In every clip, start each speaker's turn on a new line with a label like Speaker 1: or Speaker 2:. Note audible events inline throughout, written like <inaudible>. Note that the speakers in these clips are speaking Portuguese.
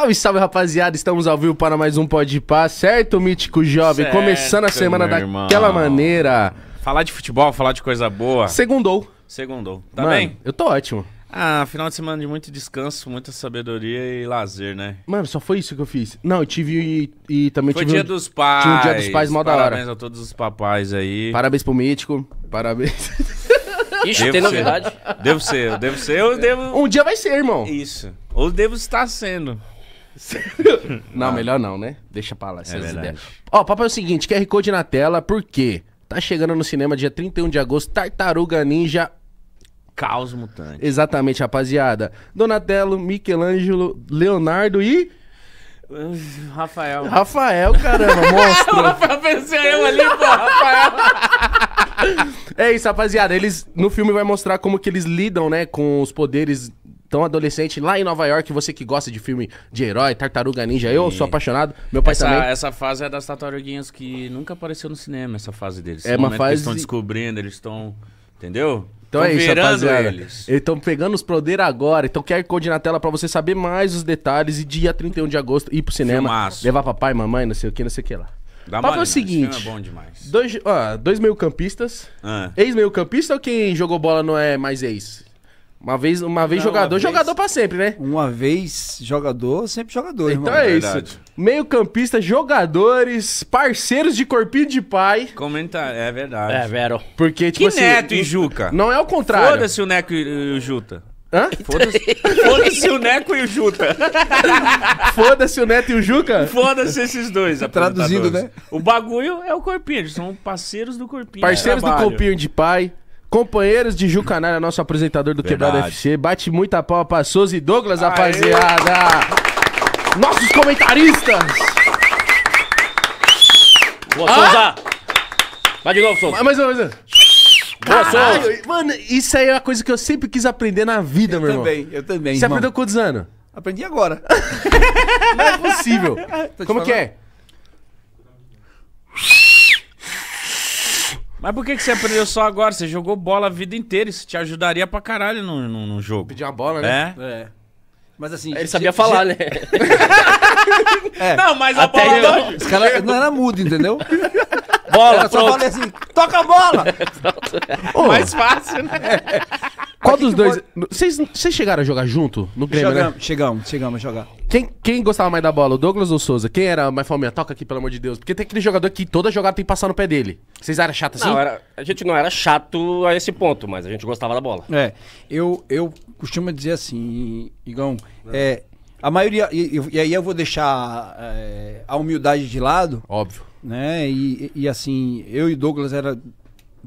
Speaker 1: Salve, salve, rapaziada. Estamos ao vivo para mais um Pode paz certo, mítico jovem? Certo, Começando a semana daquela maneira.
Speaker 2: Falar de futebol, falar de coisa boa.
Speaker 1: Segundou. Segundou. Tá Mano, bem? Eu tô ótimo.
Speaker 2: Ah, final de semana de muito descanso, muita sabedoria e lazer, né?
Speaker 1: Mano, só foi isso que eu fiz. Não, eu tive e, e também foi tive. Foi dia um, dos pais. Tinha um dia dos pais mal da hora. Parabéns a todos os papais aí. Parabéns pro mítico. Parabéns. <laughs>
Speaker 2: Ixi, devo tem ser. novidade? Devo ser, eu devo ser, eu devo. Um dia vai ser, irmão. Isso. Ou devo estar sendo.
Speaker 1: <laughs> não, melhor não, né? Deixa pra lá é essas é ideias. Ó, o é o seguinte, QR Code na tela, por quê? Tá chegando no cinema dia 31 de agosto, Tartaruga Ninja Caos Mutante. Exatamente, rapaziada. Donatello, Michelangelo, Leonardo e.
Speaker 2: Rafael. Rafael,
Speaker 1: caramba, <laughs> monstro. o Rafael
Speaker 2: pensou eu ali, pô,
Speaker 1: Rafael. é isso, rapaziada. Eles no filme vai mostrar como que eles lidam, né, com os poderes então, adolescente lá em Nova York, você que gosta de filme de herói, Tartaruga Ninja, Sim. eu sou apaixonado, meu pai essa, também. Essa
Speaker 2: fase é das tartaruguinhas que nunca apareceu no cinema, essa fase deles. É uma fase... Eles estão descobrindo, eles estão... Entendeu? Então é isso,
Speaker 1: rapaziada. Eles estão pegando os poderes agora. Então QR Code na tela para você saber mais os detalhes e dia 31 de agosto ir pro cinema, Filmaço. levar papai, mamãe, não sei o que, não sei o que lá. Dá Papo é o é seguinte, é Dois, ó, dois meio-campistas. Ah. Ex-meio-campista ou quem jogou bola não é mais ex? Uma vez, uma vez Não, jogador, uma jogador
Speaker 3: vez... para sempre, né? Uma vez jogador,
Speaker 1: sempre jogador, Então irmão. é, é Verdade. isso. Meio-campista, jogadores, parceiros de corpinho de pai.
Speaker 2: comenta é verdade. É, Vero. Porque, tipo que assim. Neto e Juca. Não é o contrário. Foda-se o Neco e o Juta. Hã? Foda-se Foda o Neco e o Juca <laughs> Foda-se o Neto e o Juca? Foda-se esses dois. <laughs> traduzindo né? O bagulho é o corpinho. Eles são parceiros do corpinho. Parceiros do corpinho
Speaker 1: de pai companheiros de Ju Canalha, nosso apresentador do Verdade. Quebrado FC. Bate muita palma pra Souza e Douglas, Aê. rapaziada. Nossos comentaristas. Boa, ah? Souza. Vai de novo, Souza. Mais uma, mais uma.
Speaker 4: Boa, Souza.
Speaker 1: Mano, isso aí é uma coisa que eu sempre quis aprender na vida, eu meu também, irmão.
Speaker 3: Eu também, eu também, Você irmão. aprendeu
Speaker 1: quantos anos? Aprendi agora. <laughs> Não é possível. Como falando? que é?
Speaker 2: Mas por que, que você aprendeu só agora? Você jogou bola a vida inteira, isso te ajudaria pra caralho no, no, no jogo. Pedir a bola, né?
Speaker 3: É. é. Mas assim. Ele sabia falar, né? <laughs> é. Não, mas a Até bola. os caras não era mudo, entendeu? <laughs> bola, só fala assim, toca a bola! oh. <laughs> Mais fácil, né? É.
Speaker 5: Qual dos dois?
Speaker 1: Vocês pode... chegaram a jogar junto no Grêmio, né? chegamos, né? Chegamos, chegamos a jogar. Quem, quem gostava mais da bola, o Douglas ou o Souza? Quem era mais fominha? Toca aqui, pelo amor de Deus. Porque tem aquele jogador que toda jogada
Speaker 5: tem que passar no pé dele. Vocês eram chatos assim? Não, era, a gente não era chato a esse ponto, mas a gente gostava da
Speaker 3: bola. É, eu, eu costumo dizer assim, Igão, é, a maioria... E, e aí eu vou deixar é, a humildade de lado. Óbvio. Né? E, e assim, eu e Douglas eram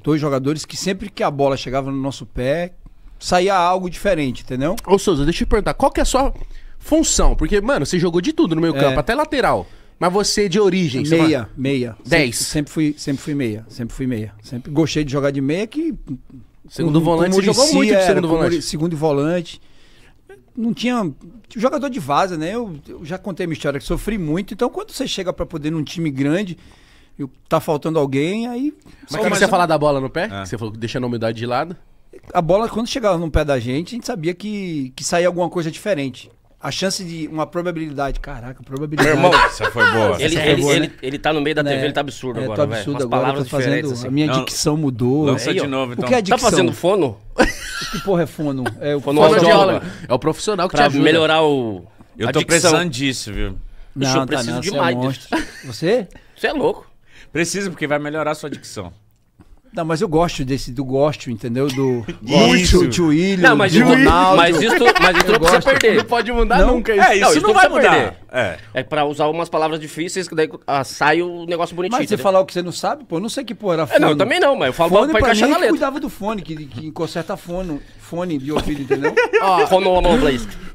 Speaker 3: dois jogadores que sempre que a bola chegava no nosso pé, saía algo diferente, entendeu? Ô Souza, deixa eu te perguntar, qual que é a sua função. Porque,
Speaker 1: mano, você jogou de tudo no meio é. campo, até lateral. Mas você é de origem, meia,
Speaker 3: meia. dez Sempre, sempre, fui, sempre fui meia, sempre fui meia. Sempre gostei de jogar de meia que segundo com, volante, com Muricy, muito de segundo volante. Segundo volante. Não tinha jogador de vaza, né? Eu, eu, já contei a minha história que sofri muito. Então, quando você chega para poder num time grande, eu, tá faltando alguém, aí Mas como você ia falar da bola no pé? É. Você falou deixando a humildade de lado? A bola quando chegava no pé da gente, a gente sabia que que saía alguma coisa diferente a chance de uma probabilidade. Caraca, probabilidade. Meu irmão, essa foi boa. Ele, ele, boa, ele, né? ele, tá no meio da né, TV, é, ele tá absurdo é, tá agora. Tá absurdo agora, palavras fazendo. Assim. A minha dicção mudou. Lança é, de novo, então. O que é tá dicção? Tá fazendo fono? <laughs> Que porra é fono? É o É o profissional que pra te ajuda. melhorar o.
Speaker 5: Eu tô
Speaker 2: precisando disso, viu? Não, eu tá, preciso não, demais. Você, é você? Você é louco. Precisa, porque vai melhorar a sua dicção.
Speaker 3: Não, mas eu gosto desse do gosto, entendeu? Do muito tio William, Não, mas, do Ronaldo. mas isso, mas isso não precisa perder. Não pode mudar Não? nunca isso. É, isso, não, não vai mudar. Perder.
Speaker 5: É. é pra usar umas palavras difíceis que daí ah, sai o negócio bonitinho. Mas você entendeu? falar o que
Speaker 3: você não sabe, pô, eu não sei que pô era fone. É, não, também não, mas eu falo fone pra, pra, encaixar é na letra. cuidava do fone, que, que conserta fone, fone de ouvido, entendeu? <laughs> Ó,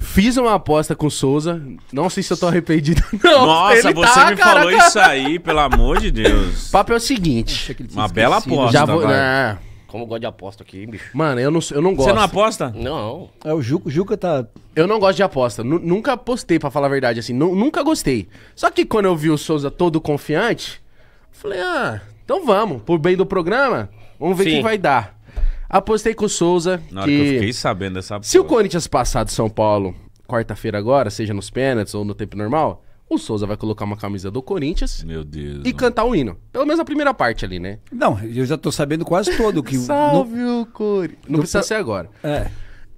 Speaker 1: Fiz uma aposta com o Souza. Não sei se eu tô arrependido. <laughs> Não, Nossa,
Speaker 2: Ele você tá, me cara, falou cara. isso aí, pelo amor de Deus. O
Speaker 1: papo é o seguinte. Uma bela aposta. Já vou. É.
Speaker 5: Como gosta de aposta aqui, bicho.
Speaker 1: mano, eu não, eu não gosto. Você não aposta? Não. É, o Juca, o Juca tá. Eu não gosto de aposta. nunca apostei, pra falar a verdade, assim. nunca gostei. Só que quando eu vi o Souza todo confiante, falei, ah, então vamos. Por bem do programa, vamos ver quem vai dar. Apostei com o Souza. Na que... hora que eu fiquei sabendo dessa Se porra. o Corinthians passar do São Paulo quarta-feira agora, seja nos pênaltis ou no tempo normal, o Souza vai colocar uma camisa do Corinthians. Meu Deus. E cantar o um hino. Pelo menos a primeira parte ali, né?
Speaker 3: Não, eu já tô sabendo quase todo que <laughs> Salve no... o Corinthians. Não no precisa pro... ser
Speaker 1: agora. É.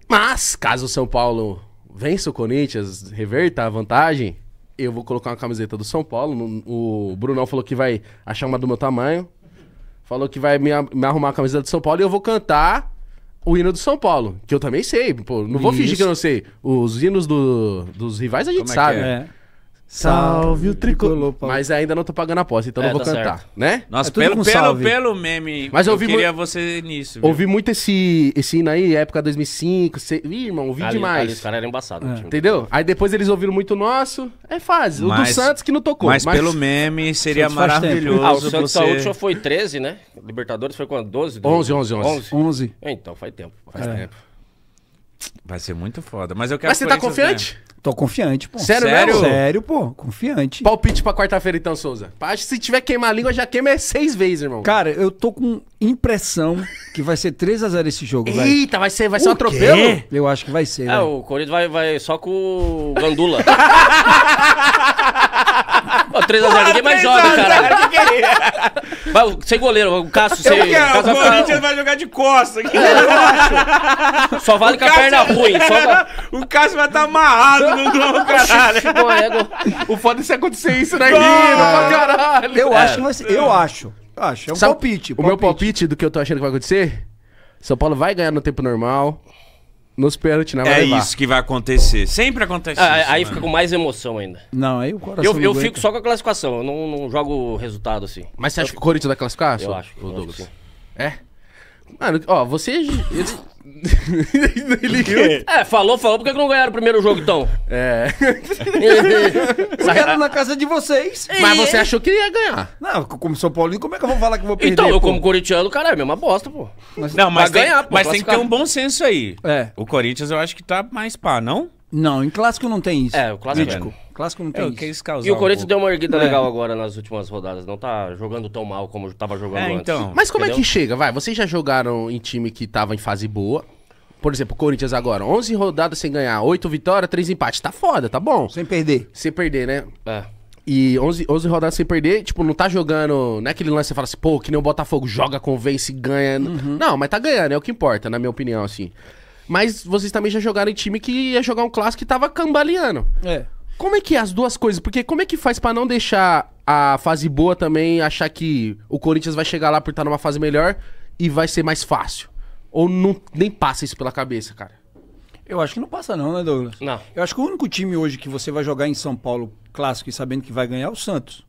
Speaker 1: Mas, caso o São Paulo vença o Corinthians, reverta a vantagem, eu vou colocar uma camiseta do São Paulo. O Brunão falou que vai achar uma do meu tamanho falou que vai me, me arrumar a camisa do São Paulo e eu vou cantar o hino do São Paulo, que eu também sei, pô. Não vou Isso. fingir que eu não sei. Os hinos do, dos rivais a gente Como é sabe. É? é. Salve o tricolor. Mas ainda não tô pagando a aposta, então É, não vou tá cantar, certo. né? Nossa, É pelo, pelo, pelo
Speaker 2: meme. Mas eu queria você nisso. viu? Ouvi
Speaker 1: muito esse, esse hino aí, época 2005. Se... Ih, irmão, ouvi Ali- demais. ali os caras
Speaker 2: eram embaçados. É.
Speaker 1: Entendeu? Aí depois eles ouviram muito o
Speaker 5: nosso. É fase. O
Speaker 4: do
Speaker 2: Santos
Speaker 5: que não tocou. Mas, pelo
Speaker 2: meme seria Santos maravilhoso Ah, o Santos a
Speaker 5: última foi 13, né? Libertadores foi quando? 12? 11, 11, 11. 11. 11. Então, faz tempo. Faz é.
Speaker 3: tempo.
Speaker 2: Vai ser muito
Speaker 5: foda. Mas eu
Speaker 3: quero Mas você tá né? confiante? Tô confiante, pô. Sério, Sério? Mesmo? Sério, pô. Confiante.
Speaker 1: Palpite pra quarta-feira, então, Souza. Acho que se tiver queimar a língua, já queima é
Speaker 5: seis vezes, irmão.
Speaker 3: Cara, eu tô com impressão que vai ser 3x0 esse jogo, velho. Eita,
Speaker 5: vai ser, vai ser um atropelo?
Speaker 3: Eu acho que vai ser, É, véio. o
Speaker 5: Corinthians vai, vai só com o Gandula.
Speaker 3: <laughs>
Speaker 5: Pô, 3x0, ninguém mais joga, cara. Mas, sem goleiro, o Cássio, sem. quero, o Cássio vai Corinthians
Speaker 2: vai jogar de costa. que
Speaker 5: é, Só vale com a Cássio- perna é- ruim. Só
Speaker 2: <laughs> o Cássio vai estar tá amarrado no gol, <laughs> caralho.
Speaker 5: É,
Speaker 1: o foda é se acontecer isso na né? Irina, pra caralho. Eu acho que Eu acho. acho. É um Sabe palpite. O meu palpite do que eu tô achando que vai acontecer? São Paulo vai ganhar no tempo normal nos pênaltis, né? É levar. isso
Speaker 5: que vai acontecer. Sempre acontece ah, isso, Aí fica com mais emoção ainda. Não,
Speaker 1: aí o coração. Eu, eu fico
Speaker 5: só com a classificação, eu não, não jogo o resultado assim. Mas você
Speaker 1: acha que o Corinthians vai classificar? Eu acho. Eu acho é? Mano, ó, vocês. <laughs>
Speaker 5: Ele É, falou, falou, por que não ganharam o primeiro jogo então? É. Ganharam <laughs> na
Speaker 3: casa de vocês. Mas você achou que ia ganhar. Não, como São Paulino,
Speaker 5: como é que eu vou falar que vou perder? Então, eu pô? como corintiano, cara, é a mesma bosta, pô. Mas, não, mas, tem, ganhar, pô, mas tem que ter um bom senso aí.
Speaker 2: É. O Corinthians eu acho que tá mais pá, não? Não, em clássico não tem isso. É, o clássico.
Speaker 5: É. Clássico não é, tem é, isso. Quis e o Corinthians um deu uma erguida é. legal agora nas últimas rodadas. Não tá jogando tão mal como tava jogando é, antes. Então. Mas como é Entendeu? é que
Speaker 1: chega? Vai, vocês já jogaram em time que tava em fase boa. Por exemplo, o Corinthians agora, 11 rodadas sem ganhar, 8 vitórias, 3 empates. Tá foda, tá bom? Sem perder. Sem perder, né? É. E 11, 11 rodadas sem perder, tipo, não tá jogando. Não é aquele lance que você fala assim, pô, que nem o Botafogo joga, convence, ganha. Uhum. Não, mas tá ganhando, é o que importa, na minha opinião, assim. Mas vocês também já jogaram em time que ia jogar um clássico que tava cambaleando. É. Como é que é as duas coisas? Porque como é que faz para não deixar a fase boa também achar que o Corinthians vai chegar lá por estar numa fase melhor e vai ser mais fácil? Ou não, nem passa isso pela cabeça, cara?
Speaker 3: Eu acho que não passa não, né, Douglas? Não. Eu acho que o único time hoje que você vai jogar em São Paulo clássico e sabendo que vai ganhar é o Santos.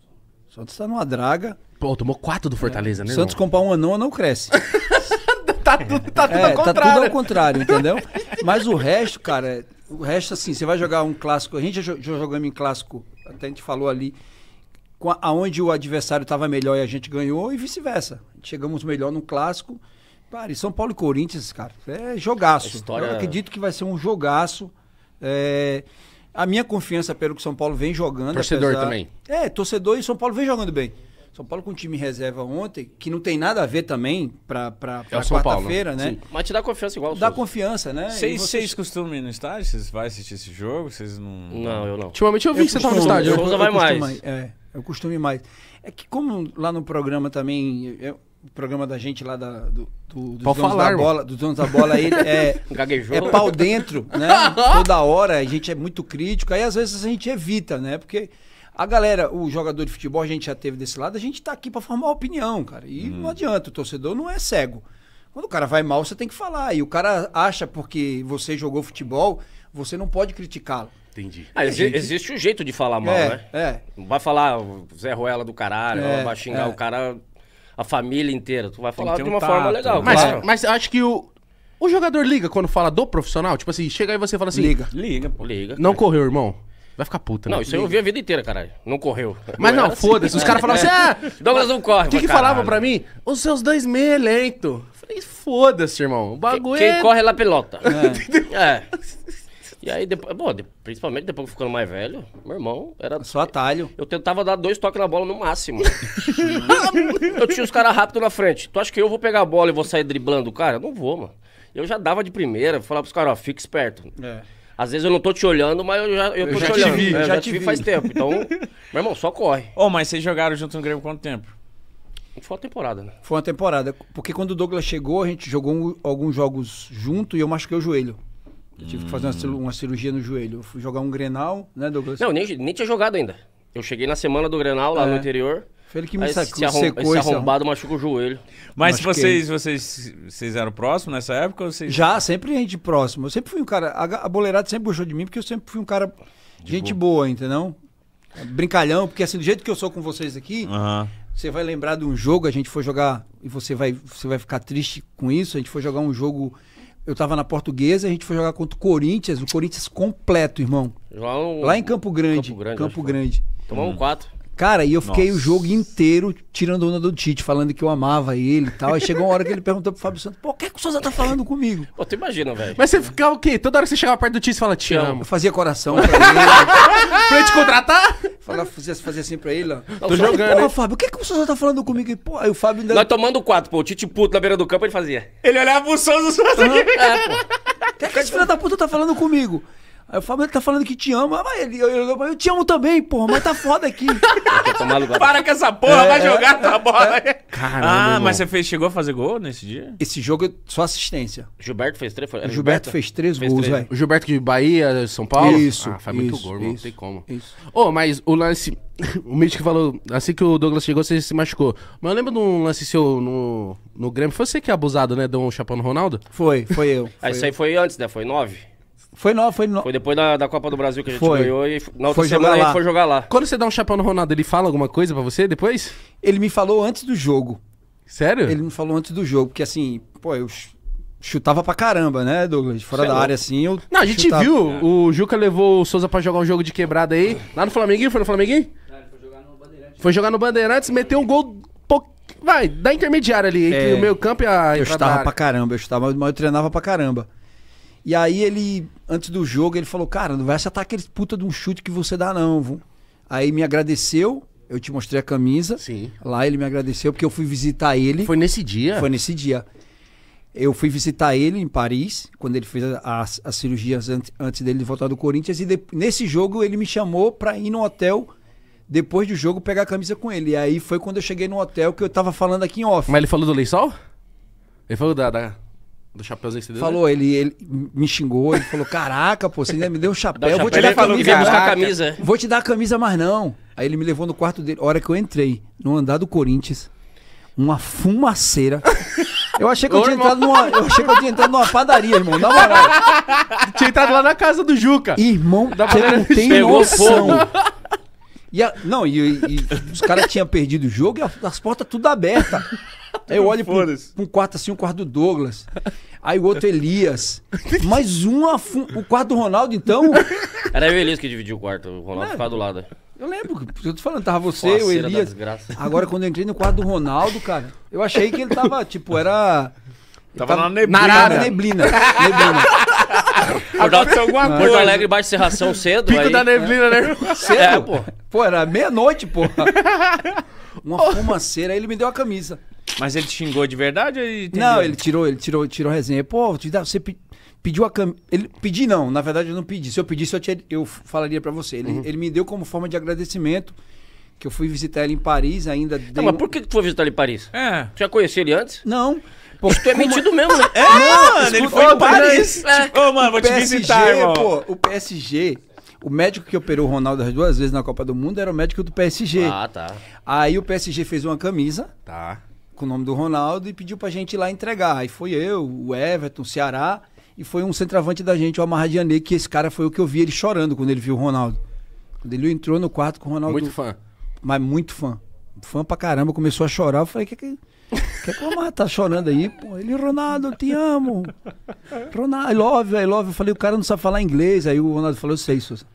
Speaker 3: O Santos tá numa draga. Pô, tomou quatro do Fortaleza, é. né? Santos comprar um anão, não cresce. <laughs> tá tudo, tá tudo é, ao contrário. Tá tudo ao contrário, entendeu? Mas o resto, cara, o resto assim, você vai jogar um clássico, a gente já, já jogamos em clássico, até a gente falou ali, aonde o adversário estava melhor e a gente ganhou e vice-versa. Chegamos melhor no clássico. Cara, e São Paulo e Corinthians, cara, é jogaço. história... Eu acredito que vai ser um jogaço. É... A minha confiança pelo que São Paulo vem jogando. Torcedor apesar... também. É, torcedor e São Paulo vem jogando bem. São Paulo com um time reserva ontem, que não tem nada a ver também para é quarta-feira, né? Sim. Mas te dá confiança igual. Dá confiança, né? Vocês,
Speaker 2: vocês costumam ir no estádio? Vocês vão assistir esse jogo? Vocês não... Não, eu não. Ultimamente eu vi eu que você estava tá no estádio. Né? O Souza vai eu mais. mais.
Speaker 3: É, eu costumo ir mais. É que como lá no programa também... É, o programa da gente lá da, do, do, dos Pode donos falar, da bola, dos donos da bola aí é, <laughs> é pau dentro, né? <laughs> Toda hora a gente é muito crítico, aí às vezes a gente evita, né? Porque a galera, o jogador de futebol, a gente já teve desse lado, a gente tá aqui para formar opinião, cara. E hum. não adianta, o torcedor não é cego. Quando o cara vai mal, você tem que falar. E o cara acha porque você jogou futebol, você não pode criticá-lo. Entendi. Ah, exi gente... Existe
Speaker 5: um jeito de falar mal, é, né? É. Não vai falar Zé Ruela do caralho, é, vai xingar é. o cara, a família inteira. Tu vai falar de uma tato, forma legal. Né? Mas, claro.
Speaker 1: mas acho que o, o jogador liga quando fala do profissional? Tipo assim, chega aí você fala assim. Liga.
Speaker 5: Liga, pô. Liga.
Speaker 1: Não correu, irmão. Vai ficar puta, né? Não, isso eu vi
Speaker 5: a vida inteira, caralho. Não correu. Mas não, assim, foda-se. Os caras falavam assim, ah... <laughs> Douglas não corre. O que, que falavam pra
Speaker 1: mim? Os seus dois meia é lento. falei, foda-se, irmão. O bagulho Quem, é... corre é
Speaker 5: lá pelota. <laughs> É. é. E aí, depois, bom, principalmente depois que ficando mais velho, meu irmão era. Só atalho. Eu tentava dar dois toques na bola no máximo. <laughs> eu tinha os caras rápido na frente. Tu acha que eu vou pegar a bola e vou sair driblando o cara? não vou, mano. Eu já dava de primeira, falava pros caras, ó, fica esperto. É. Às vezes eu não tô te olhando, mas eu já, eu eu tô já te, te olhando. Vi, é, já, já, te vi faz tempo. Então, <laughs> meu irmão, só corre. Ô, oh, mas vocês jogaram junto no Grêmio quanto tempo? Foi uma temporada, né?
Speaker 3: Foi uma temporada. Porque quando o Douglas chegou, a gente jogou um, alguns jogos junto e eu machuquei o joelho. Eu tive hum. que fazer uma, uma, cirurgia no joelho. Eu fui jogar um Grenal, né, Douglas? Não,
Speaker 5: nem, nem tinha jogado ainda. Eu cheguei na semana do Grenal, lá é. no interior. Foi ele que me sacou, esse, secou, esse arrombado machucou o joelho. Mas
Speaker 2: se vocês, vocês, vocês eram próximos nessa época? Vocês... Já,
Speaker 3: sempre gente próxima Eu sempre fui um cara. A, a boleirada sempre gostou de mim, porque eu sempre fui um cara. De gente boa. boa, entendeu? Brincalhão, porque assim, do jeito que eu sou com vocês aqui, uhum. você vai lembrar de um jogo, a gente foi jogar, e você vai, você vai ficar triste com isso, a gente foi jogar um jogo eu tava na portuguesa, a gente foi jogar contra o Corinthians, o Corinthians completo, irmão. lá em Campo Grande. Campo Grande. Campo Grande.
Speaker 5: Tomamos hum. quatro.
Speaker 3: Cara, e eu fiquei Nossa. o jogo inteiro tirando onda do Tite, falando que eu amava ele e tal. Aí chegou uma hora que ele perguntou pro Fábio Santos, pô, o
Speaker 5: que, é que o Souza tá falando comigo? Pô, tu
Speaker 3: imagina, velho. Mas você ficava o quê? Toda hora que você chegava perto do Tite, você fala, te amo. Eu fazia coração <laughs> pra ele. pra ele te contratar? Falava, fazia, fazia assim pra ele, ó. Tô jogando. Pô, Fábio, o que, é que o Souza tá falando comigo? E, pô, aí o Fábio ainda... Nós
Speaker 5: tomando quatro, pô. O Tite puto na beira do campo, ele fazia.
Speaker 3: Ele olhava pro Souza, o Souza uhum. aqui. É, pô. O que, é que esse filho da puta tá falando comigo? Aí eu falo, ele tá falando que te ama. Ah, mas ele, eu, eu, eu te amo também, porra, mas tá foda aqui. <laughs> Para com essa porra, é, vai jogar é, tua bola. É.
Speaker 5: Caramba, ah, irmão. mas você fez, chegou a fazer gol nesse dia? Esse jogo só assistência. Gilberto fez três? Gilberto, Gilberto, fez três fez gols, velho.
Speaker 1: O Gilberto de Bahia, São Paulo? Isso. Ah, faz muito gol, não tem como. Isso. Ô, oh, mas o lance. <laughs> O Mítico falou, assim que o Douglas chegou, você se machucou. Mas eu lembro de um lance seu no, no Grêmio. Foi você que é abusado, né? Deu um chapão no Ronaldo? Foi, foi eu. Ah, foi isso eu. aí
Speaker 5: foi antes, né? Foi nove. Foi não, foi Foi depois da, da Copa do Brasil que a gente foi. ganhou e na outra foi
Speaker 4: semana a gente foi
Speaker 3: jogar lá. Quando você dá um chapéu no Ronaldo, ele fala alguma coisa para você depois? Ele me falou antes do jogo. Sério? Ele me falou antes do jogo, porque assim, pô, eu chutava pra caramba, né, Douglas? Fora é da área, assim, eu. Não, a gente chutava. viu. É. O Juca levou o Souza
Speaker 1: pra jogar um jogo de quebrada aí. Lá no Flamenguinho, foi no Flamenguinho? Não, ele foi jogar no Bandeirantes. Foi jogar no Bandeirantes, meteu um gol.
Speaker 3: Vai, da intermediária
Speaker 1: ali, entre é. o meio campo e a. Eu chutava pra
Speaker 3: caramba, eu chutava, mas eu treinava pra caramba. E aí ele, antes do jogo, ele falou, cara, não vai acertar aquele puta de um chute que você dá, não. Vô. Aí me agradeceu, eu te mostrei a camisa. Sim. Lá ele me agradeceu, porque eu fui visitar ele. Foi nesse dia? Foi nesse dia. Eu fui visitar ele em Paris, quando ele fez as, as cirurgias antes, antes dele voltar do Corinthians. E de, nesse jogo ele me chamou pra ir no hotel depois do jogo pegar a camisa com ele. E aí foi quando eu cheguei no hotel que eu tava falando aqui em off. Mas ele falou do Lençol? Ele falou da... da...
Speaker 1: Do Chapeuzinho Cidadão. Né? Falou, ele,
Speaker 3: ele me xingou, ele falou: Caraca, pô, você ainda me deu um chapéu, um chapéu. vou te ele dar falou camisa, a camisa. Vou te dar a camisa, mas não. Aí ele me levou no quarto dele. A hora que eu entrei, no andar do Corinthians, uma fumaceira. Eu achei que Ô, eu tinha entrado numa. Eu achei que eu tinha entrado numa padaria, irmão. Na moral. Tinha entrado lá na casa do Juca. Irmão, da você não tem noção. Fogo. E a, não, e, e os caras tinham perdido o jogo e as portas tudo abertas. <laughs> Aí eu olho pra um quarto assim, um quarto do Douglas. Aí o outro Elias. Mais um o quarto do Ronaldo, então.
Speaker 5: Era o Elias que dividiu o quarto, o Ronaldo é, ficava do lado. Eu
Speaker 3: lembro, eu tô falando, tava você, Faceira o Elias. Agora, quando eu entrei no quarto do Ronaldo, cara, eu achei que ele tava, tipo, era. Tava, tava na neblina. Na né? neblina. neblina. Porto,
Speaker 5: Alegre, Porto Alegre bate serração cedo. Pico aí. da neblina, né? Cedo? É, pô.
Speaker 3: Pô, era meia-noite, pô. Uma <laughs> fumaceira, aí ele me deu a camisa. Mas ele te xingou de verdade? Ele não, ele tirou, ele tirou, tirou a resenha. Pô, você pediu a camisa. Ele pedi não, na verdade eu não pedi. Se eu pedisse, eu, te... eu falaria para você. Ele, uhum. ele me deu como forma de agradecimento que eu fui visitar ele em Paris ainda. Não, mas por
Speaker 5: que tu foi visitar ele em Paris? É. Tu já conhecia ele antes?
Speaker 3: Não. Pô, tu é metido mesmo, né? É, mano, ele foi em Paris. Tipo, Ô, oh, mano, vou te PSG, visitar, irmão. Pô, o PSG, o médico que operou o Ronaldo as duas vezes na Copa do Mundo era o médico do PSG. Ah, tá. Aí o PSG fez uma camisa. Tá. Com o nome do Ronaldo e pediu pra gente ir lá entregar. Aí foi eu, o Everton, o Ceará. E foi um centroavante da gente, o Amarradiane, que esse cara foi o que eu vi ele chorando quando ele viu o Ronaldo. Quando ele entrou no quarto com o Ronaldo. Muito fã. Mas muito fã. Fã pra caramba, começou a chorar. Eu falei, que que. <laughs> Que como tá chorando aí, pô. Ele, Ronaldo, eu te amo. Ronaldo, I love, I love. Eu falei, o cara não sabe falar inglês. Aí o Ronaldo falou, eu sei, Sousa.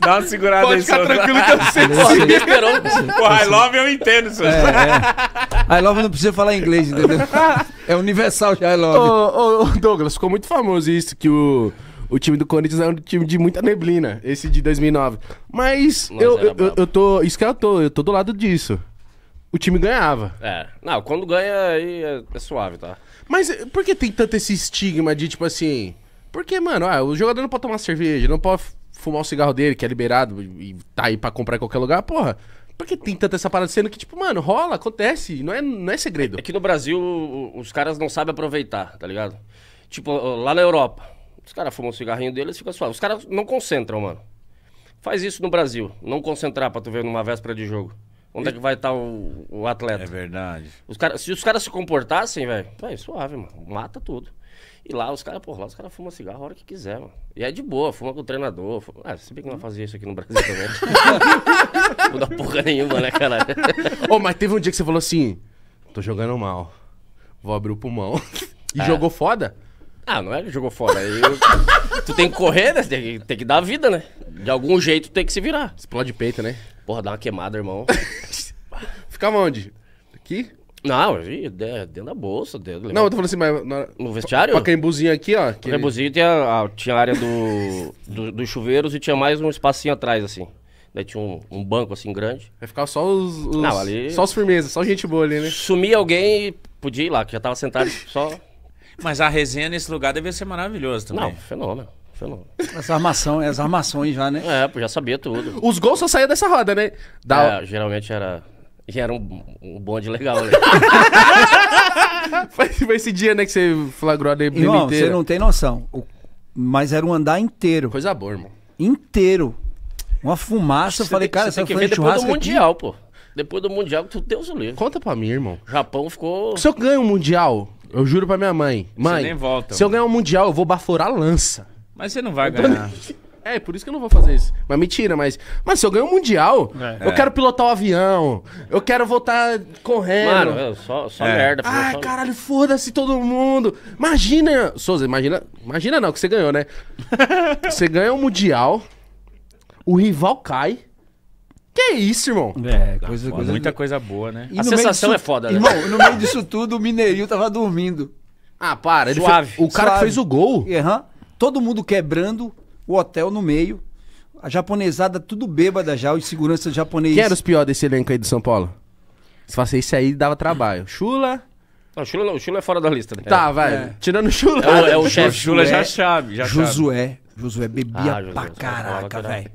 Speaker 3: Dá uma segurada Pode aí, ficar tranquilo que eu <laughs> sei. Pô, me esperou. Pô, I love eu entendo, Sousa. É, é. I love não precisa falar inglês,
Speaker 1: entendeu? <laughs> É universal já, I love. ô, ô Douglas, ficou muito famoso isso que o o time do Corinthians é um time de muita neblina, esse de 2009. Mas eu, eu, eu, eu tô. Isso que eu tô, eu tô do lado disso. O time ganhava.
Speaker 5: É. Não, quando ganha aí
Speaker 1: é, é suave, tá? Mas eh, por que tem tanto esse estigma de tipo assim. Porque, mano, ah, o jogador não pode tomar cerveja, não pode fumar o cigarro dele, que é liberado e tá aí pra comprar em qualquer lugar, porra. Por que tem tanta essa parada sendo que, tipo, mano, rola, acontece, não é, não é segredo. É, é no
Speaker 5: Brasil os caras não sabem aproveitar, tá ligado? Tipo, lá na Europa, os caras fumam o cigarrinho deles e ficam suave. Os caras não concentram, mano. Faz isso no Brasil. Não concentrar pra tu ver numa véspera de jogo. Onde é que vai estar o, o atleta? É verdade. Os cara, se os caras se comportassem, velho, é suave, mano. Mata tudo. E lá os caras, porra, lá os caras fumam cigarro a hora que quiser, mano. E é de boa, fuma com o treinador. Fuma... Ah, se bem que não fazia isso aqui no Brasil também. <laughs> não dá porra nenhuma, né, caralho?
Speaker 1: Ô, oh, mas teve um dia que você falou assim: tô jogando mal, vou abrir o pulmão. <laughs> E é. jogou foda?
Speaker 5: Ah, não é que jogou fora. Aí eu- <laughs> tu tem que correr, né? Tem que, tem que dar a vida, né? De algum jeito tem que se virar. Explode peito, né? Porra, dá uma queimada, irmão. <laughs> Ficava onde? Aqui? Não, dentro da bolsa, dentro. Não, eu tô falando assim, mas. Na... No vestiário? Pacaembuzinho
Speaker 1: aqui, ó. Que... Rebuzinho
Speaker 5: tinha tinha a área do, do- dos chuveiros e tinha mais um espacinho atrás, assim. Daí tinha um, um banco, assim, grande. Vai ficar só os. os- Não, ali- Só os firmezas, só gente boa ali, né? Sumia alguém e podia ir lá, que já tava sentado só... Mas a resenha nesse lugar deve ser maravilhosa também. Não, fenômeno.
Speaker 3: fenômeno. as armações já, né? É, pô, já sabia tudo. Os gols só saíam dessa roda, né?
Speaker 5: Da... É, geralmente era. Já era um, um bonde legal, né?
Speaker 3: <laughs> foi, foi esse dia, né, que você flagrou a DB Irmão, você não tem noção. O... Mas era um andar inteiro. Coisa boa, irmão. Inteiro. Uma fumaça. eu falei, cara, você tem que ver depois do Mundial,
Speaker 5: aqui? pô. Depois do Mundial, tu Deus o livre. Conta pra mim, irmão. Japão ficou...
Speaker 3: Se eu ganho
Speaker 1: o Mundial, eu juro pra minha mãe. Mãe, nem volta, se eu ganhar o um Mundial, eu vou baforar a lança.
Speaker 2: Mas você não vai ganhar. <laughs>
Speaker 1: É, por isso que eu não vou fazer isso. Mas mentira, mas. Mas se eu ganho o um Mundial, é. eu quero pilotar o um avião. Eu quero voltar correndo. Mano,
Speaker 5: só, só é. merda. Ai, só... caralho,
Speaker 1: foda-se todo mundo. Imagina. Souza, imagina. Imagina não, que você ganhou, né? <laughs> você ganha o um Mundial, o rival cai. Que isso, irmão?
Speaker 3: É,
Speaker 2: ah, coisa, Pô, coisa muita de... coisa boa, né? E a sensação disso... é foda, né? Irmão, no meio
Speaker 3: disso <laughs> tudo, o Mineirinho tava dormindo. Ah, para. Ele suave. Foi... O cara suave. que fez o gol. Uhum. Todo mundo quebrando, o hotel no meio. A japonesada tudo bêbada já, os segurança japonês Quem era os piores desse
Speaker 1: elenco aí do São Paulo? Se fosse isso aí, dava
Speaker 3: trabalho. Chula...
Speaker 5: Não, o Chula, o Chula é fora da lista, né? Tá, é. vai. É. Tirando o Chula. É o, é o <laughs> chefe. Chula já chave. Já Josué.
Speaker 3: Josué bebia ah, pra caraca, velho.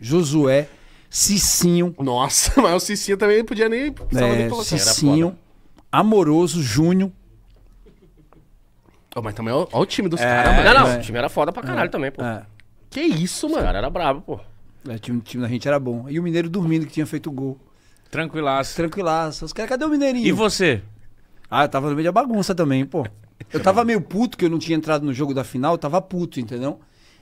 Speaker 3: Josué Cicinho.
Speaker 1: Nossa, <laughs> mas o Cicinho também não podia nem. É, nem Cicinho,
Speaker 3: Amoroso, Júnior. Oh, mas também, olha o time dos é, caras, Não, não, é. o time era foda pra caralho é, também, pô. É. Que isso, mano? Os caras eram bravos, pô. É, o time, time da gente era bom. E o Mineiro dormindo que tinha feito gol. Tranquilaço. Tranquilaço. Os caras, cadê o Mineirinho? E você? Ah, eu tava no meio da bagunça também, pô. Eu tava meio puto que eu não tinha entrado no jogo da final, eu tava puto, entendeu?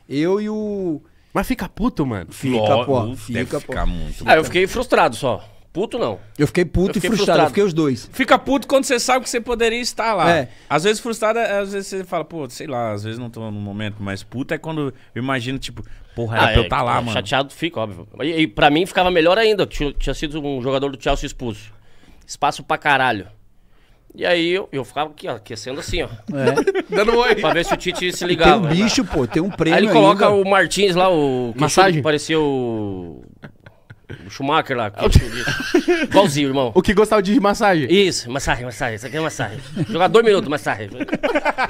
Speaker 3: Eu e o. Mas fica puto, mano. Fica, pô. Fica,
Speaker 2: pô. muito. Ah, eu fiquei frustrado só. Puto não. Eu fiquei puto eu fiquei e frustrado. frustrado. Eu fiquei os dois. Fica puto quando você sabe que você poderia
Speaker 5: estar lá. É.
Speaker 2: Às vezes frustrado, é, às vezes você fala, pô, sei lá, às vezes não tô no momento, mas puto é quando eu imagino, tipo, porra, era ah, pra eu estar é, tá lá, é, mano. Chateado
Speaker 5: fica, óbvio. E, e pra mim ficava melhor ainda. tinha, tinha sido um jogador do Chelsea expulso. Espaço pra caralho. E aí eu, eu ficava aqui, ó, aquecendo assim, ó. É. <laughs> Dando oi. Pra ver se o Tite se ligava. Tem um bicho, pô, tem um prêmio. Aí ele coloca ainda. o Martins lá, o. Massagem. Pareceu o o Schumacher lá. É é Igualzinho, irmão. O que gostava de massagem. Isso, massagem, massagem. Isso aqui é massagem. Jogar dois minutos, massagem.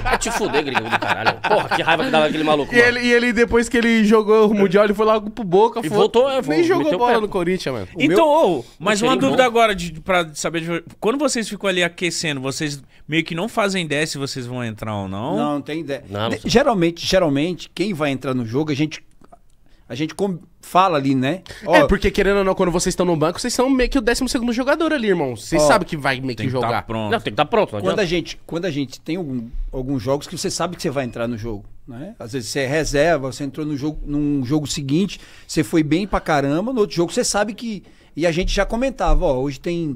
Speaker 5: Vai te fuder, gringo do caralho. Porra, que raiva que dava aquele maluco. E ele,
Speaker 1: e ele, depois que ele jogou o Mundial, ele foi logo pro Boca. E foi... voltou, é, Nem jogou bola no Corinthians, mano.
Speaker 2: então, meu... mas uma dúvida bom. agora de, pra saber. De... quando vocês ficam ali aquecendo, vocês
Speaker 3: meio que não fazem ideia se vocês vão entrar ou não? Não, não tem ideia. Não, não geralmente, geralmente, quem vai entrar no jogo, a gente a gente fala ali, né? É, ó, é, porque querendo ou não, quando vocês
Speaker 1: estão no banco, vocês são meio que o 12 segundo jogador ali, irmão. Vocês sabem que vai meio que tá jogar. Tá pronto. Não, tem que estar tá pronto. Não quando, a
Speaker 3: gente, quando a gente tem algum, alguns jogos que você sabe que você vai entrar no jogo, né? Às vezes você é reserva, você entrou no jogo, num jogo seguinte, você foi bem pra caramba, no outro jogo você sabe que... E a gente já comentava, ó, hoje tem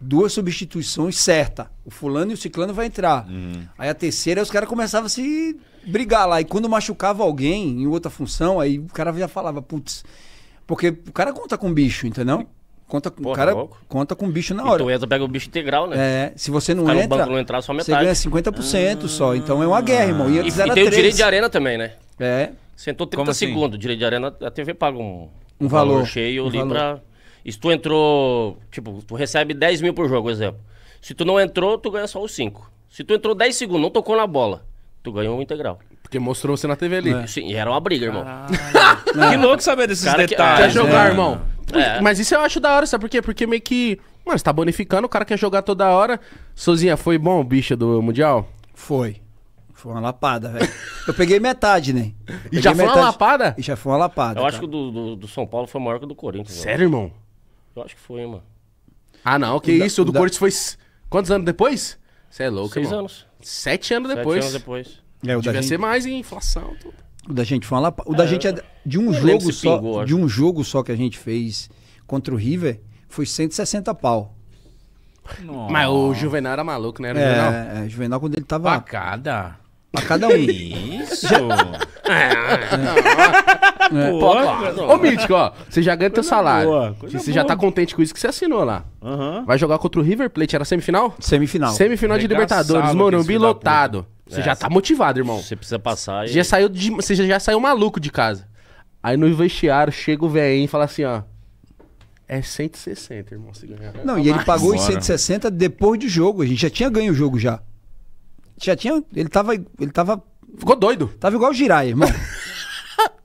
Speaker 3: duas substituições certa. O fulano e o ciclano vai entrar. Uhum. Aí a terceira, os caras começavam a se brigar lá. E quando machucava alguém em outra função, aí o cara já falava, putz. Porque o cara conta com bicho, entendeu? Conta com o cara, louco. conta com bicho na hora. Então
Speaker 5: entra, pega o bicho integral, né? É, se você não entra, banco não entrar só metade. Você
Speaker 3: ganha 50% ah, só, então é uma guerra, irmão. E, e, e tem o direito de
Speaker 5: arena também, né? É. Sentou 30 Como assim? segundos, assim? direito de arena, a TV paga um, um, valor, valor, cheio um ali valor. pra... E se tu entrou, tipo, tu recebe 10 mil por jogo, exemplo. Se tu não entrou, tu ganha só os 5. Se tu entrou 10 segundos, não tocou na bola. Tu ganhou o integral. Porque mostrou você na TV ali. É. Sim, e era uma briga, irmão.
Speaker 4: <laughs> que
Speaker 5: louco saber desses cara detalhes. Que, ah, quer jogar, é, irmão.
Speaker 4: É. Mas
Speaker 1: isso eu acho da hora, sabe por quê? Porque meio que. Mano, você tá bonificando, o cara quer jogar toda hora. Sozinha, foi bom
Speaker 3: o bicho do Mundial? Foi.
Speaker 5: Foi uma lapada, velho.
Speaker 3: Eu peguei metade, né? Peguei e já metade... foi uma lapada? E já foi uma lapada. Eu cara. acho que
Speaker 5: o do, do, do, São Paulo foi maior que o do Corinthians. Né? Sério, irmão? irmão? Eu acho que foi, mano. Ah, não, que isso? o do Corinthians
Speaker 1: foi. Quantos anos depois? Você é louco, Seis irmão. anos. Sete anos depois. Sete anos depois. É, o Devia da gente... ser mais em inflação. Tudo.
Speaker 3: O da gente fala. O da é, gente é de um jogo só. Pingou, de um jogo só que a gente fez contra o River foi 160 pau.
Speaker 1: Nossa. Mas o Juvenal era maluco, né? Era é, Juvenal?
Speaker 3: É, Juvenal quando ele tava. cada A cada um. Isso! Já... <laughs> É, é
Speaker 4: é. Pô, claro. Ô, Mítico, ó,
Speaker 3: você já ganha teu salário. você
Speaker 4: já tá
Speaker 1: contente com isso que você assinou lá. Vai jogar contra o River Plate, era semifinal? Semifinal. Semifinal de Libertadores, Morumbi lotado. Você É, já tá motivado, irmão. Você precisa passar e... Você já saiu, de- você já saiu maluco de casa. Aí no vestiário chega o velhinho e fala assim, ó. É 160, irmão, se ganhar. Não, e ele pagou os
Speaker 3: 160 depois do jogo. A gente já tinha ganho o jogo já. Já tinha. Ele tava. Ele tava. Ficou doido. Tava igual o Girai, irmão. <laughs>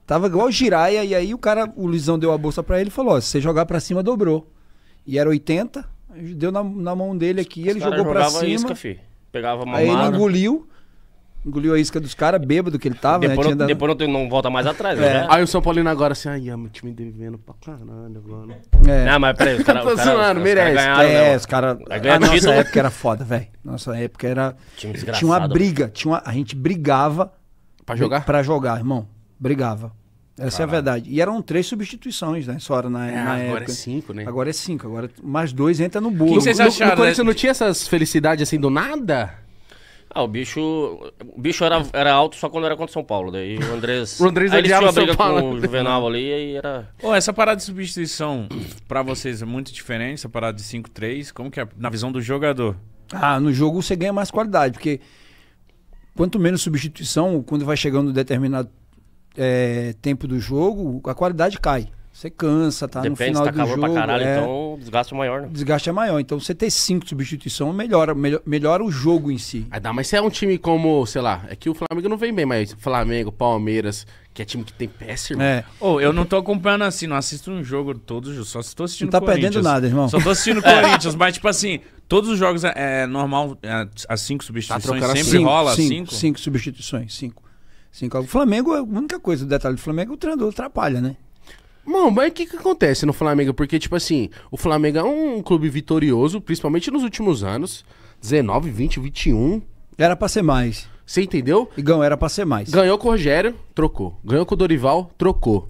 Speaker 3: Tava igual o Jiraya, e aí o cara, o Luizão deu a bolsa para ele e falou: ó, se você jogar para cima, dobrou. E era 80, deu na, na mão dele aqui, Os ele jogou para cima. Isca, filho.
Speaker 5: Pegava Aí ele
Speaker 3: engoliu. Engoliu a isca dos caras, bêbado que ele tava, né, depois né? Não, Depois
Speaker 5: não, não volta mais atrás, é. né? Aí
Speaker 1: o São Paulino agora assim, ai, ama, o time devendo pra
Speaker 5: caralho agora. É. Não, mas peraí, os <laughs> tá caras. Tô zoando, merece. Né, é, os caras. A nossa época era
Speaker 3: foda, velho. Nossa época era.
Speaker 4: Tinha uma briga,
Speaker 3: tinha uma... a gente brigava. Pra jogar? Pra jogar, irmão brigava. Essa Caralho. é a verdade. E eram três substituições, né? Só era na, é, na agora é época. Agora é cinco, né? Agora é cinco. Agora mais dois entra no bolo. O que vocês acharam? No, no né?
Speaker 1: não tinha essas felicidades assim do nada?
Speaker 5: Ah, o bicho. O bicho era, era alto só quando era contra São Paulo. Daí o Andrés. <laughs> o Andrés aí eles tinham com o Juvenal ali e era.
Speaker 2: Oh, essa parada de substituição pra vocês é muito diferente, essa parada de 5-3. Como que é? Na visão do jogador?
Speaker 3: Ah, no jogo você ganha mais qualidade, porque quanto menos substituição, quando vai chegando determinado é, tempo do jogo, a qualidade cai. Você cansa, tá Depende, no final tá do calor jogo. Pra caralho, é... Então o desgaste é maior, né? Desgaste é maior. Então você ter cinco substituições melhora, melhora, melhora o jogo em si.
Speaker 1: Aí dá, mas se é um time como, sei lá, é que o Flamengo não vem bem, mas Flamengo, Palmeiras, que é time que tem péssimo.
Speaker 2: É. oh, eu não tô acompanhando assim, não assisto um jogo todos, só estou assistindo. Não tá
Speaker 4: perdendo nada, irmão. Só tô assistindo <laughs> Corinthians,
Speaker 2: mas tipo assim, todos os jogos é, é normal, é, as cinco substituições tá sempre cinco, rola? Cinco, cinco, cinco
Speaker 3: substituições, cinco. 5 assim, O Flamengo, a única coisa, o detalhe do Flamengo, é o treinador atrapalha, né? Mano, mas o que, que acontece no Flamengo? Porque, tipo
Speaker 1: assim, o Flamengo é um clube vitorioso, principalmente nos últimos anos. 19, 20, 21. Era pra ser mais. Você entendeu? Igão, era pra ser mais. Ganhou com o Rogério, trocou.
Speaker 3: Ganhou com o Dorival, trocou.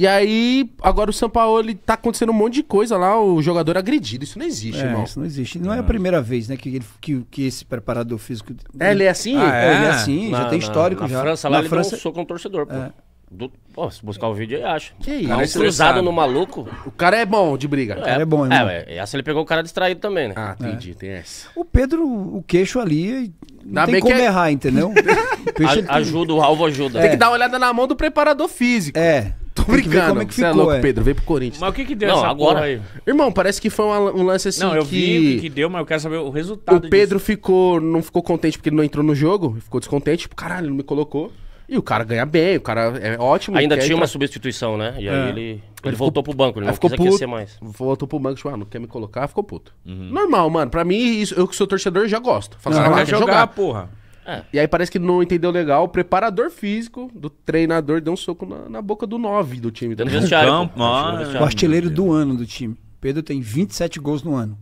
Speaker 1: E aí, agora o São Paulo tá acontecendo um monte de
Speaker 3: coisa lá, o jogador agredido. Isso não existe, é, irmão. Isso não existe. Não é, é a primeira vez, né, que, ele, que, que esse preparador físico. É, ele é assim? Ah, é? é ele é assim, na, já tem histórico na, na França, lá na ele França... deu um soco torcedor, pô. É.
Speaker 5: Do... Pô, se buscar o vídeo, eu acha. Que isso?
Speaker 3: Cara, é cruzado no maluco. O cara é bom de
Speaker 5: briga. É, o cara é, é bom, irmão. É, essa ele pegou o cara distraído também, né? Ah, é. entendi, é. tem essa.
Speaker 3: O Pedro, o queixo ali, não tem como é... errar, entendeu? o <laughs> peixe,
Speaker 5: a, ajuda, o alvo ajuda. Tem que dar uma olhada na
Speaker 1: mão do preparador físico. É brincando. como é que Você é ficou, é louco, é. Pedro.
Speaker 5: Vem pro Corinthians. Mas o que que deu não, essa agora...
Speaker 1: aí? Irmão, parece que foi um, lance assim Não, eu que... vi o que
Speaker 2: deu, mas eu quero saber o resultado O Pedro disso.
Speaker 1: ficou, não ficou contente porque ele não entrou no jogo. Ficou descontente. Tipo, caralho, não me colocou.
Speaker 5: E o cara ganha bem, o cara é ótimo. Ainda tinha entrar. uma substituição, né? E aí é. ele, ele, ele, voltou ficou, pro banco, ele não ficou quis puto, aquecer mais.
Speaker 1: Voltou pro banco, tipo, ah, não quer me colocar, ficou puto. Uhum. Normal, mano. Pra mim, isso, eu que sou torcedor, já gosto. Faço não, ah, jogar, jogar, porra. É. E aí parece que não entendeu legal. O preparador físico do treinador
Speaker 3: deu um soco na, na boca do 9
Speaker 1: do time. Do no campo, o artilheiro
Speaker 3: do ano do time. Pedro tem 27 gols no ano.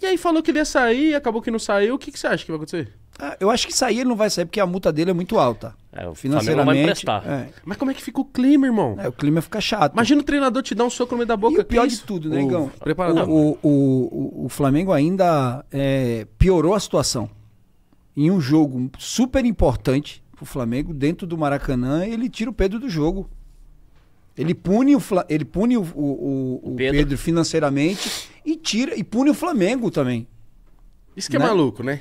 Speaker 3: E aí falou que ele ia sair, acabou que não saiu. O que, que você acha que vai acontecer? Ah, eu acho que sair ele não vai sair porque a multa dele é muito alta. É, o financeiramente. Não vai é. Mas como é que fica o clima, irmão? É, o clima fica chato. Imagina o treinador te dar um soco no meio da boca. E o pior é de tudo, né, Negão. O, o, o, o, Flamengo ainda é, piorou a situação em um jogo super importante para o Flamengo, dentro do Maracanã, ele tira o Pedro do jogo. Ele pune o, ele pune o, o, o Pedro. Pedro. financeiramente e tira e pune o Flamengo também. Isso que é né? é maluco, né?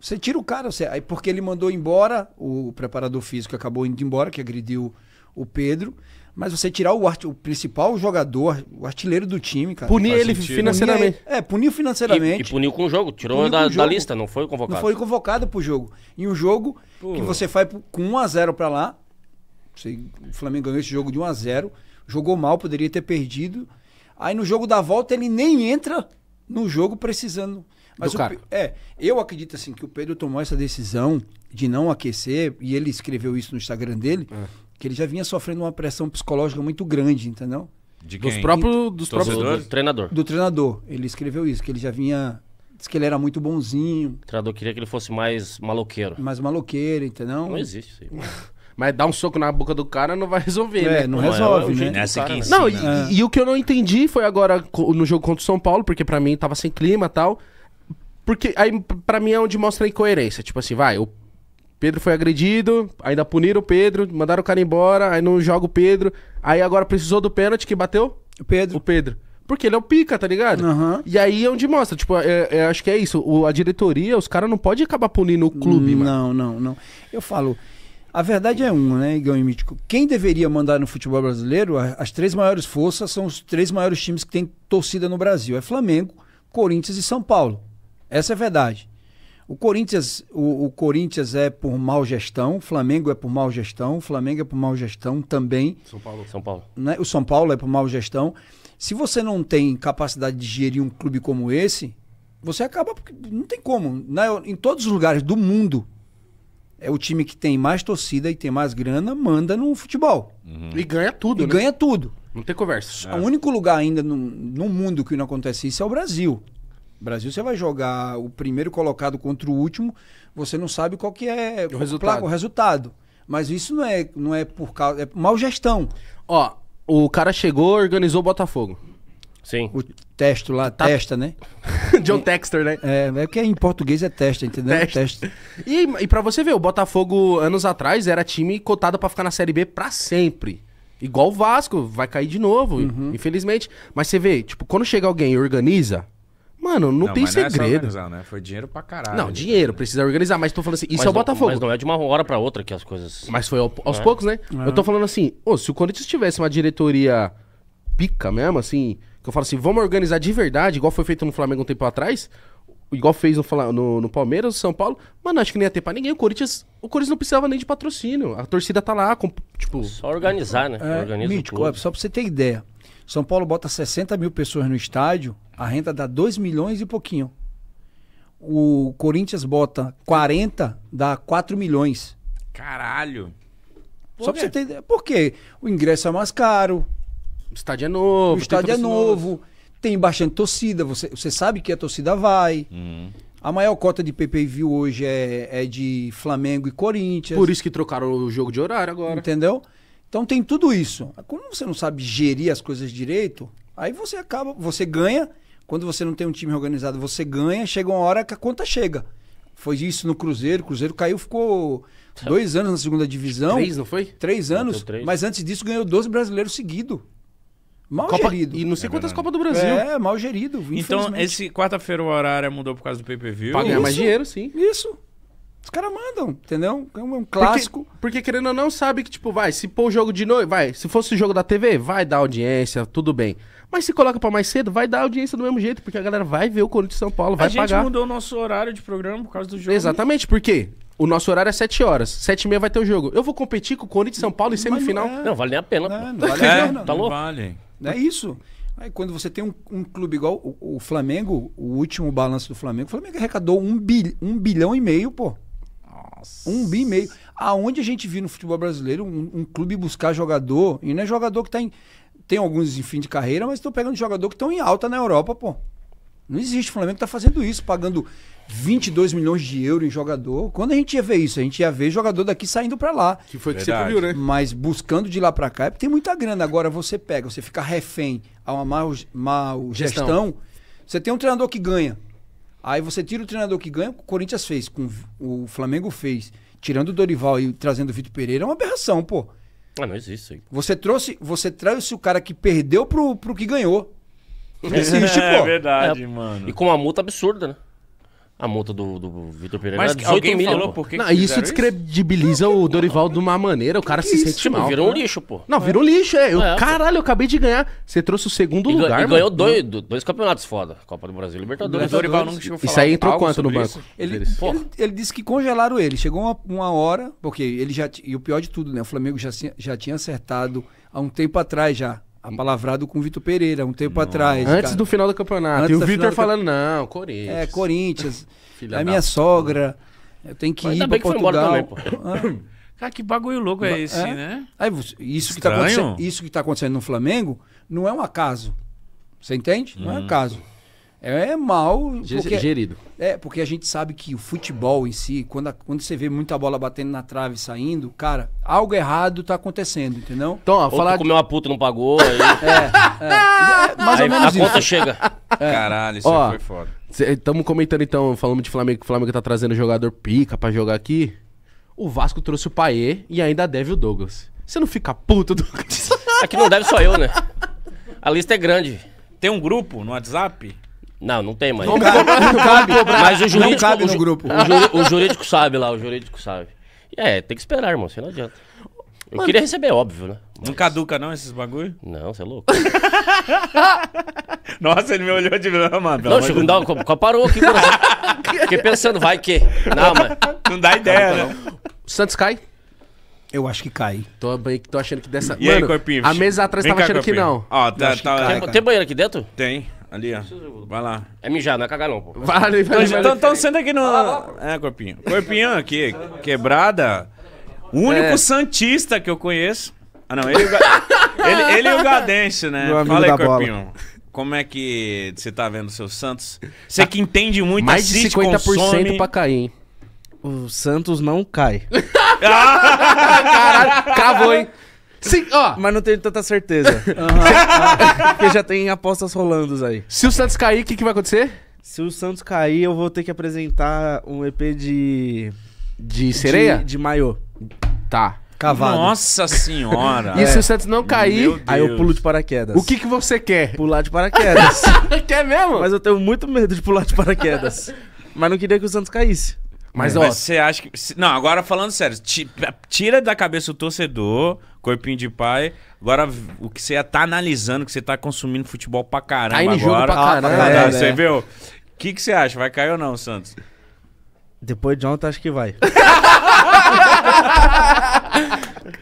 Speaker 3: Você tira o cara, você, aí porque ele mandou embora, o preparador físico acabou indo embora, que agrediu o Pedro, mas você tirar o, art, o principal jogador, o artilheiro do time, cara. Punir ele sentido. financeiramente. Punir, é, puniu financeiramente. E, e, puniu com o jogo, tirou da, jogo. da, lista, não foi convocado. Não foi convocado pro jogo. E um jogo Pô. que você faz com 1x0 para lá. O Flamengo ganhou esse jogo de 1x0. Jogou mal, poderia ter perdido. Aí no jogo da volta ele nem entra no jogo precisando. Mas o, é, eu acredito assim que o Pedro tomou essa decisão de não aquecer e ele escreveu isso no Instagram dele. É que ele já vinha sofrendo uma pressão psicológica muito grande, entendeu? De quem? Dos próprios, dos próprios do, do treinador. Do treinador. Ele escreveu isso, que ele já vinha Diz que ele era muito bonzinho. O treinador
Speaker 5: queria que ele fosse mais maloqueiro.
Speaker 3: Mais maloqueiro, entendeu? Não existe isso aí.
Speaker 5: <laughs> Mas dar um soco na boca do cara não vai resolver,
Speaker 1: é, né? Não, não é resolve, é, né? ensina. Né? Não, e, é.
Speaker 3: e, o que eu não entendi foi agora
Speaker 1: no jogo contra o São Paulo, porque para mim tava sem clima e tal. Porque aí para mim é onde mostra a incoerência. Tipo assim, vai, o Pedro foi agredido, ainda puniram o Pedro, mandaram o cara embora, aí não joga o Pedro. Aí agora precisou do pênalti que bateu? O Pedro. O Pedro. Porque ele é o pica, tá ligado? Uhum. E aí é onde mostra, tipo, é, é, acho que é isso. O, a diretoria, os caras não podem
Speaker 3: acabar punindo o clube, mano. Não, não, não. Eu falo, a verdade é uma, né, Igão e Mítico? Quem deveria mandar no futebol brasileiro, as três maiores forças são os três maiores times que têm torcida no Brasil. É Flamengo, Corinthians e São Paulo. Essa é a verdade. O Corinthians, o, o, Corinthians é por mal gestão, o Flamengo é por mal gestão, o Flamengo é por mal gestão também.
Speaker 5: São Paulo. São Paulo.
Speaker 3: Né? O São Paulo é por mal gestão. Se você não tem capacidade de gerir um clube como esse, você acaba porque não tem como. Em todos os lugares do mundo, é o time que tem mais torcida e tem mais grana manda no futebol. Uhum. E ganha tudo. E né? ganha tudo. Não tem conversa. É. O único lugar ainda no, no mundo que não acontece isso é o Brasil. Brasil, você vai jogar o primeiro colocado contra o último, você não sabe qual que é o resultado. O resultado. Mas isso não é, não é por causa. É mal gestão. Ó, o cara chegou organizou o Botafogo. Sim. O texto lá, tá... testa, né? <laughs> John Texter, né? É, é que em português é testa, entendeu?
Speaker 1: Testa. testa. E, e para você ver, o Botafogo, anos atrás, era time cotado para ficar na Série B para sempre. Igual o Vasco, vai cair de novo, uhum. infelizmente. Mas você vê, tipo, quando chega alguém e organiza, Mano, não, não tem é segredo. É né? Foi dinheiro pra caralho. Não, dinheiro, né? precisa organizar, mas tô falando assim, isso mas é o Botafogo. Mas não é de uma hora pra outra que as coisas. Mas foi ao, aos é. poucos, né? É. Eu tô falando assim, oh, se o Corinthians tivesse uma diretoria pica mesmo, assim, que eu falo assim, vamos organizar de verdade, igual foi feito no Flamengo um tempo atrás, igual fez no, no, no Palmeiras, São Paulo, mano, acho que nem ia ter pra ninguém. O Corinthians, o Corinthians não precisava nem de patrocínio. A torcida tá lá, com,
Speaker 5: tipo. Só organizar, né? É, Organiza
Speaker 3: mítico, ó, só pra você ter ideia. São Paulo bota 60 mil pessoas no estádio a renda dá 2 milhões e pouquinho. O Corinthians bota 40, dá 4 milhões.
Speaker 2: Caralho. Por Só quê? pra você
Speaker 3: ter Por quê? O ingresso é mais caro. O estádio é novo. O estádio é novo. Tem bastante torcida. Você, você sabe que a torcida vai. Uhum. A maior cota de PPV hoje é, é de Flamengo e Corinthians. Por isso que trocaram o jogo de horário agora. Entendeu? Então tem tudo isso. Como você não sabe gerir as coisas direito, aí você acaba, você ganha quando você não tem um time organizado, você ganha, chega uma hora que a conta chega. Foi isso no Cruzeiro. O Cruzeiro caiu, ficou tá. dois anos na segunda divisão. Três, não foi? Três anos. Três. Mas antes disso ganhou 12 brasileiros seguido. Mal Copa, gerido. E não sei é quantas Copas do Brasil. É, mal gerido. Então,
Speaker 2: esse quarta-feira o horário mudou por causa do pay-per-view. Pra ganhar mais dinheiro,
Speaker 1: sim. Isso. Os caras mandam, entendeu? É um é clássico. Porque, porque, querendo ou não, sabe que, tipo, vai, se pôr o jogo de noite, vai. Se fosse o jogo da TV, vai dar audiência, tudo bem. Mas se coloca para mais cedo, vai dar audiência do mesmo jeito, porque a galera vai ver o Corinthians São Paulo, vai pagar. A gente pagar. mudou
Speaker 2: o nosso horário de programa por causa do jogo.
Speaker 1: Exatamente, por quê? O nosso horário é 7 horas. 7 e meia vai ter o jogo. Eu vou competir com o Corinthians São Paulo em semifinal. Não, é. não, vale nem
Speaker 5: a pena. Não, não vale <laughs> é, a pena. Tá louco? Vale.
Speaker 3: É isso. Aí, quando você tem um, um clube igual o, o, Flamengo, o último balanço do Flamengo, o Flamengo arrecadou um, bil, um bilhão e meio, pô. Nossa. Um bilhão e meio. Aonde a gente viu no futebol brasileiro um, um clube buscar jogador, e não é jogador que tá em tem alguns em fim de carreira, mas estou pegando jogador que estão em alta na Europa, pô. Não existe. O Flamengo está fazendo isso, pagando 22 milhões de euros em jogador. Quando a gente ia ver isso? A gente ia ver jogador daqui saindo para lá. Que foi Verdade. que você viu, né? Mas buscando de lá para cá, é porque tem muita grana. Agora você pega, você fica refém a uma mal, mal gestão. gestão. Você tem um treinador que ganha. Aí você tira o treinador que ganha, o Corinthians fez, com o Flamengo fez, tirando o Dorival e trazendo o Vitor Pereira, é uma aberração, pô.
Speaker 5: Ah, não existe isso
Speaker 3: Você trouxe, você trouxe o cara que perdeu pro, pro que ganhou.
Speaker 5: Não existe, pô. É verdade, é. mano. E
Speaker 3: com uma multa absurda, né?
Speaker 5: A multa do, do Vitor Pereira Mas alguém mil. Falou por que não, que isso
Speaker 1: descredibiliza isso? o Dorival de uma maneira, o cara se isso? sente tipo, mal. Virou um lixo, pô. Não, virou um lixo, é. Eu, é, caralho, eu acabei de ganhar. Você trouxe o segundo e lugar, e ganhou dois,
Speaker 5: dois campeonatos foda. Copa do Brasil Libertadores. Dorival não chegou Isso aí entrou quanto no banco? Ele, ele,
Speaker 3: ele, disse que congelaram ele. Chegou uma, uma hora, porque ele já... E o pior de tudo, né? O Flamengo já, já tinha acertado há um tempo atrás já apalavrado com o Vitor Pereira, um tempo Nossa. atrás. Antes cara. do final do campeonato. Antes e o Vitor falando, não, Corinthians. É, Corinthians. <laughs> é a minha p... sogra. Eu tenho que Mas ir pra Portugal. Que foi também, pô.
Speaker 2: Ah. Cara, que bagulho louco é esse, é. né?
Speaker 3: Aí, isso, que tá acontecendo, isso que tá acontecendo no Flamengo não é um acaso. Você entende? Hum. Não é um acaso. Hum. É mal porque, gerido. É, porque a gente sabe que o futebol em si, quando, a, quando você vê muita bola batendo na trave saindo, cara, algo errado tá acontecendo, entendeu? Então, a falar. Tu comeu uma puta não pagou. Aí... é, <laughs>
Speaker 4: é, é, mais aí ou menos a isso. conta
Speaker 1: chega. É. Caralho, isso ó, foi foda. Estamos comentando então, falando de Flamengo, que o Flamengo tá trazendo jogador pica para jogar aqui. O Vasco trouxe o Paê e ainda deve o Douglas. Você não fica puto, <laughs> Douglas?
Speaker 5: Aqui não deve só eu, né? A lista é grande. Tem um grupo no WhatsApp não, não tem mais. Não, <laughs> não cabe. Mas o jurídico, não cabe no grupo. O, ju, o jurídico sabe lá, o jurídico sabe. é, tem que esperar, irmão, Senão não adianta. Eu Mano, queria receber, óbvio, né? Mas... Não caduca, não, esses bagulho? Não, você é louco. <laughs> Nossa, ele me olhou de não, mano. Não, Chico, não, parou aqui. Fiquei pensando, vai que. Não, mas. Não dá ideia, não. não.
Speaker 1: O Santos cai?
Speaker 3: Eu acho que cai. Tô,
Speaker 1: tô achando que dessa. E mano, aí, corpinho? A mesa atrás tava cá, achando corpinho. que não. Ó, tá, tá, tem,
Speaker 5: tem banheiro aqui dentro? Tem. Ali, ó. Vai lá. É mijar, não é cagar, não, pô. Vai ali, vai ali. Então senta aqui no.
Speaker 2: É, corpinho. Corpinho aqui, quebrada. O único é. Santista que eu conheço. Ah, não, ele,
Speaker 1: <laughs>
Speaker 2: ele, ele e o Gadense, né? Meu amigo Fala aí, Corpinho. Bola. Como é que você tá vendo o seu Santos? Você que entende muito, Mais de 50% consome... pra cair, hein? O Santos não cai. <laughs> Caralho, cavou, hein? Sim, ó. Mas não tenho tanta certeza. <laughs> Ah, porque já tem apostas rolando aí.
Speaker 1: Se o Santos cair, o que, que vai acontecer? Se o Santos cair, eu vou ter que apresentar um EP de. De sereia? De, de maiô. Tá. Cavado. Nossa senhora. e se o Santos não cair, aí eu pulo de paraquedas. O que, que você quer? Pular de paraquedas.
Speaker 2: <laughs> quer mesmo? Mas eu tenho muito medo de pular de paraquedas. <laughs> Mas não queria que o Santos caísse. Mas, é. ó. Mas você acha que. Não, agora falando sério, é, tira da cabeça o torcedor, corpinho de pai. Agora, o que você tá analisando, que você tá consumindo futebol pra caramba Aí tá agora. Pra caramba, pra caramba. Né? você viu? O que, que você acha? Vai cair ou não, Santos?
Speaker 5: Depois
Speaker 1: de ontem, acho que vai. <laughs>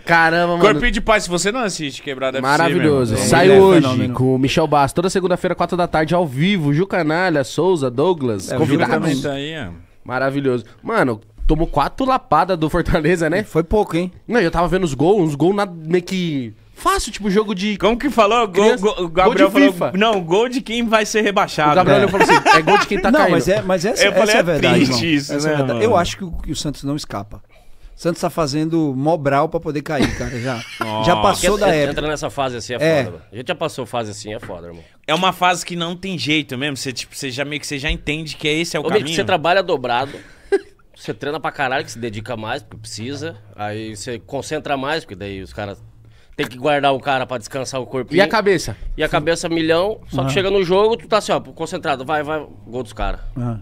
Speaker 1: Caramba, mano. Corpinho
Speaker 2: de Paz, se você não assiste, Quebrada é Maravilhoso. Saiu
Speaker 1: é, hoje fenômeno. com o Michel Bass, toda segunda-feira, quatro da tarde, ao vivo. Ju Canalha, Souza, Douglas, é, convidados. Tá aí, ó. É. Maravilhoso. Mano, tomou quatro lapadas do Fortaleza, né? Foi pouco, hein? Não, eu tava vendo os gols, uns gols na, meio que. Fácil, tipo
Speaker 2: jogo de. Como que falou?
Speaker 1: Gol, gol, o Gabriel gol de falou. FIFA. Não, gol de quem
Speaker 2: vai ser rebaixado. O Gabriel é. falou assim: é gol de quem tá não, caindo. Não, mas é, mas essa, eu essa falei, é, é verdade. Triste isso, essa é né, é verdade. Eu acho
Speaker 3: que o, que o Santos não escapa. Santos está fazendo mobral para poder cair, cara. Já, <laughs> já passou da assim, época. Entra nessa
Speaker 5: fase assim, é, é. foda. Mano. A gente já passou fase assim, é foda, irmão. É uma fase que não tem jeito mesmo. Você, tipo, você já meio que você já entende que esse é o Ô, caminho. que você trabalha dobrado. <laughs> você treina pra caralho, que se dedica mais, porque precisa. Aí você concentra mais, porque daí os caras tem que guardar o cara para descansar o corpo. E a cabeça? E a cabeça milhão. Só uhum. que chega no jogo, tu tá assim, ó, concentrado. Vai, vai, gol dos caras. Uhum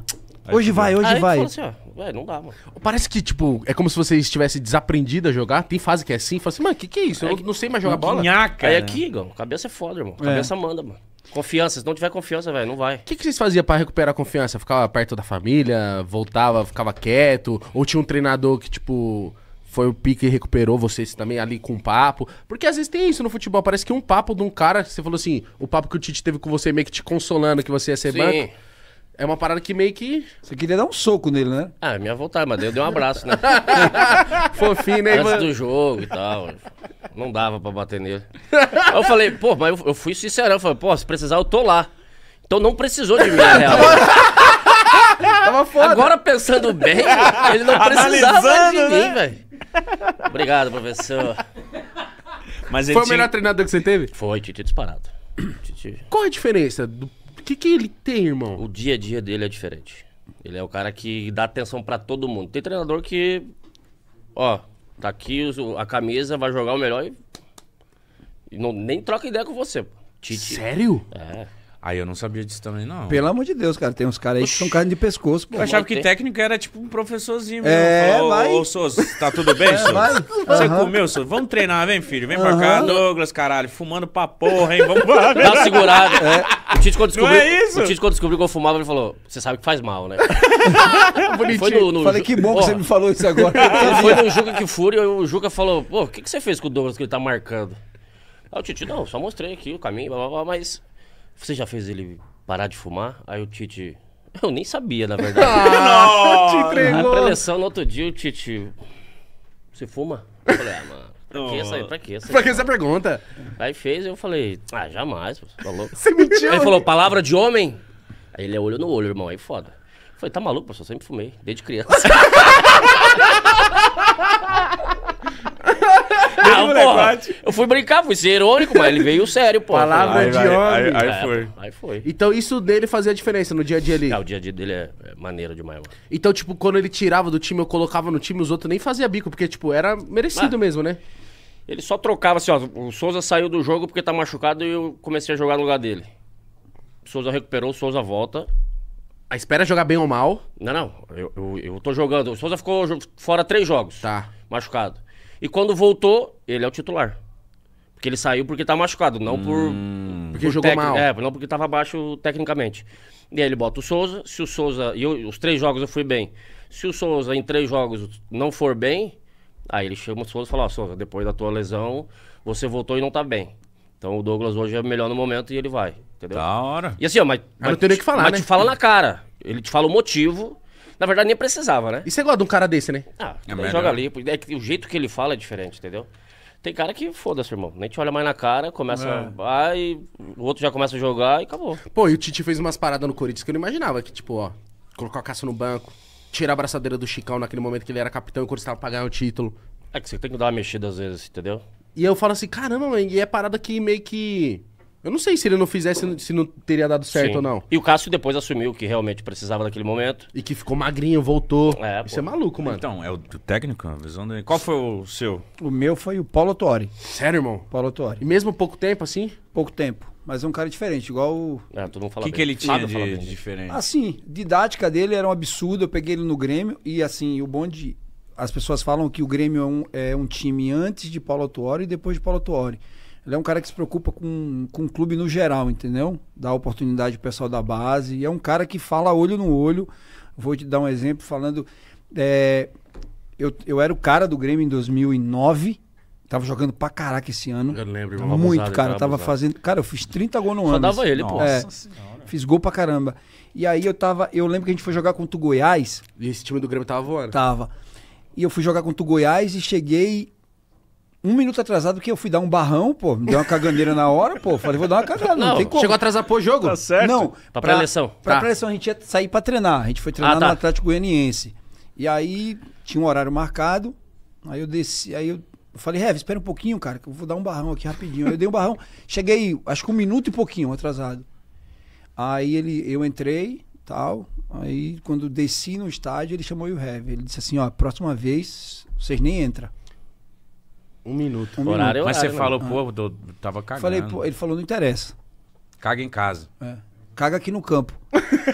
Speaker 5: hoje vai, hoje aí vai. Assim, ó, não dá, mano.
Speaker 1: Parece que, tipo, é como se você estivesse desaprendido a jogar. Tem fase que é assim, fala assim, mano, que que é isso? É Eu é, não sei mais jogar bola. Nhaca, aí aqui,
Speaker 5: Igão, cabeça é foda, irmão. É. Cabeça manda, mano. Confiança, se não tiver confiança, velho, não vai. O
Speaker 1: que, que, vocês faziam para recuperar a confiança? Ficava perto da família, voltava, ficava quieto? Ou tinha um treinador que, tipo, foi o pique e recuperou vocês também ali com um papo? Porque às vezes tem isso no futebol, parece que um papo de um cara, você falou assim, o papo que o Tite teve com você meio que te consolando que você ia ser Sim. banco. É uma parada que meio que. Você queria dar um soco nele, né? Ah, minha
Speaker 5: vontade, mas eu dei um abraço, né? <laughs>
Speaker 4: Fofinho, né, Antes mano? do
Speaker 5: jogo e tal. Não dava pra bater nele. Aí eu falei, pô, mas eu, fui sincerão. Eu falei, pô, se precisar, eu tô lá. Então não precisou de mim, na real.
Speaker 4: Tava foda. Agora
Speaker 5: pensando bem, ele não precisava de mim, né? velho. Obrigado, professor. Mas Foi o tinha... melhor treinador que você teve? Foi, Titi disparado.
Speaker 1: Qual a diferença do
Speaker 5: o que, que ele tem, irmão? O dia a dia dele é diferente. Ele é o cara que dá atenção para todo mundo. Tem treinador que, ó, tá aqui a camisa, vai jogar o melhor e, e não, nem troca ideia com você. Tite. Sério? É. Aí eu não
Speaker 2: sabia
Speaker 3: disso também, não. Pelo amor de Deus, cara. Tem uns caras aí que são carne de pescoço, pô. Eu achava que
Speaker 2: técnico era tipo um professorzinho É, Falou, Ô, Sos, tá tudo bem, <laughs> é, Sos? Você uhum. comeu, Sos? Vamos treinar, vem, filho.
Speaker 1: Vem uhum. pra cá,
Speaker 5: Douglas, caralho. Fumando pra porra, hein? Vamos lá. Dá uma segurada. É. O Tite, quando descobriu, é isso? o Tite, quando descobriu que eu fumava, ele falou, você sabe que faz mal, né?
Speaker 3: <laughs> Bonitinho. Foi no, no Falei, que bom que você me falou isso agora. Foi no <laughs> Juca
Speaker 5: que Fúria, e o Juca falou, pô, o que, que você fez com o Douglas que ele tá marcando? Ah, o Titi, não, só mostrei aqui o caminho, blá, blá, blá, mas você já fez ele parar de fumar? Aí o Tite. Eu nem sabia, na verdade. <laughs> ah, não! Te entregou. Na eleição, no outro dia, o Tite. Você fuma? Eu falei, ah, mano. Pra que essa, pra que essa, pra que essa pergunta? Aí fez, eu falei, ah, jamais, você tá louco. Você mentiu? Aí ele falou, palavra de homem? Aí ele é olho no olho, irmão, aí foda. Eu falei, tá maluco, professor, eu sempre fumei, desde criança. <laughs> ah, é porra, eu fui brincar, fui ser irônico, mas ele veio sério, pô. Palavra aí, de homem. Aí, aí, foi. É, aí foi. Então
Speaker 1: isso dele fazia diferença no dia a dia ali? Ah, o dia a dia dele é, é maneiro demais, mano. Então, tipo, quando ele tirava do time, eu colocava no time, os outros nem fazia bico, porque, tipo, era merecido mesmo, né?
Speaker 5: Ele só trocava assim, ó. O Souza saiu do jogo porque tá machucado e eu comecei a jogar no lugar dele. O Souza recuperou, o Souza volta. A espera é jogar bem ou mal? Não, não. Eu, eu, eu tô jogando. O Souza ficou fora três jogos. Tá. Machucado. E quando voltou, ele é o titular. Porque ele saiu porque tá machucado, não por.
Speaker 4: Hum. porque por jogou tec... mal. É,
Speaker 5: não porque tava abaixo tecnicamente. E aí ele bota o Souza. Se o Souza. E eu, os três jogos eu fui bem. Se o Souza em três jogos não for bem, aí ele chama o Souza e fala: Ó, oh, Souza, depois da tua lesão, você voltou e não tá bem. Então o Douglas hoje é melhor no momento e ele vai. Entendeu? Da hora. E assim, ó, mas. mas eu teria que falar. Mas né? te fala na cara. Ele te fala o motivo. Na verdade, nem precisava, né? E você
Speaker 1: gosta de um cara desse, né?
Speaker 4: Ah,
Speaker 5: é joga ali. É, o jeito que ele fala é diferente, entendeu? Tem cara que foda-se, irmão. Nem te olha mais na cara, começa. É. Vai, o outro já começa a jogar e acabou.
Speaker 1: Pô, e o Tite fez umas paradas no Corinthians que eu não imaginava. Que, tipo, ó, colocou a caça no banco, tirar a abraçadeira do Chicão naquele momento que ele era capitão e o Corinthians tava pra ganhar o título.
Speaker 5: É que você tem que dar uma mexida às vezes, entendeu? E eu falo assim, caramba, mãe, e é parada
Speaker 1: que meio que. Eu não sei se ele não fizesse, se não teria dado certo
Speaker 5: Sim. ou não. E o Cássio depois assumiu que realmente precisava naquele momento. E que ficou magrinho, voltou. É, Isso pô. é maluco, mano. Então, é o técnico, a visão dele. Qual foi o seu?
Speaker 3: O meu foi o Paulo Tori. Sério, irmão? Paulo Tori. E mesmo pouco tempo, assim? Pouco tempo. Mas é um cara diferente, igual o. É, todo mundo fala O que, que ele tinha de, de diferente? Assim, didática dele era um absurdo. Eu peguei ele no Grêmio e, assim, o bom de. As pessoas falam que o Grêmio é um, é um time antes de Paulo Tuori e depois de Paulo Tuori. Ele é um cara que se preocupa com, com o clube no geral, entendeu? Dá oportunidade pro pessoal da base. E é um cara que fala olho no olho. Vou te dar um exemplo falando. É, eu, eu era o cara do Grêmio em 2009. Tava jogando pra caraca esse ano. Eu lembro, irmão. Muito, abusado, cara. Tava abusado. fazendo. Cara, eu fiz 30 gols no ano. Só dava ele, pô. É, fiz gol pra caramba. E aí eu tava. Eu lembro que a gente foi jogar contra o Goiás. E esse time do Grêmio tava voando. Tava. E eu fui jogar contra o Goiás e cheguei um minuto atrasado que eu fui dar um barrão, pô. Me deu uma caganeira na hora, pô. Falei, vou dar uma cagada, não, não tem como. Chegou a atrasar pro jogo? Tá certo. Não. Pra, pra pré-eleção. Pra tá. pré-eleção a gente ia sair pra treinar. A gente foi treinar ah, tá. no Atlético Goianiense. E aí tinha um horário marcado. Aí eu desci, aí eu falei, Rev, espera um pouquinho, cara, que eu vou dar um barrão aqui rapidinho. Aí eu dei um barrão, cheguei acho que um minuto e pouquinho atrasado. Aí ele, eu entrei, tal. Aí quando desci no estádio, ele chamou o Rev. Ele disse assim, ó, próxima vez vocês nem entram. Um minuto. Um horário, minuto. Mas horário, você né? falou, povo
Speaker 2: pô, ah. tava cagando. Falei, pô,
Speaker 3: ele falou, não interessa. Caga em casa. É. Caga aqui no campo.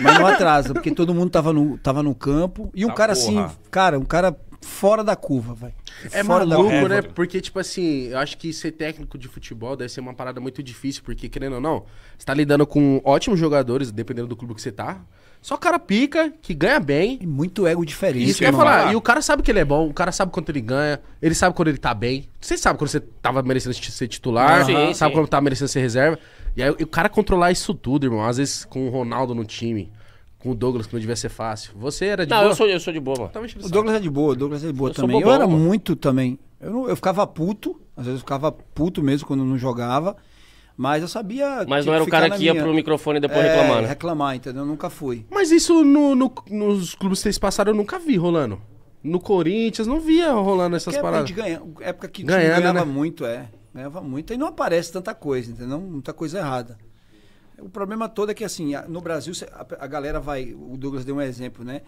Speaker 3: Mas não atrasa, porque todo mundo tava no, tava no campo. E um tá cara assim, porra. assim, cara, um cara fora da curva, vai. É fora maluco, da né?
Speaker 1: Porque, tipo assim, eu acho que ser técnico de futebol deve ser uma parada muito difícil, porque, querendo ou não, você tá lidando com ótimos jogadores, dependendo do clube que você tá. Só cara pica, que ganha bem. E muito ego diferente. Isso que eu falar. E o cara sabe que ele é bom, o cara sabe quanto ele ganha, ele sabe quando ele tá bem. Você sabe quando você tava merecendo ser titular, uhum, sabe sim. quando tava tá merecendo ser reserva. E aí o cara controlar isso tudo, irmão. Às vezes com
Speaker 3: o Ronaldo no time, com o Douglas, que não devia ser fácil.
Speaker 5: Você era de não, boa? Não, eu sou, eu sou de boa, mano. o Douglas
Speaker 3: é de boa, o Douglas é de boa eu também. eu era muito também. Eu, não, eu ficava puto, às vezes eu ficava puto mesmo quando não jogava. Mas eu sabia. Mas não era o cara que ia minha. pro microfone e depois é, reclamar, né? reclamar, entendeu? nunca fui. Mas isso no, no, nos clubes que vocês passaram eu nunca vi rolando. No Corinthians, não via rolando essas época paradas. Ganha, época que Ganhando, ganhava né? muito, é. Ganhava muito. E não aparece tanta coisa, entendeu? Muita coisa errada. O problema todo é que, assim, no Brasil, a, galera vai. O Douglas deu um exemplo, né?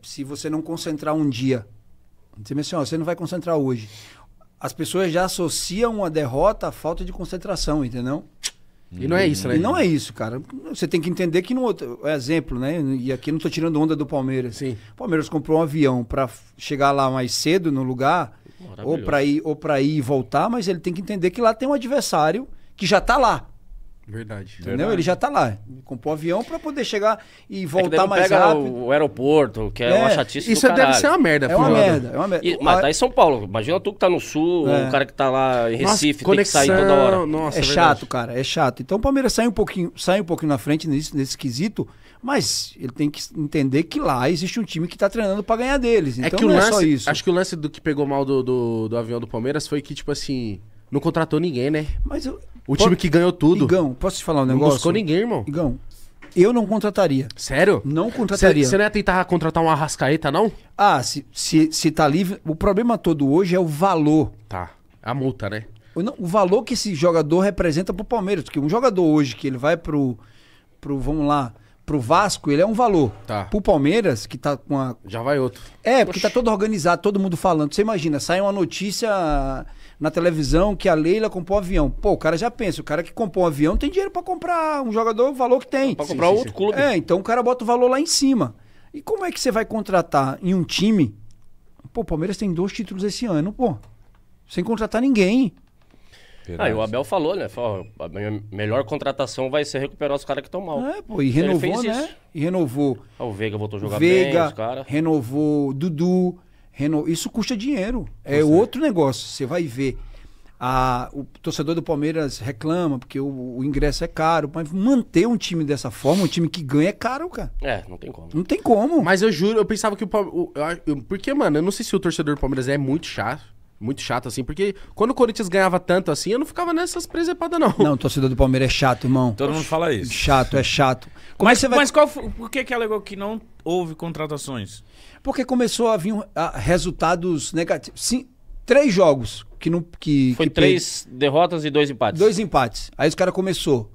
Speaker 3: Se, você não concentrar um dia. Você menciona, você não vai concentrar hoje as pessoas já associam a derrota à falta de concentração, entendeu?
Speaker 1: E não é isso, né? E não
Speaker 3: é isso, cara. Você tem que entender que no outro. É exemplo, né? E aqui não tô tirando onda do Palmeiras. Sim. O Palmeiras comprou um avião para chegar lá mais cedo no lugar, ou para ir ou para ir e voltar, mas ele tem que entender que lá tem um adversário que já tá lá.
Speaker 5: Verdade.
Speaker 1: Entendeu? Verdade. Ele já
Speaker 3: tá lá. Comprou avião para poder chegar e é voltar é mais pega rápido.
Speaker 5: O, o aeroporto, que é, é uma chatice Isso é- deve ser
Speaker 3: uma merda, É uma merda, é uma merda. E, mas tá
Speaker 5: em São Paulo. Imagina tu que tá no sul, é. o cara que tá lá em Recife, Nossa, conexão, tem que sair toda hora. Nossa, é, é chato,
Speaker 3: cara, é chato. Então o Palmeiras sai um pouquinho, sai um pouquinho na frente nesse, nesse quesito, mas ele tem que entender que lá existe um time que tá treinando para ganhar deles. Então é que então o é lance, é só isso.
Speaker 1: Acho que o lance do que pegou mal do, do, do avião do Palmeiras foi que, tipo assim não contratou ninguém, né?
Speaker 3: Mas eu, o time que ganhou tudo. Igão, posso te falar um negócio? Não buscou
Speaker 1: ninguém, irmão. Igão,
Speaker 3: eu não contrataria. Sério? Não contrataria. Você não ia tentar contratar um Arrascaeta, não? Ah, se, se, se tá livre. O problema todo hoje é o valor. Tá. A multa, né? O, não, o valor que esse jogador representa pro Palmeiras. Porque um jogador hoje que ele vai pro. pro vamos lá. Pro Vasco, ele é um valor. Tá. Pro Palmeiras, que tá com a. Já vai outro. É, porque Oxi. tá todo organizado, todo mundo falando. Você imagina, sai uma notícia na televisão que a Leila comprou um avião. Pô, o cara já pensa, o cara que comprou um avião tem dinheiro para comprar um jogador, o valor que tem. Para comprar sim, outro sim. clube. É, então o cara bota o valor lá em cima. E como é que você vai contratar em um time? Pô, o Palmeiras tem dois títulos esse ano, pô. Sem contratar ninguém.
Speaker 5: Ah, e o Abel falou, né? Falou, a melhor contratação vai ser recuperar os caras que estão mal. É, pô, e renovou, né? Isso.
Speaker 3: E renovou. Ah, o Veiga voltou a jogar bem, os cara. renovou Dudu, Reno... Isso custa dinheiro. É Você... É. outro negócio. Você vai ver. A, o torcedor do Palmeiras reclama porque o, o, ingresso é caro, mas manter um time dessa forma, um time que ganha é caro, cara.
Speaker 5: É, não tem como.
Speaker 3: Não tem como. Mas eu juro, eu pensava que o Palmeiras.
Speaker 1: Porque, mano, eu não sei se o torcedor do Palmeiras é muito chato. Muito chato, assim, porque quando o Corinthians ganhava tanto
Speaker 3: assim, eu não ficava nessas presepadas, não. Não, torcedor do Palmeiras é chato, irmão. Todo mundo fala isso. Chato, é chato. Como mas, é mas qual, por que, que alegou que não houve contratações? Porque começou a vir a, resultados negativos. Sim, três jogos que não. Que, Foi que três derrotas e dois empates. Dois empates. Aí os caras começou.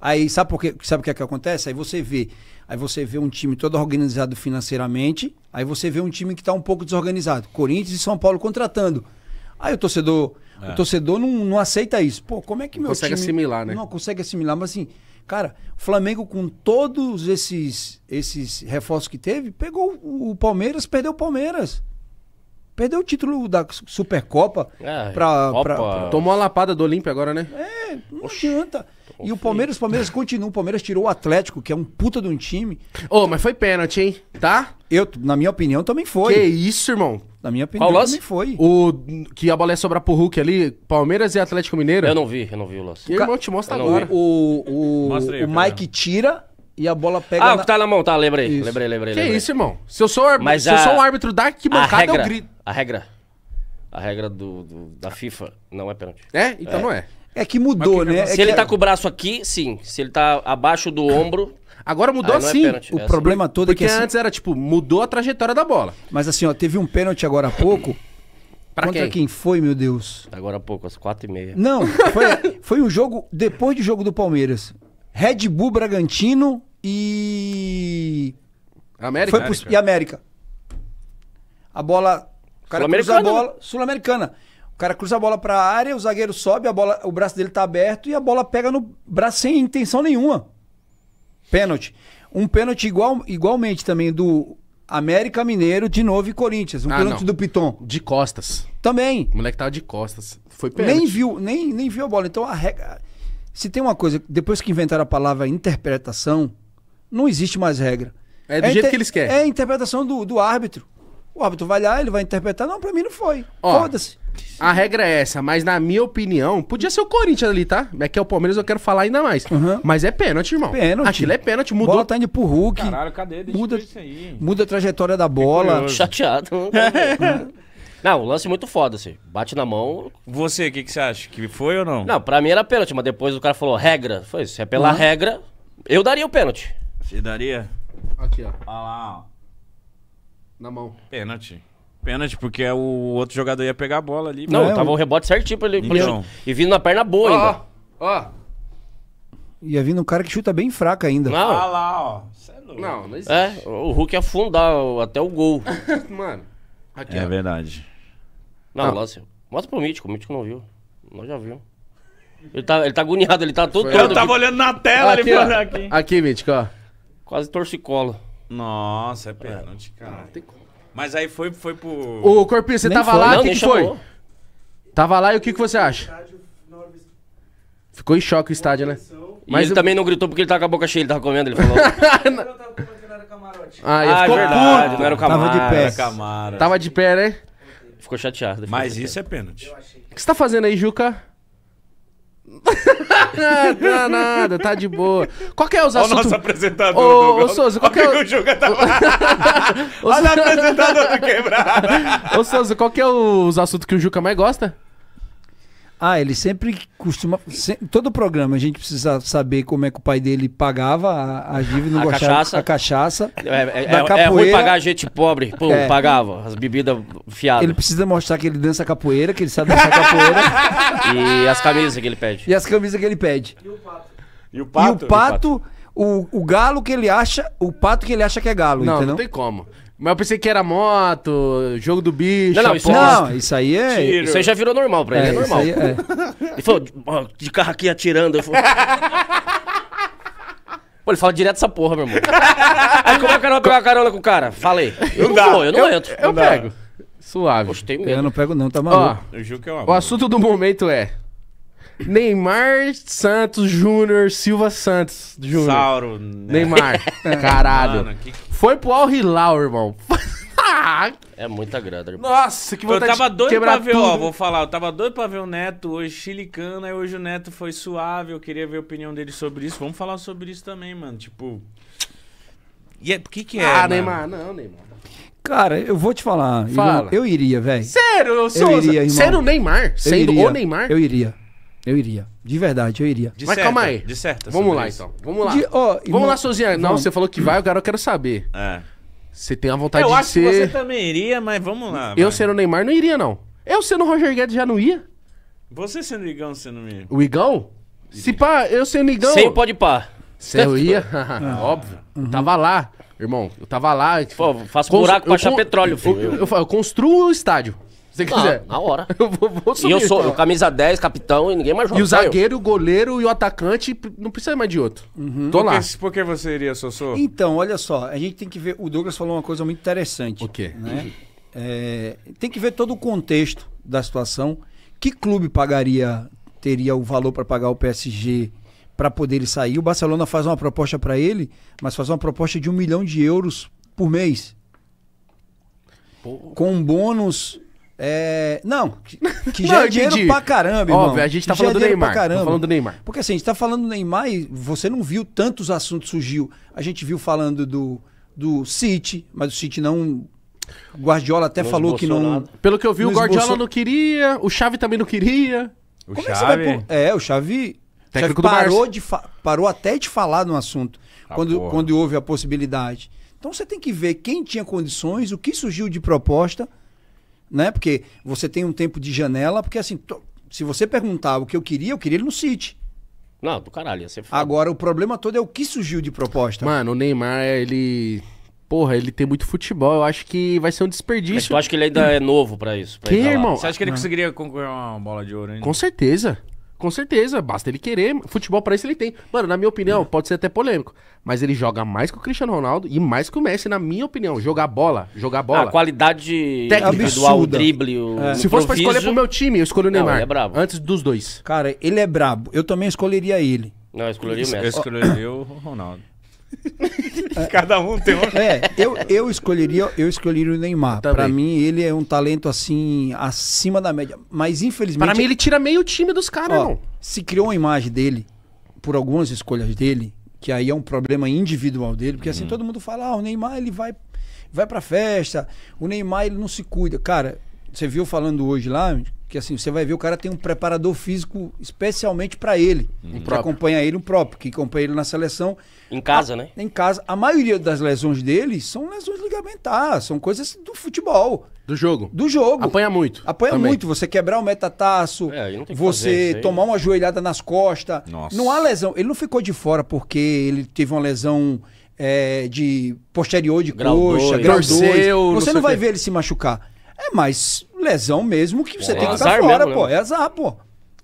Speaker 3: Aí sabe por quê? Sabe o que é que acontece? Aí você vê, aí você vê um time todo organizado financeiramente, aí você vê um time que está um pouco desorganizado. Corinthians e São Paulo contratando. Aí o torcedor, é. o torcedor não, não aceita isso. Pô, como é que não meu consegue time... assimilar, né? Não consegue assimilar, mas assim, cara, o Flamengo com todos esses esses reforços que teve, pegou o Palmeiras, perdeu o Palmeiras. Perdeu o título da Supercopa. É, pra, pra, pra... Tomou a lapada do Olímpia agora, né? É, não Oxi. adianta. E o Palmeiras, o Palmeiras continua. O Palmeiras tirou o Atlético, que é um puta de um time. Ô, oh, mas foi pênalti, hein? Tá? Eu, na minha opinião, também foi. Que
Speaker 1: isso, irmão? Na minha opinião, Qual também foi. O que a bola ia é sobrar pro Hulk ali, Palmeiras e Atlético
Speaker 5: Mineiro? Eu não vi, eu não vi o lance. Irmão,
Speaker 1: te mostra agora. O, o, o, o Mike tira
Speaker 3: e a bola pega. Ah, o na... que
Speaker 5: tá na mão, tá, lembrei. Isso. Lembrei, lembrei. Que lembrei. isso, irmão?
Speaker 3: Se eu sou, arbitro, Mas a... eu sou um árbitro da arquibancada, regra, eu grito.
Speaker 5: A regra. A regra do, do da FIFA não é pênalti.
Speaker 3: É? Então é. não é. É que mudou, né? É se que... ele tá com
Speaker 5: o braço aqui, sim. Se ele tá abaixo do ombro. Agora
Speaker 3: mudou é sim. É o assim. problema todo é Porque é que. Porque assim- antes era tipo, mudou a trajetória da bola. Mas assim, ó, teve um pênalti agora há pouco. Pra Contra quem? quem? foi, meu Deus?
Speaker 5: Agora há pouco, às quatro e meia.
Speaker 3: Não, foi, foi um jogo depois do jogo do Palmeiras. Red Bull Bragantino e.
Speaker 1: América. Foi E
Speaker 3: América. A bola. O cara cruza a bola. Né? Sul-Americana. O cara cruza a bola para a área, o zagueiro sobe, a bola, o braço dele tá aberto e a bola pega no braço sem intenção nenhuma. Pênalti. Um pênalti igual, igualmente também do América Mineiro, de novo e Corinthians. Um ah, pênalti não. do Piton. De costas. Também. O moleque tava de costas. Foi pênalti. Nem viu, nem, nem viu a bola. Então a regra. Se tem uma coisa, depois que inventaram a palavra interpretação, não existe mais regra. É do é jeito que eles querem. É a interpretação do, do árbitro. O árbitro vai lá, ele vai interpretar. Não, pra mim não foi. Foda-se.
Speaker 1: A regra é essa, mas na minha opinião, podia ser o Corinthians ali, tá? É que é o Palmeiras, eu quero falar ainda mais. Uhum. Mas é pênalti, irmão. Pênalti. Aquilo é pênalti,
Speaker 3: mudou. Bola tá indo pro Hulk. Caralho, cadê? Deixa muda, isso aí. Muda a trajetória da bola. Chateado. <laughs> É.
Speaker 5: Não, o lance muito foda, assim. Bate na mão. Você, o que, que você acha? Que foi ou não? Não, pra mim era pênalti, mas depois o cara falou regra. Foi, se é pela uhum. regra, eu daria o pênalti.
Speaker 2: Você daria? Aqui, ó. Olha lá, ó. Na mão. Pênalti. Pênalti, porque o outro jogador ia pegar a bola ali. Não, é, tava o... Um rebote certinho pra ele. Então. E vindo
Speaker 3: na perna boa ó, ainda. Ó, Ia vindo um cara que chuta bem fraco ainda. Não. Ah
Speaker 5: lá, ó. Cê é louco. Não, não é, existe. É, o Hulk ia afundar até o gol. <laughs> Mano. Aqui, é ó. verdade. Não, Mostra pro Mítico, o Mítico não viu. Nós já viu. Ele tá, ele tá agoniado, ele tá todo. eu tava olhando na tela
Speaker 1: aqui, ele falou aqui.
Speaker 5: Aqui, Mítico, ó. Quase torcicolo. Nossa, é pênalti, é. cara. Mas aí foi, foi pro. Ô, Corpinho, você nem tava foi. lá, o que, que foi?
Speaker 1: Tava lá e o que, que você acha? Ficou em choque o estádio, né? E Mas ele também
Speaker 5: não gritou porque ele tava com a boca cheia, ele tava comendo, ele falou. <laughs>
Speaker 1: ah,
Speaker 5: ah ficou é verdade, puto. não era o Camaro. Tava de pé.
Speaker 1: Tava de pé, né?
Speaker 2: Ficou chateado. Mas isso é pênalti.
Speaker 1: O que você tá fazendo aí, Juca? <laughs> nada, nada, tá de boa. Qual que é os Olha assuntos? o nosso apresentador. Ô, ô Souza, qual que é o... o
Speaker 4: Juca tá... <laughs> Olha o apresentador do
Speaker 1: quebrado. Ô, Souza,
Speaker 3: qual que é os assuntos que o Juca mais gosta? Ah, ele sempre costuma. Sempre, todo programa a gente precisa saber como é que o pai dele pagava a, as não a gostava cachaça. a cachaça. É, é, da capoeira. É, é ruim pagar
Speaker 5: a gente pobre, pô, é. pagava as bebidas fiadas. Ele
Speaker 3: precisa mostrar que ele dança capoeira, que ele sabe dançar capoeira. <laughs> E as camisas que ele pede. E as camisas que ele pede. E o pato. E o pato, e o, pato, e o, pato. o, o galo que ele acha, o pato que ele acha que é galo, não, entendeu? Não tem como. Mas eu pensei que era moto,
Speaker 5: jogo do bicho. Não, não, isso, não, isso aí é. Tiro. Isso aí já virou normal pra ele, é, é normal. Aí, é. Ele falou, de carro aqui atirando. Eu falei, <laughs> Pô, ele fala direto essa porra, meu irmão. <laughs> Aí como é que eu não pegar carona com o cara? Falei. Eu não, Vou, eu não eu, entro. Eu, eu pego. Suave. Gostei mesmo. Eu não pego não, tá maluco.
Speaker 2: Ó, eu juro que é
Speaker 1: uma o assunto do momento é... Neymar Santos Júnior Silva Santos Júnior. Sauro. Né? Neymar. <laughs> Caralho. Mano, que... Foi pro Al Hilal, irmão. <laughs> é
Speaker 2: muita
Speaker 5: grana,
Speaker 4: irmão. Nossa, que vontade Eu tava doido pra ver, tudo. ó, vou
Speaker 2: falar. Eu tava doido pra ver o Neto hoje chilicano, aí hoje o Neto foi suave. Eu queria ver a opinião dele sobre isso. Vamos falar sobre isso também, mano. Tipo... E é, por que que é, Ah, mano? Neymar,
Speaker 1: não, Neymar.
Speaker 3: Cara, eu vou te falar. Fala. Eu, eu iria, velho. Sério, eu, sou. iria, Sendo o Neymar, sendo o Neymar. Eu iria. Eu iria. De verdade, eu iria. De Mas certa, calma aí. De
Speaker 1: certa. Vamos lá, isso. então. Vamos lá. De, vamos lá, Sozinha. Não, você falou que vai, agora eu quero saber. É. Você tem a vontade eu de ser... Eu acho que você também iria, mas
Speaker 2: vamos lá. Eu
Speaker 1: sendo o Neymar não iria, não.
Speaker 2: Eu sendo o Roger Guedes já não ia. Você sendo o Igão, você
Speaker 1: não ia. O Igão? Iria. Se pá, eu sendo o Igão... Sem pode pá. Se eu ia, <laughs> ah. óbvio. Uhum. Tava lá. Irmão, eu tava lá. Pô, faço Cons... buraco pra achar petróleo, filho. Eu, eu, eu, construo o estádio você quiser. Na hora.
Speaker 5: <laughs> Eu vou, vou subir. E eu sou então. camisa 10, capitão e ninguém mais
Speaker 3: joga. E o zagueiro, o goleiro e o atacante não precisa mais de outro. Uhum. Tô lá.
Speaker 5: por que você
Speaker 2: iria, Sossô?
Speaker 3: Então, olha só, a gente tem que ver. O Douglas falou uma coisa muito interessante. O quê? Né? É, tem que ver todo o contexto da situação. Que clube pagaria, teria o valor para pagar o PSG para poder ele sair? O Barcelona faz uma proposta para ele, mas faz uma proposta de um milhão de euros por mês. Pô. Com um bônus é, não, que, que <laughs> já não, é dinheiro entendi. pra caramba, irmão. Óbvio, a gente tá é falando, é do Neymar, falando do Neymar. Porque assim, a gente tá falando do Neymar e você não viu tantos assuntos surgiu. A gente viu falando do, do City, mas o City não... Guardiola até Nos falou que não... Pelo que eu vi, Nos o Guardiola
Speaker 1: não queria, o Xavi também não queria.
Speaker 4: O Como é Xavi...
Speaker 3: É, é, o Xavi... Técnico Xavi parou, de parou até de falar no assunto, ah, quando, quando houve a possibilidade. Então você tem que ver quem tinha condições, o que surgiu de proposta né? Porque você tem um tempo de janela, porque assim, se você perguntar o que eu queria, eu queria ele no City.
Speaker 5: Não, do caralho, ia ser foda.
Speaker 3: Agora, o problema todo é o que surgiu de proposta.
Speaker 1: Mano, o Neymar, ele. Porra, ele tem muito futebol. Eu acho que vai ser um desperdício. Mas tu acha
Speaker 5: que ele ainda é novo pra isso? Pra que, irmão? Você acha que ele não. Ah. conseguiria concorrer uma bola de ouro ainda?
Speaker 1: Com certeza. Com certeza, basta ele querer. Futebol para isso ele tem. Mano, na minha opinião, é. pode ser até polêmico, mas ele joga mais que o Cristiano Ronaldo e mais que o Messi, na minha opinião. Jogar bola, jogar ah, bola. A
Speaker 5: qualidade
Speaker 1: técnica absurda. do drible, o é. Se fosse pra escolher pro
Speaker 3: meu time, eu escolho o Neymar. Não, é brabo. Antes dos dois. Cara, ele é brabo. Eu também escolheria ele. Não,
Speaker 5: eu escolheria o Messi. Eu escolheria o Ronaldo.
Speaker 3: <laughs> Cada um tem um. É, eu, eu escolheria, eu escolheria o Neymar. Também. Pra mim, ele é um talento assim, acima da média. Mas infelizmente. Pra mim, ele
Speaker 1: tira meio time dos caras, não.
Speaker 3: Se criou uma imagem dele, por algumas escolhas dele, que aí é um problema individual dele, porque assim uhum. todo mundo fala, ah, o Neymar ele vai, vai pra festa, o Neymar ele não se cuida. Cara, você viu falando hoje lá, que assim, você vai ver o cara tem um preparador físico especialmente para ele, uhum. um que acompanha ele um próprio, que acompanha ele na seleção. Em casa, a, né? Em casa. A maioria das lesões dele são lesões ligamentares, são coisas do futebol. Do jogo. Do jogo. Apanha muito. Apanha também. muito. Você quebrar o metatarso, é, você tomar uma joelhada nas costas. Nossa. Não há lesão. Ele não ficou de fora porque ele teve uma lesão é, de posterior de grau coxa, dois. grau 2. Você não, não vai ver ele se machucar. É mais lesão mesmo que você é tem que estar fora, mesmo, pô. Mesmo. Né? É azar, pô.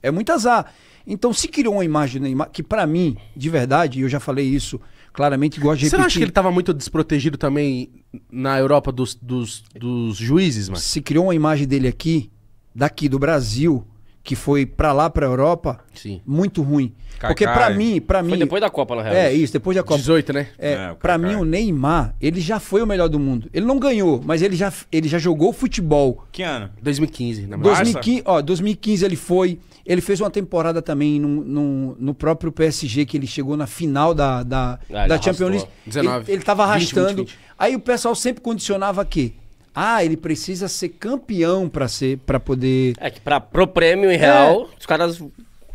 Speaker 3: É muito azar. Então se criou uma imagem que para mim, de verdade, eu já falei isso claramente, igual de Você não acha que ele estava muito desprotegido também na Europa dos, dos, dos juízes, mano? Se criou uma imagem dele aqui, daqui do Brasil, que foi para lá para Europa, Sim. muito ruim. Cacai. Porque para mim, para mim, foi depois
Speaker 5: da Copa, na real. É
Speaker 3: isso, depois da Copa. 18, né? É, é para mim o Neymar, ele já foi o melhor do mundo. Ele não ganhou, mas ele já, ele já jogou futebol. Que ano? 2015, na 2015, ó, 2015 ele foi, ele fez uma temporada também no, no, no próprio PSG que ele chegou na final da da, ah, da Champions League. 19. Ele, ele tava arrastando. 20, 20, 20. Aí o pessoal sempre condicionava que ah, ele precisa ser campeão para ser para poder.
Speaker 5: É que para pro prêmio em real, é. os caras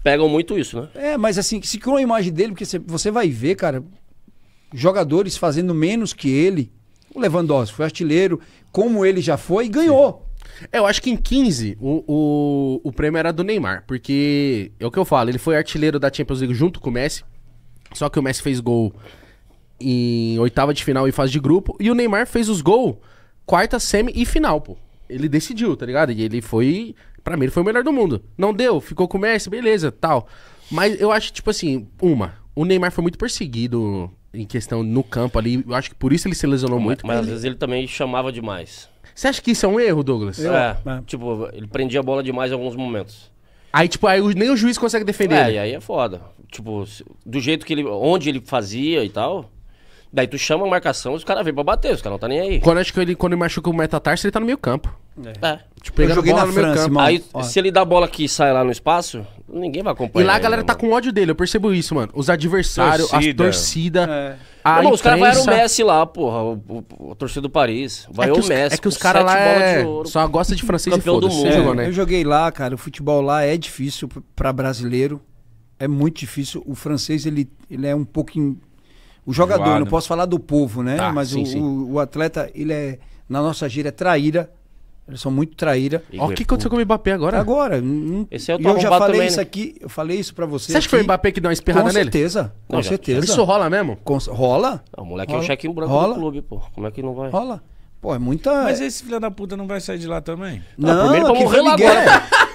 Speaker 5: pegam muito isso, né?
Speaker 3: É, mas assim, se criou a imagem dele, porque você vai ver, cara, jogadores fazendo menos que ele. O Lewandowski foi artilheiro, como ele já foi, e ganhou. Sim. É, eu acho que em 15 o, o, o, prêmio era do Neymar, porque
Speaker 1: é o que eu falo, ele foi artilheiro da Champions League junto com o Messi, só que o Messi fez gol em oitava de final e fase de grupo, e o Neymar fez os gols quarta, semi e final, pô. Ele decidiu, tá ligado? E ele foi. Pra mim, ele foi o melhor do mundo. Não deu, ficou com o Messi, beleza, tal. Mas eu acho, tipo assim, uma, o Neymar foi muito perseguido em questão no campo ali. Eu acho que por isso ele se lesionou muito. Mas às vezes
Speaker 5: ele também chamava demais.
Speaker 1: Você acha que isso é um erro, Douglas? Eu, é,
Speaker 5: é, Tipo, ele prendia a bola demais em alguns momentos.
Speaker 1: Aí, tipo, aí nem o juiz
Speaker 5: consegue defender. É, ele. aí é foda. Tipo, do jeito que ele. onde ele fazia e tal. Daí tu chama a marcação, os caras vêm pra bater, os caras não tá nem aí. Quando,
Speaker 1: acho que ele, quando ele machuca o metatarso, ele tá no meio campo.
Speaker 5: É. é. Tipo, eu joguei bola no meio campo. Mano. Aí, se ele dá a bola que sai lá no espaço, ninguém vai acompanhar. E lá a galera ele,
Speaker 1: tá mano. Né, com ódio dele, eu percebo isso, mano. Os adversários, torcida. a torcida. É. A não,
Speaker 5: Os caras vai o Messi lá, porra. O, o, o do Paris. Vai é o Messi. É que os caras lá é...
Speaker 3: ouro, só gosta de francês e e do mundo. Jogou, né? É, eu joguei lá, cara. O futebol lá é difícil pra brasileiro. É muito difícil. O francês, ele, ele é um pouquinho o jogador, não posso falar do povo, né? Tá, Mas sim, o, sim. O, o, atleta, ele é, na nossa gira, é traíra. Eles são muito traíra. Ó, o é que, que aconteceu com o Mbappé agora? Agora. Esse é o Eu já falei também, isso aqui, eu falei isso pra você. Você acha que foi o Mbappé que deu uma espirrada com nele? Certeza, com certeza, com certeza. Isso rola mesmo? Com, rola. Não, o moleque rola. é um cheque branco rola. do
Speaker 5: clube, pô. Como é que não vai? Rola.
Speaker 3: Pô, é muita... Mas
Speaker 5: esse filho da puta não vai
Speaker 2: sair de lá também? Não, não tá, primeiro pra morrer lá
Speaker 5: agora. <laughs>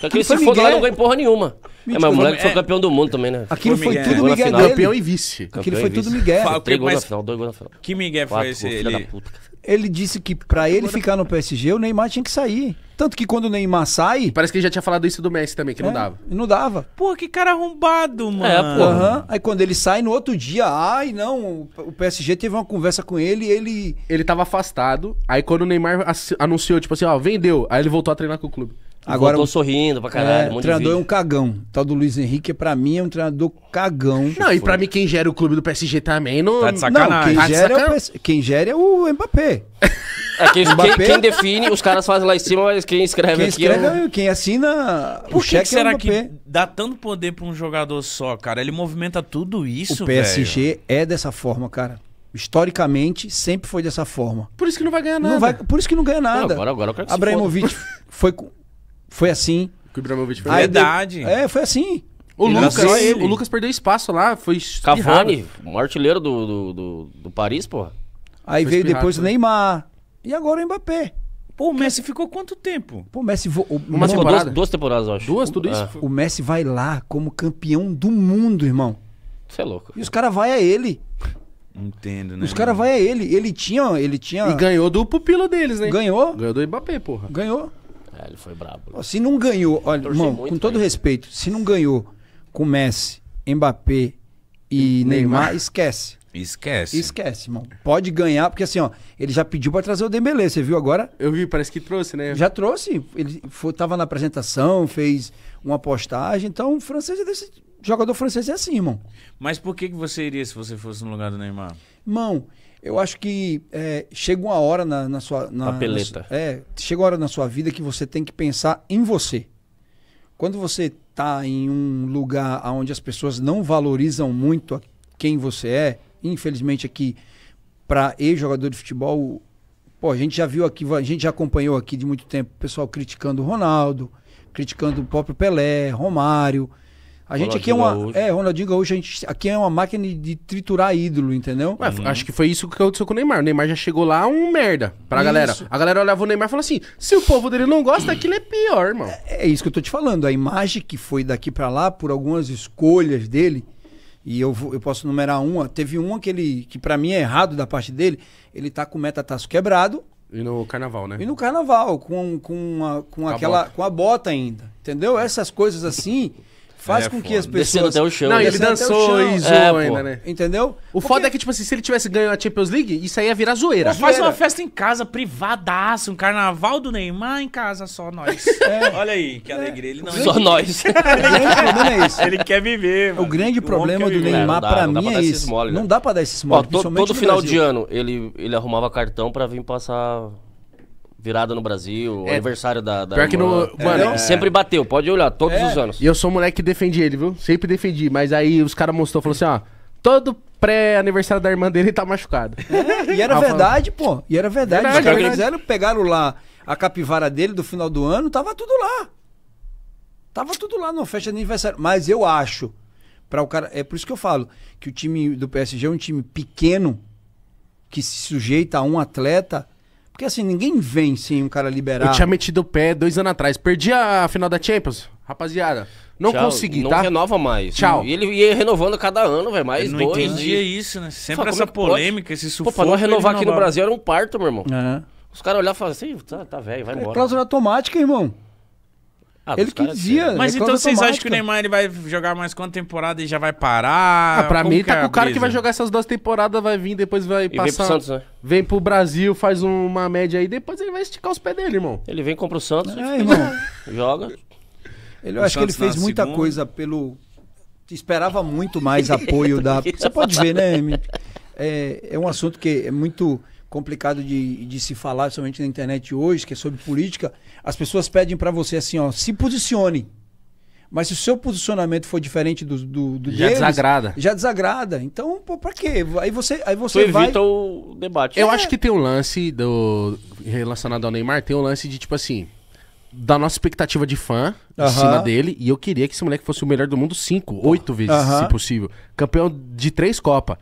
Speaker 5: Só que se foda lá não ganha porra nenhuma.
Speaker 3: É, mas o moleque foi é. campeão do mundo também, né? Aquilo foi, foi tudo Miguel dele. Campeão e vice. Aquilo foi tudo Miguel. Três gols na final, dois gols na final. Que Miguel foi esse? Ele... ele disse que pra ele ficar no PSG, o Neymar tinha que sair. Tanto que quando o Neymar sai. Parece que ele já tinha falado isso do Messi também, que é, não dava. Não dava. Pô, que cara arrombado, é, mano.
Speaker 4: É, pô. Uhum.
Speaker 3: Aí quando ele sai no outro dia, ai não,
Speaker 1: o PSG teve uma conversa com ele e ele. Ele tava afastado. Aí quando o Neymar anunciou, tipo assim, ó, vendeu. Aí ele voltou a treinar com o clube. Agora, tô sorrindo pra caralho. É, um treinador é um cagão. O
Speaker 3: tal do Luiz Henrique, pra mim, é um treinador cagão. Não, e pra
Speaker 1: mim, quem gera o clube do PSG também não. Tá de sacanagem. Não, quem, tá gera sacanagem.
Speaker 3: É o, quem gera é o Mbappé. É, quem, Mbappé... quem, quem,
Speaker 5: define, os caras fazem lá em cima, mas quem escreve quem aqui. É escreve,
Speaker 3: é o... Quem assina. Por que, é que será é que
Speaker 5: dá
Speaker 2: tanto poder pra um jogador só, cara? Ele movimenta tudo isso, O PSG
Speaker 3: velho. é dessa forma, cara. Historicamente, sempre foi dessa forma. Por isso que não vai ganhar nada. Não vai, por isso que não ganha nada. Não, agora, agora eu quero que Abraimovic foi com foi assim. Que o Ibrahimovic foi. Verdade. É, foi assim. O Lucas, o Lucas,
Speaker 5: perdeu espaço lá, foi Cavani, um artilheiro do, do, do, do Paris, porra. Aí foi veio depois
Speaker 3: o né? Neymar. E agora o Mbappé. Pô, o Messi ficou quanto tempo? Pô, o Messi. Vo... O... Uma temporada? Duas,
Speaker 5: duas, temporadas, eu acho. Duas, tudo é. isso? É. Foi... O
Speaker 3: Messi vai lá como campeão do mundo, irmão. Você é louco. E os caras vai a ele. Entendo, né? Os caras vai a ele. Ele tinha, ele tinha. E ganhou do pupilo deles, né? Ganhou. Ganhou do Mbappé, porra. Ganhou. É, ele foi brabo. se não ganhou, olha, irmão, com todo respeito, se não ganhou com Messi, Mbappé e, Neymar, Neymar, esquece. Esquece. Esquece, irmão. Pode ganhar, porque assim, ó, ele já pediu para trazer o Dembele, você viu agora? Eu vi, parece que trouxe, né? Já trouxe. Ele foi, tava na apresentação, fez uma postagem, então o francês é desse jogador francês é assim, irmão.
Speaker 2: Mas por que que você iria se você fosse no lugar do Neymar?
Speaker 3: Irmão, eu acho que é, chega uma hora na, na sua. Na, Na, é, chega uma hora na sua vida que você tem que pensar em você. Quando você está em um lugar onde as pessoas não valorizam muito quem você é, infelizmente aqui, para ex-jogador de futebol, pô, a gente já viu aqui, a gente já acompanhou aqui de muito tempo o pessoal criticando o Ronaldo, criticando o próprio Pelé, Romário. A gente aqui é uma. Gaúcho. É, Ronaldinho Gaúcho, a gente aqui é uma máquina de triturar ídolo, entendeu?
Speaker 1: Ué, uhum. Acho que foi isso que aconteceu com o Neymar. O Neymar já chegou lá um merda pra isso. galera. A galera olhava o Neymar e falava assim: se o povo dele não gosta,
Speaker 3: aquilo é pior, irmão. É, é isso que eu tô te falando. A imagem que foi daqui para lá, por algumas escolhas dele, e eu, eu posso numerar uma, teve um que ele, que para mim é errado da parte dele, ele tá com o taço quebrado. E no carnaval, né? E no carnaval, com, com, com, com aquela. A com a bota ainda. Entendeu? Essas coisas assim. Faz é, com foda. que as pessoas. Descendo até o chão. Não, ele dançou e é, zoou é, ainda, né? Entendeu? O Porque... foda é que, tipo assim,
Speaker 1: se ele tivesse ganho a Champions League, isso aí ia virar zoeira. faz zoeira. uma
Speaker 2: festa em casa,
Speaker 1: privadaço, um carnaval
Speaker 2: do Neymar em casa, só nós. <laughs> É. Olha aí, que alegria. Ele não só é nós. <laughs>
Speaker 3: o grande problema é isso. Ele quer viver. Mano. O grande o problema do Neymar, pra mim, é isso. Não né? dá pra dar esse smog. Todo final de
Speaker 5: ano, ele arrumava cartão pra vir passar virada no Brasil, é. aniversário da. da Pior que no. Mano, é. sempre bateu, pode olhar, todos é. os anos.
Speaker 1: E eu sou um moleque que defendi ele, viu? Sempre defendi. Mas aí os caras mostrou, falou assim, ó. Todo pré-aniversário da irmã
Speaker 3: dele tá machucado. É, e era verdade, pô. E era verdade. verdade os caras Fizeram, pegaram lá a capivara dele do final do ano, tava tudo lá. Tava tudo lá, no festa de aniversário. Mas eu acho, para o cara. É por isso que eu falo que o time do PSG é um time pequeno que se sujeita a um atleta porque assim, ninguém vence um cara liberado. Eu tinha metido o pé dois anos atrás. Perdi a final da Champions, rapaziada. Não Tchau, consegui,
Speaker 1: não tá? Não
Speaker 5: renova mais. Tchau. E ele ia renovando cada ano, velho. Mais eu não dois. entendia e... isso, né? Sempre Fala, essa é polêmica, pode? esse sufoco. Pô, pra não renovar aqui no Brasil era um parto, meu irmão. É. Os caras olhavam e falavam assim, tá, tá velho, vai é embora. É
Speaker 3: cláusula automática, irmão. Ah, ele que é dizia. Né, Mas é então vocês acham que o Neymar
Speaker 2: ele vai jogar mais quanto temporada e já vai parar? Ah, pra Como mim, tá é com o cara que vai
Speaker 3: jogar essas duas temporadas,
Speaker 2: vai
Speaker 1: vir, depois vai e passar. Vem pro, Santos, né? vem pro Brasil, faz uma média aí, depois ele vai esticar os pés dele,
Speaker 3: irmão. Ele vem, compra o Santos. É, e... irmão. <laughs> joga. Ele, eu acho que ele fez muita segunda. coisa pelo. Esperava muito mais apoio da. <laughs> Você pode ver, né, É, é um assunto que é muito complicado de, de se falar, somente na internet hoje, que é sobre política, as pessoas pedem para você assim, ó, se posicione. Mas se o seu posicionamento for diferente do, do, do já deles, desagrada. Já desagrada. Então, pô, pra quê? Aí você, aí você tu vai... evita o
Speaker 1: debate. Eu é. acho que tem um lance do relacionado ao Neymar, tem um lance de tipo assim, da nossa expectativa de fã em cima dele. E eu queria que esse moleque fosse o melhor do mundo cinco, oito vezes, se possível. Campeão de três Copa.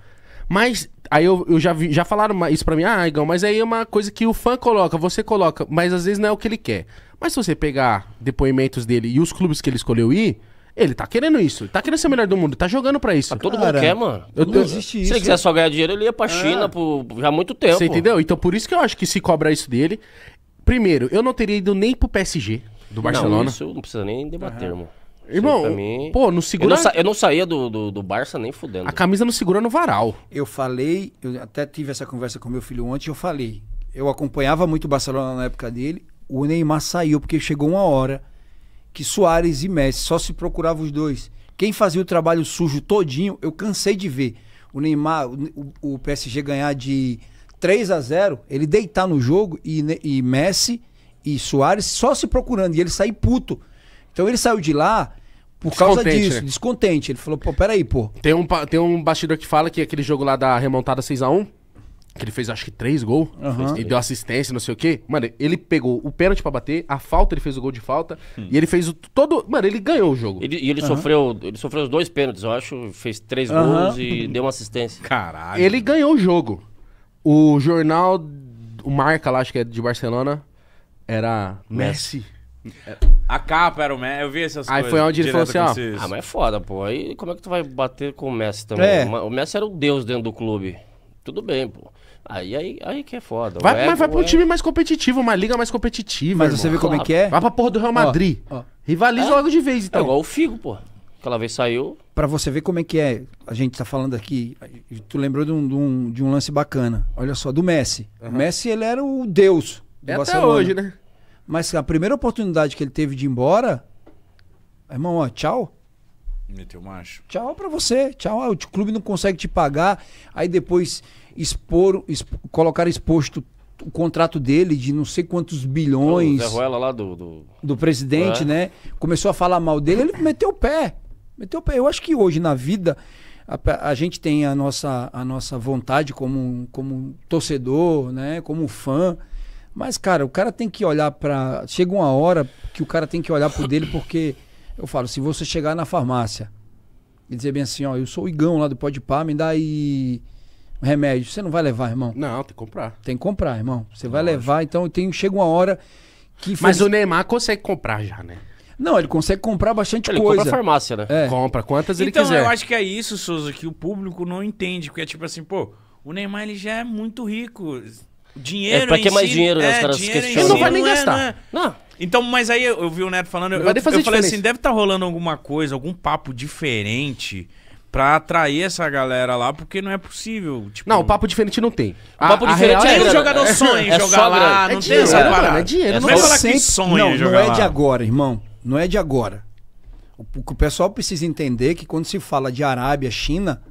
Speaker 1: Mas Aí eu, eu já, vi, já falaram isso pra mim, ah, Igão, mas aí é uma coisa que o fã coloca, você coloca, mas às vezes não é o que ele quer. Mas se você pegar depoimentos dele e os clubes que ele escolheu ir, ele tá querendo isso, tá querendo ser o melhor do mundo, tá jogando pra isso. Mas todo Cara, mundo quer, mano. Eu, não existe isso. Se ele quiser só
Speaker 5: ganhar dinheiro, ele ia pra é. China por, já há muito tempo. Você entendeu? Então
Speaker 1: por isso que eu acho que se cobrar isso dele. Primeiro, eu não teria ido nem pro PSG do Barcelona. Não, isso
Speaker 5: não precisa nem debater, mano. Irmão, mim... pô, não segura. Eu não, eu não saía do, do, do, Barça nem fudendo. A
Speaker 3: camisa não segura no varal. Eu falei, eu até tive essa conversa com meu filho ontem, eu falei. Eu acompanhava muito o Barcelona na época dele. O Neymar saiu porque chegou uma hora que Soares e Messi só se procuravam os dois. Quem fazia o trabalho sujo todinho, eu cansei de ver. O Neymar, o, o PSG ganhar de 3 a 0, ele deitar no jogo e, e Messi e Soares só se procurando e ele sair puto. Então ele saiu de lá por causa disso, né? descontente. Ele falou, pô, peraí, pô.
Speaker 1: Tem um, tem um bastidor que fala que aquele jogo lá da remontada 6x1, que ele fez acho que três gols, uhum. e deu assistência, não sei o quê. Mano, ele pegou o pênalti para bater, a falta, ele fez o gol de falta, hum. e ele fez o todo. Mano, ele ganhou o jogo. Ele, e ele, uhum. sofreu,
Speaker 5: ele sofreu os dois pênaltis, eu acho, fez três uhum. gols e deu uma assistência. Caralho. Ele
Speaker 1: ganhou o jogo. O jornal, o Marca lá, acho que é de Barcelona, era
Speaker 2: Messi. Messi. É.
Speaker 5: A capa era o Messi, eu vi essas aí coisas. Aí foi onde ele falou assim, ó. Ah, mas é foda, pô. Aí como é que tu vai bater com o Messi também? É. O Messi era o deus dentro do clube. Tudo bem, pô. Aí, aí, aí que é foda. Vai, mas vai pra um é time
Speaker 1: mais competitivo, uma liga mais competitiva.
Speaker 3: Mas irmão. você vê como é que é? Vai
Speaker 5: pra porra do
Speaker 1: Real
Speaker 3: Madrid. Ó,
Speaker 5: Rivaliza é. logo de vez, é então. É igual o Figo, pô. Aquela vez saiu.
Speaker 3: Pra você ver como é que é, a gente tá falando aqui. Tu lembrou de um, de um, de um lance bacana. Olha só, do Messi. Uhum. O Messi, ele era o deus. Do é até hoje, né? Mas a primeira oportunidade que ele teve de ir embora, irmão, ó, tchau.
Speaker 2: Meteu macho.
Speaker 3: Tchau pra você. Tchau. Ah, o clube não consegue te pagar. Aí depois expor, expo, colocar exposto o contrato dele de não sei quantos bilhões. O Zé Ruela
Speaker 5: lá do. Do,
Speaker 3: do presidente, é. né? Começou a falar mal dele, ele meteu o pé. Meteu o pé. Eu acho que hoje na vida a, a, gente tem a nossa, a nossa vontade como, como torcedor, né? Como fã. Mas, cara, o cara tem que olhar para. Chega uma hora que o cara tem que olhar pro <coughs> dele, porque eu falo, se você chegar na farmácia e dizer bem assim, ó, eu sou o Igão lá do Pode Pá, me dá aí remédio. Você não vai levar, irmão? Não, tem que comprar. Tem que comprar, irmão. Você vai levar, então tem, chega uma hora que. Mas o Neymar consegue comprar já, né? Não, ele consegue comprar bastante ele coisa. Ele compra
Speaker 5: farmácia, né?
Speaker 1: É. Compra quantas
Speaker 2: então, ele quiser. Então, eu acho que é isso, Souza, que o público não entende. Porque é tipo assim, pô, o Neymar ele já é muito rico. Dinheiro é pra que mais si, dinheiro, né? É, os caras questionam. Si, Ele não vai nem não é, gastar. Não, é. não. Então, mas aí eu, vi o Neto falando, eu, eu falei assim, diferença. assim, deve estar tá rolando alguma coisa, algum papo diferente pra atrair essa galera lá, porque não é possível. Tipo... Não, o
Speaker 3: papo diferente não tem. A, papo a diferente é, é o jogador é sonha é jogar lá, é não dinheiro, essa parada. É dinheiro, não é falar sempre... que sonha não, jogar Não é de agora, irmão. Não é de agora. O que o pessoal precisa entender é que quando se fala de Arábia, China,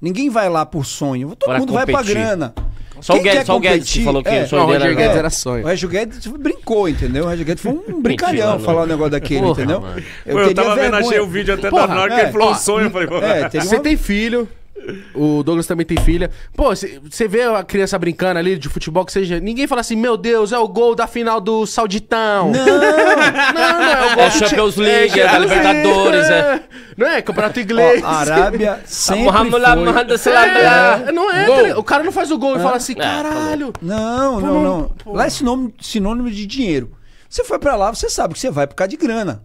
Speaker 3: ninguém vai lá por sonho. Todo mundo competir. vai pra grana. Só o Guedes, só o Guedes que falou que é. o sonho não, dele era... Guedes era sonho. O Roger Guedes brincou, entendeu? O Roger Guedes foi um brincalhão falar o um negócio daquele, Porra, entendeu? Eu, Pô, eu tava vendo, achei o vídeo até Porra, da Norca, é, ele falou um sonho. Eu falei, é, Você tem
Speaker 1: filho... O Douglas também tem filha. Pô, você vê a criança brincando ali de futebol, que seja. Ninguém fala assim, meu Deus, é o gol da final do Sauditão. Não, <laughs> não,
Speaker 5: não é o gol É Champions League, é, é da Libertadores, é. é.
Speaker 3: Não é? Campeonato Inglês. Arábia <laughs> sempre foi. É, né? é, não é, tá o cara não faz o gol e é. fala assim, tá caralho. Não, não, não. Pô. Lá é sinônimo, sinônimo de dinheiro. Você foi para lá, você sabe que você vai por causa de grana.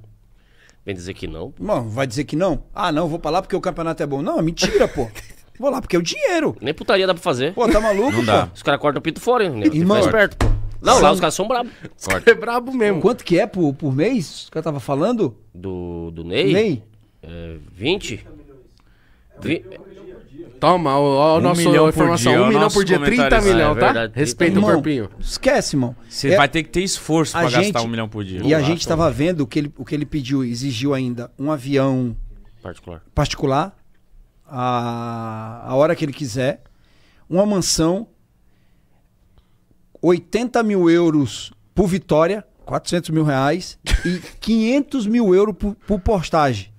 Speaker 5: Vem dizer que não.
Speaker 3: Bom, vai dizer que não? Ah, não, vou pra lá porque o campeonato é bom. Não, é mentira, pô. <laughs> Vou lá porque é o dinheiro.
Speaker 5: Nem putaria dá pra fazer. Pô, tá maluco? Não dá. Os caras cortam o pito fora, hein? E, é mais esperto, pô.
Speaker 3: Não, lá os caras são brabos. Os é brabo mesmo. Quanto que é por, por mês? O cara tava falando? Do, do Ney? Ney?
Speaker 5: É, 20? 20
Speaker 3: Toma, ó, ó um nossa informação. Dia, um milhão por dia, 30 milhão, é tá? Respeita irmão, o corpinho. Esquece, irmão. Você é, vai ter que
Speaker 5: ter esforço
Speaker 2: pra gente, gastar um milhão por dia. E a gente tava
Speaker 3: vendo o que ele, o que ele pediu, exigiu ainda um avião particular, particular a, a hora que ele quiser, uma mansão, 80 mil euros por vitória, 400 mil reais, e 500 mil euros por, por postagem.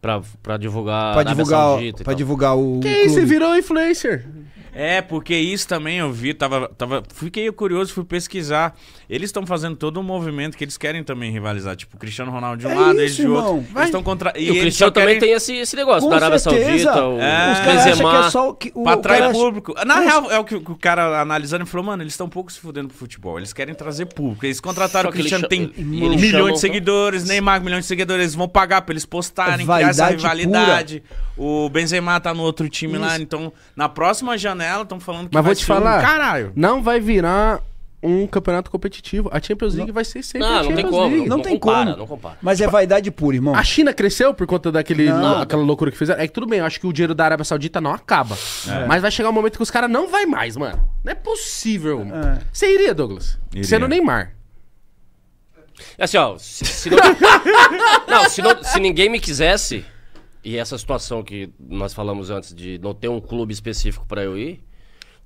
Speaker 5: Pra, pra divulgar
Speaker 3: pra divulgar, pra divulgar o. Que se você virou influencer.
Speaker 2: É, porque isso também eu vi, tava, tava, fiquei curioso, fui pesquisar. Eles estão fazendo todo um movimento que eles querem também rivalizar. Tipo, o Cristiano Ronaldo de um é lado, isso, eles de outro. eles estão contra. E, e o Cristiano também
Speaker 5: tem esse, esse negócio, da Arábia Saudita, o, é,
Speaker 2: Benzema. Que é só o que, o, pra atrair público. Na os... real, é o que o cara analisando falou, mano, eles estão um pouco se fudendo pro futebol. Eles querem trazer público. Eles contrataram o Cristiano, tem milhões de seguidores, Neymar, milhões de seguidores. Eles vão pagar pra eles
Speaker 4: postarem, Vaidade é criar
Speaker 2: essa rivalidade. Pura. O Benzema tá no outro time Isso. lá, então na próxima janela estão falando que Mas vou te falar, um
Speaker 1: caralho. Não vai virar um campeonato competitivo. A Champions League não. vai ser sempre não, a Champions não tem como, League. Não, não tem compara, como. Não compara. Mas é vaidade pura, irmão. A China cresceu por conta daquele, lo, aquela loucura que fizeram. É que tudo bem, eu acho que o dinheiro da Arábia Saudita não acaba. É. Mas vai chegar um momento que os caras não vai mais, mano. Não é possível. É. Você iria, Douglas? Iria. Sendo é Neymar.
Speaker 5: É assim, ó, se, se não... <laughs> não, se, não, se ninguém me quisesse, e essa situação que nós falamos antes de não ter um clube específico para eu ir,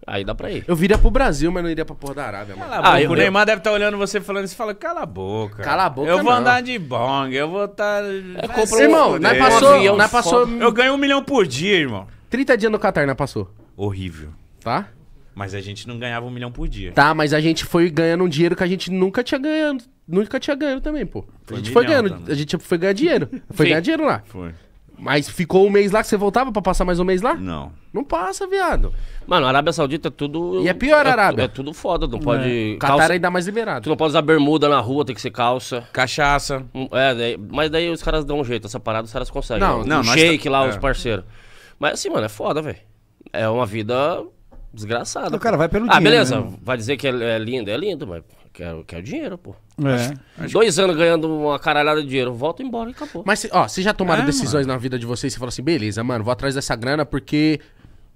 Speaker 5: Aí dá pra ir. Eu viria
Speaker 1: pro Brasil, mas não iria pra Porra da Arábia, mano.
Speaker 2: Cala a ah, boca. Ah, o Neymar deve estar tá olhando você falando isso e fala, cala a boca. Cala a boca, Eu vou não. andar de bong, eu vou estar... Tá... É, compro... Irmão, nós passou, não passou... Eu
Speaker 1: ganho um milhão por dia, irmão. 30 dias no Catar não passou.
Speaker 4: Horrível.
Speaker 2: Tá? Mas a gente não ganhava um milhão por dia. Tá,
Speaker 1: mas a gente foi ganhando um dinheiro que a gente nunca tinha ganhado. Nunca tinha ganho também, pô. Foi a gente foi ganhando. Também. A gente foi ganhar dinheiro. Foi Sim. ganhar dinheiro lá. Foi. Mas ficou um mês lá, que você voltava pra passar mais um mês lá? Não. Não passa, viado.
Speaker 5: Mano, a Arábia Saudita é tudo. E é pior a é Arábia. É, é tudo foda, não é. pode. É. Calça... Catar ainda mais liberado. Tu não pode usar bermuda na rua, tem que ser calça. Cachaça. Hum, é, daí... mas daí os caras dão um jeito, essa parada os caras conseguem. Não, não. Um shake tá... lá, é. os parceiros. Mas assim, mano, é foda, velho. É uma vida desgraçada. O cara vai pelo Ah, beleza. Né? Vai dizer que é, é lindo, é lindo, mas Quero, é, quero é dinheiro, pô. É. Dois anos ganhando uma caralhada de dinheiro, volto embora e acabou.
Speaker 1: Mas, ó, vocês já tomaram É, decisões na vida de vocês? Você falou assim, beleza, mano, vou atrás dessa grana porque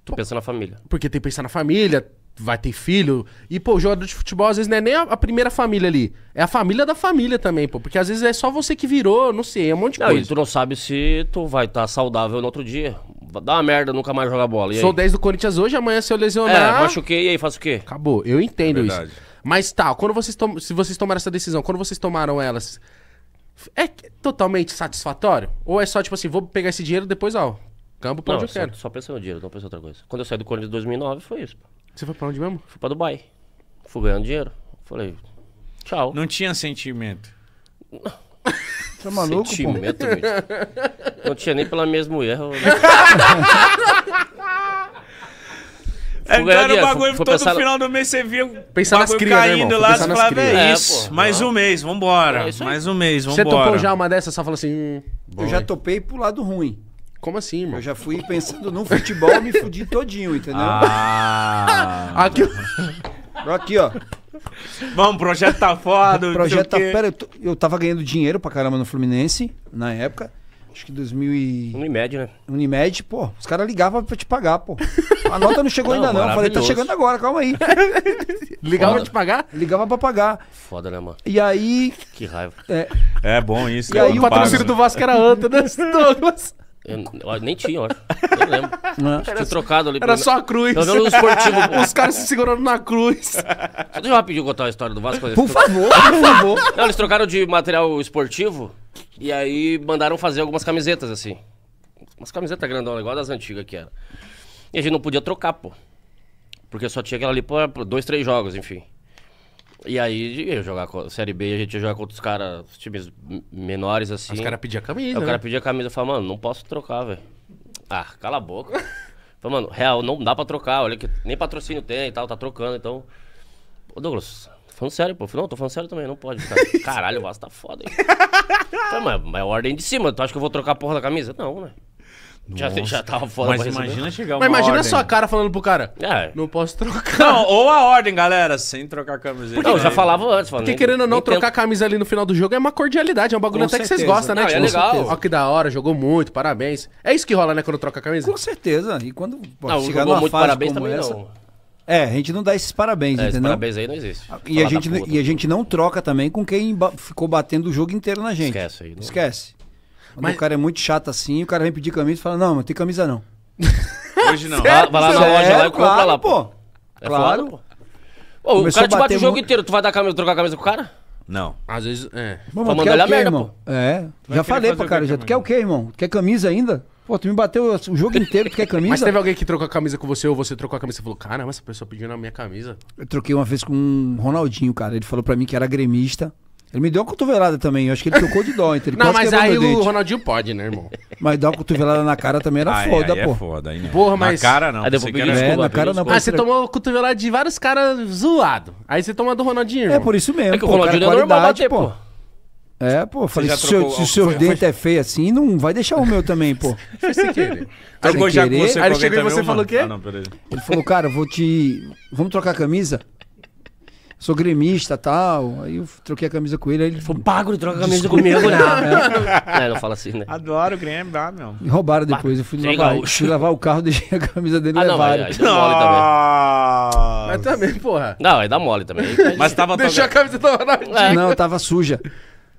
Speaker 1: Tô pensando na família. Porque tem que pensar na família, vai ter filho. E, pô, jogador de futebol, às vezes, não é nem a, a primeira família ali. É a família da família também, pô. Porque às vezes é só você que virou, não sei, é um monte de Não, e
Speaker 5: tu não sabe se tu vai estar tá saudável no outro dia. Dá uma merda, nunca mais jogar bola. E aí? Sou 10
Speaker 1: do Corinthians hoje, amanhã se eu lesionar. É,
Speaker 5: machuquei e aí faço o quê? Acabou. Eu entendo é isso. Verdade.
Speaker 1: Mas tá, quando vocês tom... se vocês tomaram essa decisão, quando vocês tomaram elas, é totalmente satisfatório? Ou é só tipo assim, vou pegar esse dinheiro depois, ó, campo pra onde eu só, quero?
Speaker 5: Só pensando no dinheiro, não pensando outra coisa. Quando eu saí do Corinthians em 2009, foi isso. Você foi pra onde mesmo? Fui pra Dubai. Fui ganhando dinheiro. Falei, tchau. Não tinha sentimento. Você é maluco, Sentimento, pô? Não tinha nem pela mesma mulher. Eu... <laughs> Claro, o bagulho, foi, todo final
Speaker 2: do mês você via né, pensar nas cria, caindo né, lá, você falava, é isso, é, ah. é mais um mês, vambora, é mais um mês, vambora. Você topou já
Speaker 3: uma dessas, só falou assim... Hum, eu já topei pro lado ruim. Como assim, mano? Eu já fui pensando no futebol me fudi todinho, entendeu?
Speaker 2: Ah!
Speaker 3: <laughs> aqui, aqui, ó. Vamos, projeto tá foda. Projeto tá... Pera, eu, eu tava ganhando dinheiro pra caramba no Fluminense, na época acho que 2000 e... Unimed, né? Unimed, pô, os caras ligavam pra te pagar, pô. A nota não chegou <laughs> não, ainda não, eu falei, tá chegando agora, calma aí.
Speaker 4: <laughs> ligava pra te
Speaker 3: pagar? Ligava pra pagar.
Speaker 4: Foda, né, mano?
Speaker 3: E aí...
Speaker 5: Que raiva. É, é bom isso.
Speaker 1: E aí é o patrocínio do Vasco era anta, <laughs> né?
Speaker 3: Douglas.
Speaker 5: Eu, eu nem tinha, eu acho. Não lembro. Não. É? Tinha trocado ali. Era só a cruz. <laughs> Os caras se segurando
Speaker 1: na cruz.
Speaker 5: Só deixa eu rapidinho contar a história do Vasco. Por favor, por favor. Não, eles trocaram de material esportivo e aí mandaram fazer algumas camisetas assim. Umas camisetas grandão igual das antigas que era. E a gente não podia trocar, pô. Porque só tinha aquela ali por dois, três jogos, enfim. E aí eu jogar Série B, a gente ia jogar contra os caras, times menores assim. Os caras pediam camisa. Aí, né? O cara pedia a camisa e falava, mano, não posso trocar, velho. Ah, cala a boca. falei, mano, real, não dá pra trocar. Olha que nem patrocínio tem e tal, tá trocando, então. Ô, Douglas, tô falando sério, pô. não, tô falando sério também, não pode. Cara. <laughs> Caralho, o Vasco tá foda, hein? então, mas, mas é ordem de cima, tu acha que eu vou trocar a porra da camisa? Não, né? Já, já tava fora Mas imagina né? chegar uma Mas imagina ordem. a sua
Speaker 1: cara falando pro cara. É. Não posso trocar.
Speaker 2: Não, ou a ordem, galera, sem trocar a Porque, não, já falava antes. Falando, porque querendo ou não, trocar tempo.
Speaker 1: camisa ali no final do jogo é uma cordialidade. É um bagulho Com até certeza. que vocês gostam, né? Não, é tipo, é legal. Ó, que da hora, jogou muito, parabéns. É isso que rola, né, quando troca a camisa? Com certeza. E quando pô, não, chegar numa muito, fase parabéns como também essa...
Speaker 5: Não.
Speaker 3: É, a gente não dá esses parabéns, é, entendeu? Esse parabéns aí não existe. Ah, e a, gente, puta, e a gente não troca também com quem ficou batendo o jogo inteiro na gente. Esquece aí. Esquece mas... o cara é muito chato assim, o cara vem pedir camisa e fala, não, não tem camisa não. <laughs> Hoje não. Vai, lá na loja lá e é, compra claro, lá, pô. É claro, foda, pô. Ô, o cara te bate o jogo muito...
Speaker 5: inteiro, tu vai dar camisa, trocar a camisa com o cara? Não. Às vezes, é.
Speaker 1: Bom, mano, a merda, irmão?
Speaker 3: pô. É. já falei pra cara, já. Tu quer o quê, irmão? quer camisa ainda? Pô, tu me bateu o jogo inteiro, tu quer <laughs> camisa? mas teve
Speaker 1: alguém que trocou a camisa com você ou você trocou a camisa e falou, cara, mas essa pessoa pediu na minha camisa.
Speaker 3: Eu troquei uma vez com um Ronaldinho, cara. Ele falou pra mim que era gremista. Ele me deu uma cotovelada também. Eu acho que ele tocou de dó, então ele Não, quase mas aí o dente.
Speaker 1: Ronaldinho pode, né, irmão?
Speaker 3: Mas dar uma cotovelada na cara também era foda, aí é pô. foda, hein? Porra, mas- Na cara não. Aí depois pensei É, na cara não. Ah, ah você tomou
Speaker 1: cotovelada de vários caras zoado. Aí você toma do Ronaldinho, é irmão. É por isso mesmo. É que o Ronaldinho cara, é normal bater, pô.
Speaker 3: É, pô, falei, se, trocou- se o seu foi- dente é feio assim, não vai deixar o meu também, pô. Foi sem querer. Aí ele chegou e você falou o quê? Ah, não, peraí. Ele falou, cara, vou te. Vamos trocar a camisa? sou gremista tal. Aí eu troquei a camisa com ele. Aí ele falou, pago, troca a camisa Desculpa. comigo, não. Né?
Speaker 2: <laughs> é, não fala assim, né? Adoro o Grêmio, dá, meu.
Speaker 3: Me roubaram depois. Eu fui, lavar, é fui lavar o carro, <laughs> deixei a camisa dele ah, levaram. Não, aí, aí
Speaker 5: mole também. Mas também, porra. Não, aí dá mole também. <laughs> Mas tava. Deixei a camisa tava na é. Não,
Speaker 3: tava suja.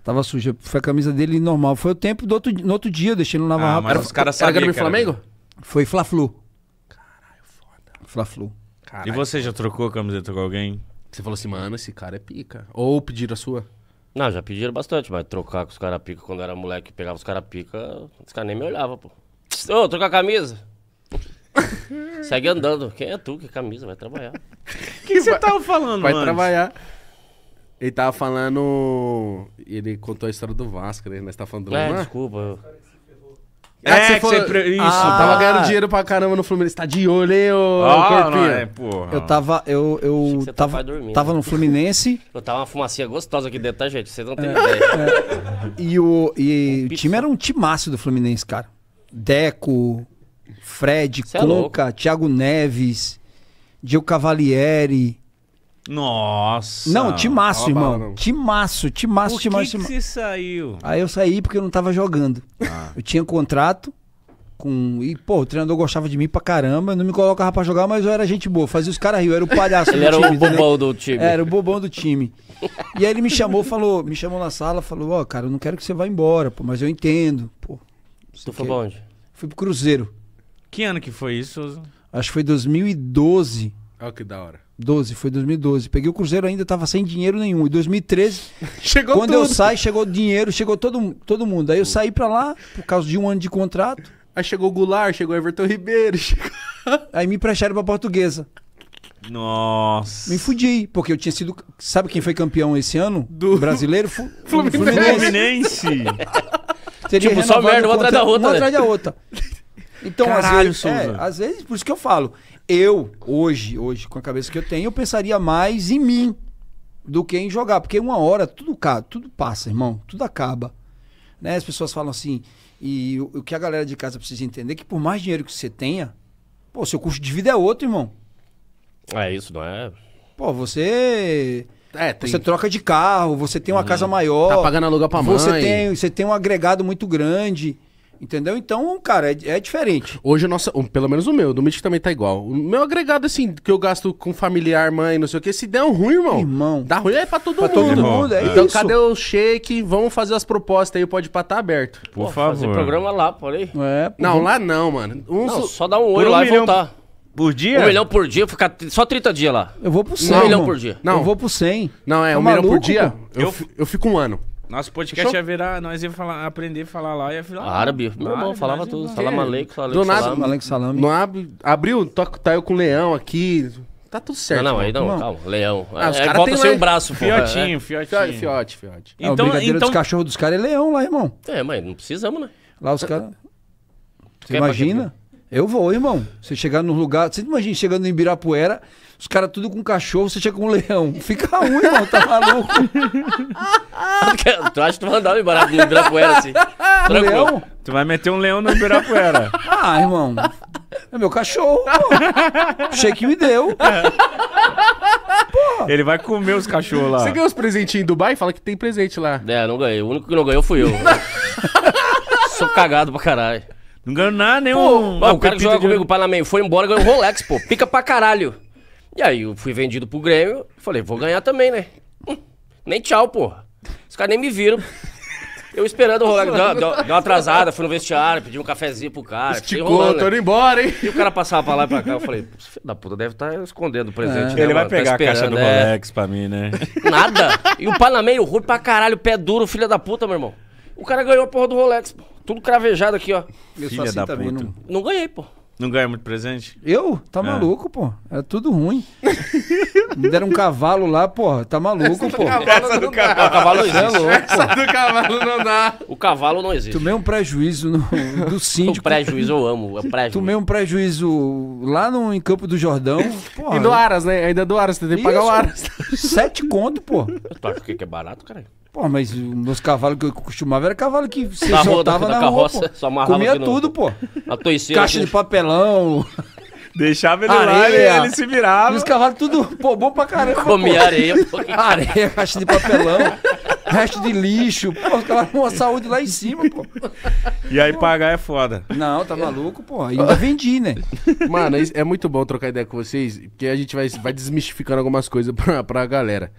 Speaker 3: Tava suja. Foi a camisa dele normal. Foi o tempo do outro, no outro dia, eu deixei no lavar ah, rápido. Era, os caras sabiam. Era Grêmio Flamengo? Foi Fla-Flu. Caralho, foda. Fla-Flu.
Speaker 4: E
Speaker 2: você já trocou a camiseta com alguém? você falou assim, mano, esse cara é pica. Ou pediram a sua?
Speaker 5: Não, já pediram bastante, mas trocar com os caras pica, quando eu era moleque, e pegava os caras pica, os caras nem me olhavam, pô. Ô, trocar a camisa. <laughs> Segue andando. Quem é tu? Que camisa? Vai trabalhar. O
Speaker 2: <laughs> que você tava falando, Vai trabalhar.
Speaker 1: Ele tava falando. Ele contou a história do Vasco, né? Nós tava falando do É, desculpa. eu- é, é você falou... você Isso, ah, tava ganhando dinheiro pra caramba no Fluminense. Tá de olho, hein, ô ah, Corpinho? É, porra. Eu
Speaker 3: tava. Eu, eu tava, dormir, tava né? no Fluminense.
Speaker 5: <laughs> eu tava uma fumacinha gostosa aqui dentro, tá, gente? Vocês não tem é, ideia.
Speaker 3: É. E o, e um o time era um timaço do Fluminense, cara. Deco, Fred, Cê Conca, é Thiago Neves, Diego Cavalieri.
Speaker 2: Nossa. Não, timaço, irmão. Bala, não.
Speaker 3: Timaço, timaço, timaço. Por que, que
Speaker 2: você saiu?
Speaker 3: Aí eu saí porque eu não tava jogando. Ah. Eu tinha contrato com... E, pô, o treinador gostava de mim pra caramba. Não me colocava pra jogar, mas eu era gente boa. Fazia os caras rir. Eu era o palhaço ele do era time. o bobão né? do time. Era o bobão do time. e aí ele me chamou, falou... Me chamou na sala, falou... Ó, oh, cara, eu não quero que você vá embora, pô. Mas eu entendo, pô. Tu foi pra onde? Fui pro Cruzeiro.
Speaker 2: Que ano que foi isso?
Speaker 3: Acho que foi 2012. Olha que da hora. 12, foi 2012. Peguei o Cruzeiro ainda, tava sem dinheiro nenhum. Em 2013, <laughs> chegou quando tudo. eu saí, chegou dinheiro, chegou todo, todo mundo. Aí eu saí pra lá, por causa de um ano de contrato. Aí chegou o Goulart, chegou Everton Ribeiro. <laughs> Chegou... Aí me emprestaram pra portuguesa. Nossa. Me fudi, porque eu tinha sido. Sabe quem foi campeão esse ano? Do brasileiro? Fu... <laughs> Fluminense. Fluminense. Teria tipo, só merda, uma atrás da outra. Uma né? atrás da outra. Então, Caralho, às, vezes, é, às vezes, por isso que eu falo, eu, hoje, hoje, com a cabeça que eu tenho, eu pensaria mais em mim do que em jogar. Porque uma hora tudo, tudo passa, irmão. Tudo acaba. Né? As pessoas falam assim. E o, o que a galera de casa precisa entender é que por mais dinheiro que você tenha, pô, seu custo de vida é outro, irmão.
Speaker 5: É, isso não é.
Speaker 3: Pô, você. É, tem... Você troca de carro, você tem uma uhum. casa maior. Tá pagando aluguel pra mãe. Você tem, você tem um agregado muito grande. Entendeu? Então,
Speaker 1: cara, é, é diferente. Hoje, nossa, pelo menos o meu, do Mítico também tá igual. O meu agregado, assim, que eu gasto com familiar, mãe, não sei o que, se der um ruim, irmão. Irmão. Dá ruim é pra todo pra mundo. Todo mundo é então, cadê o shake? Vamos fazer as propostas aí, pode estar tá aberto. Por favor. Fazer programa
Speaker 5: lá, por aí. É, por não, um... lá não, mano. Um não, só dá um olho lá e voltar. Por dia? Um milhão por dia, ficar só 30 dias lá.
Speaker 3: Eu vou pro 100. Não, um milhão por dia. Não, eu vou pro 100. Não, é, é um maluco, milhão por dia. Eu, eu fico
Speaker 1: um ano.
Speaker 2: Nosso podcast Fechou? ia virar, nós ia falar, aprender a falar lá, ia falar. Árabe, meu irmão, árabe, falava tudo.
Speaker 5: Salam aleikum,
Speaker 1: salam Do nada, salam Não abre, abriu, tô, tá, tá eu com o leão aqui.
Speaker 5: Tá tudo
Speaker 3: certo. Não, não, aí não, calma, leão. Ah, os é, têm bota um
Speaker 1: braço, pô. Fiotinho, é. fiotinho. Fiote, fiote.
Speaker 3: Então, é, o brigadeiro então... dos cachorros dos caras é leão lá, irmão.
Speaker 5: É, mas não precisamos, né?
Speaker 3: Lá os caras... imagina? Eu vou, irmão. Você chegar num lugar. Você imagina chegando em Ibirapuera, os caras tudo com cachorro, você chega com um leão. Fica ruim, irmão, tá maluco.
Speaker 5: tu acha que tu vai andar no Ibirapuera
Speaker 2: assim?
Speaker 3: <laughs> Um leão?
Speaker 2: Tu vai meter um leão no Ibirapuera. Ah, irmão.
Speaker 3: É meu cachorro, pô. Achei
Speaker 2: que me deu.
Speaker 5: Ele vai comer os cachorros lá. Você ganhou os presentinhos em Dubai? Fala que tem presente lá. É, não ganhei. O único que não ganhou fui eu. <laughs> Sou cagado pra caralho. Não ganhou nada, nenhum. Pô, o cara joga comigo, o Panamengo, foi embora, ganhou o Rolex, pô. Pica pra caralho. E aí eu fui vendido pro Grêmio, falei, vou ganhar também, né? Hum, nem tchau, pô. Os caras nem me viram. Eu esperando o Rolex, deu, deu, deu, uma atrasada, fui no vestiário, pedi um cafezinho pro cara. Esticou, rolando, né? tô indo né? embora, hein? E o cara passava pra lá e pra cá, eu falei, filho da puta, deve estar tá escondendo o presente. É, né, ele vai tá pegar tá a caixa do é... Rolex pra mim, né? Nada. E o Panamengo, ruim pra caralho, pé duro, filho da puta, meu irmão. O cara ganhou a porra do Rolex, pô. Tudo cravejado aqui, ó. Filha assim da também, puta. Não... não ganhei, pô.
Speaker 3: Não
Speaker 2: ganhei muito presente?
Speaker 3: Eu? Tá é. maluco, pô. Era é tudo ruim. Me deram um cavalo lá, pô. Tá maluco, pô. Essa do cavalo. cavalo não dá. Não,
Speaker 5: Essa do cavalo não dá. O cavalo não existe. Tomei
Speaker 3: um prejuízo no, do <laughs> síndico. O prejuízo eu amo. É prejuízo. Tomei um prejuízo lá no, em Campo do Jordão. Porra. E do Aras, né? Ainda é do Aras. Você tem que pagar o Aras. Sete conto, pô.
Speaker 5: Tu acha que é barato, cara?
Speaker 3: Pô, mas os meus cavalos que eu costumava era cavalo que você na soltava da, na carroça, rua, só Comia tudo, pô.
Speaker 5: A toiceira, Caixa de
Speaker 3: papelão. Deixava ele areia. lá e ele se virava. E os cavalos tudo pô, bom pra caramba. Comia pô. areia, pô. <laughs> Areia,
Speaker 5: caixa de papelão,
Speaker 2: resto
Speaker 1: de lixo. Pô, os cavalos com uma saúde
Speaker 3: lá em cima, pô.
Speaker 1: E aí pô. pagar é foda.
Speaker 3: Não, tá maluco,
Speaker 1: pô. Ainda vendi, né? Mano, é, é muito bom trocar ideia com vocês, porque a gente vai, vai desmistificando algumas coisas pra, pra galera.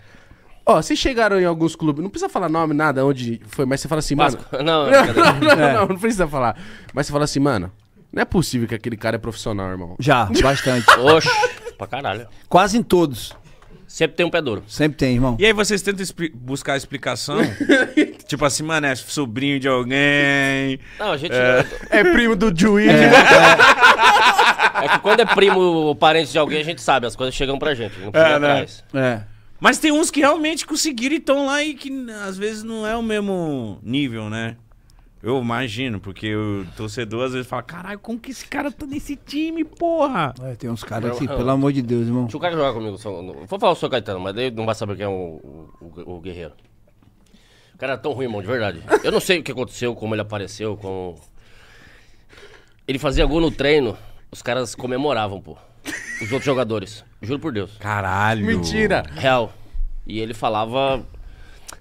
Speaker 1: Ó, vocês chegaram em alguns clubes, não precisa falar nome, nada, onde foi, mas você fala assim, mano. <laughs> Não, não, é. não, não, precisa falar. Mas você fala assim, mano, não é possível que aquele cara é profissional, irmão. Já, <laughs> bastante. Oxe, pra caralho. Quase em todos. Sempre tem um pé duro. Sempre tem, irmão. E aí vocês tentam expli buscar a explicação?
Speaker 2: <laughs> tipo assim, mano, é sobrinho de alguém. Não,
Speaker 3: a gente. É. é, é primo do juiz. É,
Speaker 5: é. é, que quando é primo ou parente de alguém, a gente sabe, as coisas chegam pra gente. Não é, né? atrás.
Speaker 3: É.
Speaker 2: Mas tem uns que realmente conseguiram e estão lá e que às vezes não é o mesmo nível, né? Eu imagino, porque o torcedor às vezes fala: caralho, como que esse cara tá nesse time, porra? É, tem uns caras assim, pelo eu, amor
Speaker 3: de Deus, irmão. Deixa o
Speaker 5: cara jogar comigo. Só, não, vou falar o seu Caetano, mas ele não vai saber quem é o, o, o guerreiro. O cara é tão ruim, irmão, de verdade. Eu não sei o que aconteceu, como ele apareceu, como. Ele fazia gol no treino, os caras comemoravam, pô. Os outros jogadores. Juro por Deus. Caralho. Mentira. Real. E ele falava.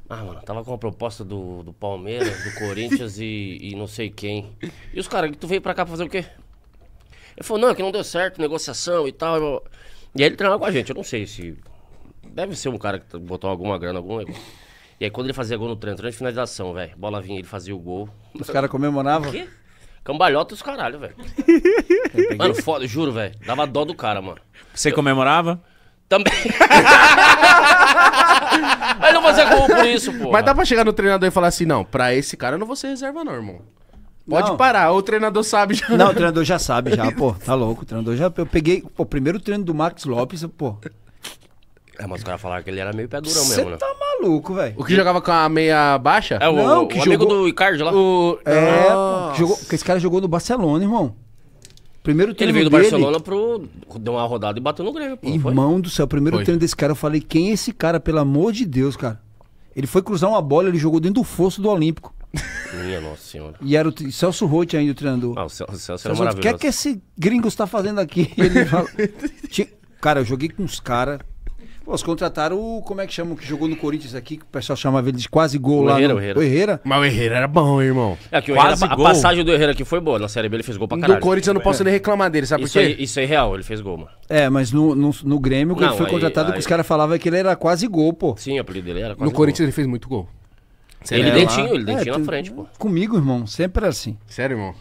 Speaker 5: Ah, mano, tava com a proposta do, do Palmeiras, do Corinthians e, e não sei quem. E os caras, tu veio pra cá pra fazer o quê? Ele falou, não, é que não deu certo, negociação e tal. E aí ele treinava com a gente, eu não sei se. Deve ser um cara que botou alguma grana, algum negócio. E aí quando ele fazia gol no treino, treino de finalização, velho. Bola vinha, ele fazia o gol.
Speaker 3: Os caras comemoravam? O quê?
Speaker 5: Cambalhota os caralho, velho. Mano, foda, juro, velho. Dava dó do cara, mano.
Speaker 2: Você Eu... comemorava?
Speaker 5: Também.
Speaker 1: <laughs> Mas não fazer ser por isso, pô. Mas dá pra chegar no treinador e falar assim, não, pra esse cara eu não vou ser reserva não, irmão. Pode não. parar, o treinador sabe
Speaker 3: já. Não, o treinador já sabe já, pô. Tá louco, o treinador já... Eu peguei, pô, primeiro treino do Max Lopes, pô.
Speaker 5: É, mas os caras falaram que ele era meio pé durão Você mesmo, né? tá maluco, velho.
Speaker 1: O
Speaker 3: que jogava com a meia baixa? É, o, Não, o que amigo jogou- do
Speaker 5: Icardi lá. O... É, ah. pô, que
Speaker 3: jogou, esse cara jogou no Barcelona, irmão. Primeiro Ele veio do dele, Barcelona
Speaker 5: pro. Deu uma rodada e bateu no Grêmio, pô. foi?
Speaker 3: Irmão do céu, primeiro Foi. treino desse cara, eu falei, quem é esse cara, pelo amor de Deus, cara? Ele foi cruzar uma bola, ele jogou dentro do fosso do Olímpico.
Speaker 5: Minha nossa senhora.
Speaker 3: E era o Celso Rote ainda o treinador. Ah, o
Speaker 5: Celso, o Celso era maravilhoso. o que é que
Speaker 3: esse gringo está fazendo aqui? <laughs> Ele fala- Cara, eu joguei com uns caras Pô, eles contrataram o. Como é que chama o que jogou no Corinthians aqui, que o pessoal chamava ele de quase gol o lá. no, o herreira O Mas o herreira era bom, irmão. É que o Quase a gol. passagem do herreira aqui foi boa. Na Série B ele fez gol pra caralho. No Corinthians eu não posso é. nem reclamar dele, sabe Isso, por quê?
Speaker 5: isso é real, ele fez gol, mano.
Speaker 3: É, mas no, no, no Grêmio, quando Não, ele foi aí- contratado, que os caras falavam que ele era quase gol, pô. Sim, o apelido dele era quase No gol. Corinthians ele fez muito gol. Ele É, dentinho, ele dentinho é, na frente, pô. Comigo, irmão, sempre assim. Sério, irmão?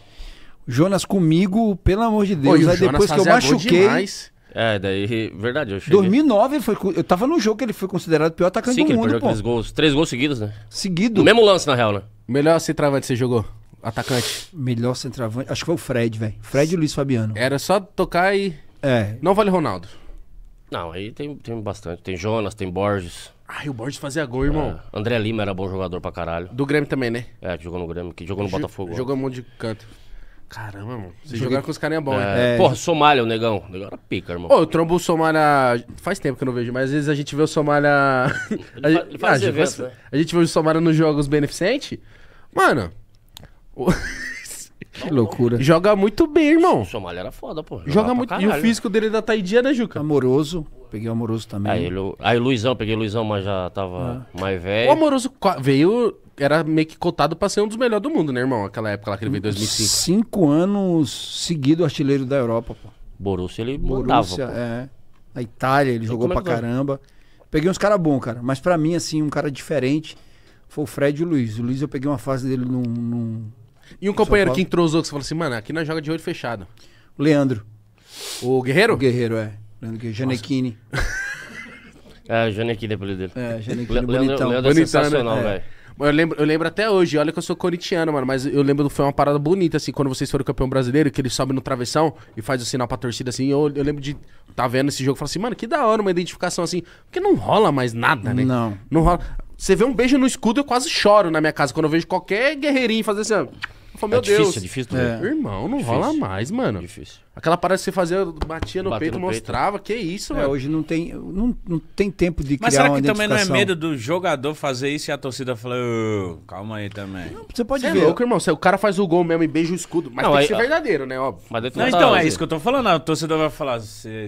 Speaker 3: Jonas comigo, pelo amor de Deus. Pô, Aí depois que eu machuquei, demais.
Speaker 5: É, daí, verdade. Eu cheguei...
Speaker 3: 2009 ele foi, eu tava no jogo que ele foi considerado o pior atacante Sim, do mundo, pô. Três
Speaker 5: gols, três gols seguidos, né? Seguido.
Speaker 3: O mesmo lance, na real, né? Melhor centroavante que você jogou? Atacante. Melhor centroavante? Acho que foi o Fred, velho. Fred e Luiz Fabiano.
Speaker 5: Era só tocar e... É. Não vale Ronaldo. Não, aí tem, tem bastante. Tem Jonas, tem Borges. Ai, o Borges fazia gol, irmão. É. André Lima era bom jogador pra caralho. Do Grêmio também, né? É, que jogou no Grêmio, que jogou no Botafogo. Jogou
Speaker 1: um monte de canto. Caramba,
Speaker 5: mano. Se jogar com os caras é bom, é. é. Porra, Somália, o é negão. O negão era pica, irmão. Ô, eu
Speaker 1: trombo o Somália. Faz tempo que eu não vejo, mas às vezes a gente vê o Somália. <laughs> a, gente... Ele faz ah, né? a gente vê o Somália nos jogos beneficente. Mano.
Speaker 3: <laughs> Que loucura. Joga
Speaker 1: muito bem, irmão. O
Speaker 5: Somália era foda, pô. Joga muito. E o né? físico
Speaker 1: dele da Taidia, tá né, Juca? Amoroso. Peguei o Amoroso também. Aí, Lu...
Speaker 5: aí Luizão, peguei o Luizão, mas já tava ah. mais velho. O Amoroso
Speaker 1: veio era meio que cotado pra ser um dos melhores do mundo, né, irmão? Aquela época lá que ele veio em 2005.
Speaker 3: Cinco anos seguido artilheiro da Europa, pô.
Speaker 5: Borussia
Speaker 1: ele mandava, Borussia, pô.
Speaker 3: é. Na Itália ele jogou pra caramba. Peguei uns caras bons, cara. Mas pra mim, assim, um cara diferente foi o Fred e o Luiz. O Luiz eu peguei uma fase dele num... num... E um companheiro que
Speaker 1: os que você falou assim, mano, aqui nós
Speaker 5: joga de
Speaker 3: olho fechado. O Leandro. O Guerreiro? O Guerreiro, é. Leandro Guerreiro. Janequini. <laughs>
Speaker 5: É, Janequini é apelido dele. É, Janequini Le Leandro, bonitão. é né? sensacional, né? velho.
Speaker 1: Eu lembro, eu lembro até hoje, olha que eu sou corintiano, mano, mas eu lembro foi uma parada bonita, assim, quando vocês foram campeão brasileiro, que ele sobe no travessão e faz o sinal pra torcida, assim. Eu, eu lembro de tá vendo esse jogo e falar assim, mano, que da hora uma identificação assim. Porque não rola mais nada, né? Não. Não rola. Você vê um beijo no escudo, eu quase choro na minha casa quando eu vejo qualquer guerreirinho fazer assim, ó fala, meu é difícil, Deus. É difícil, do é. Irmão, não difícil. rola mais, mano. Difícil. Aquela parada que você fazia,
Speaker 3: batia no peito, no mostrava, peito. que isso, é, Hoje não tem, não, não tem tempo de Mas criar Mas será que também não é medo
Speaker 2: do jogador fazer isso e a torcida falar, calma aí também. Não, você pode você é ver. é louco,
Speaker 1: irmão. Se o cara faz o gol mesmo e beija o escudo. Mas não, tem aí, que ser verdadeiro,
Speaker 5: né, óbvio. Mas não, tá, então, é isso que
Speaker 2: eu tô falando. A torcida vai falar, você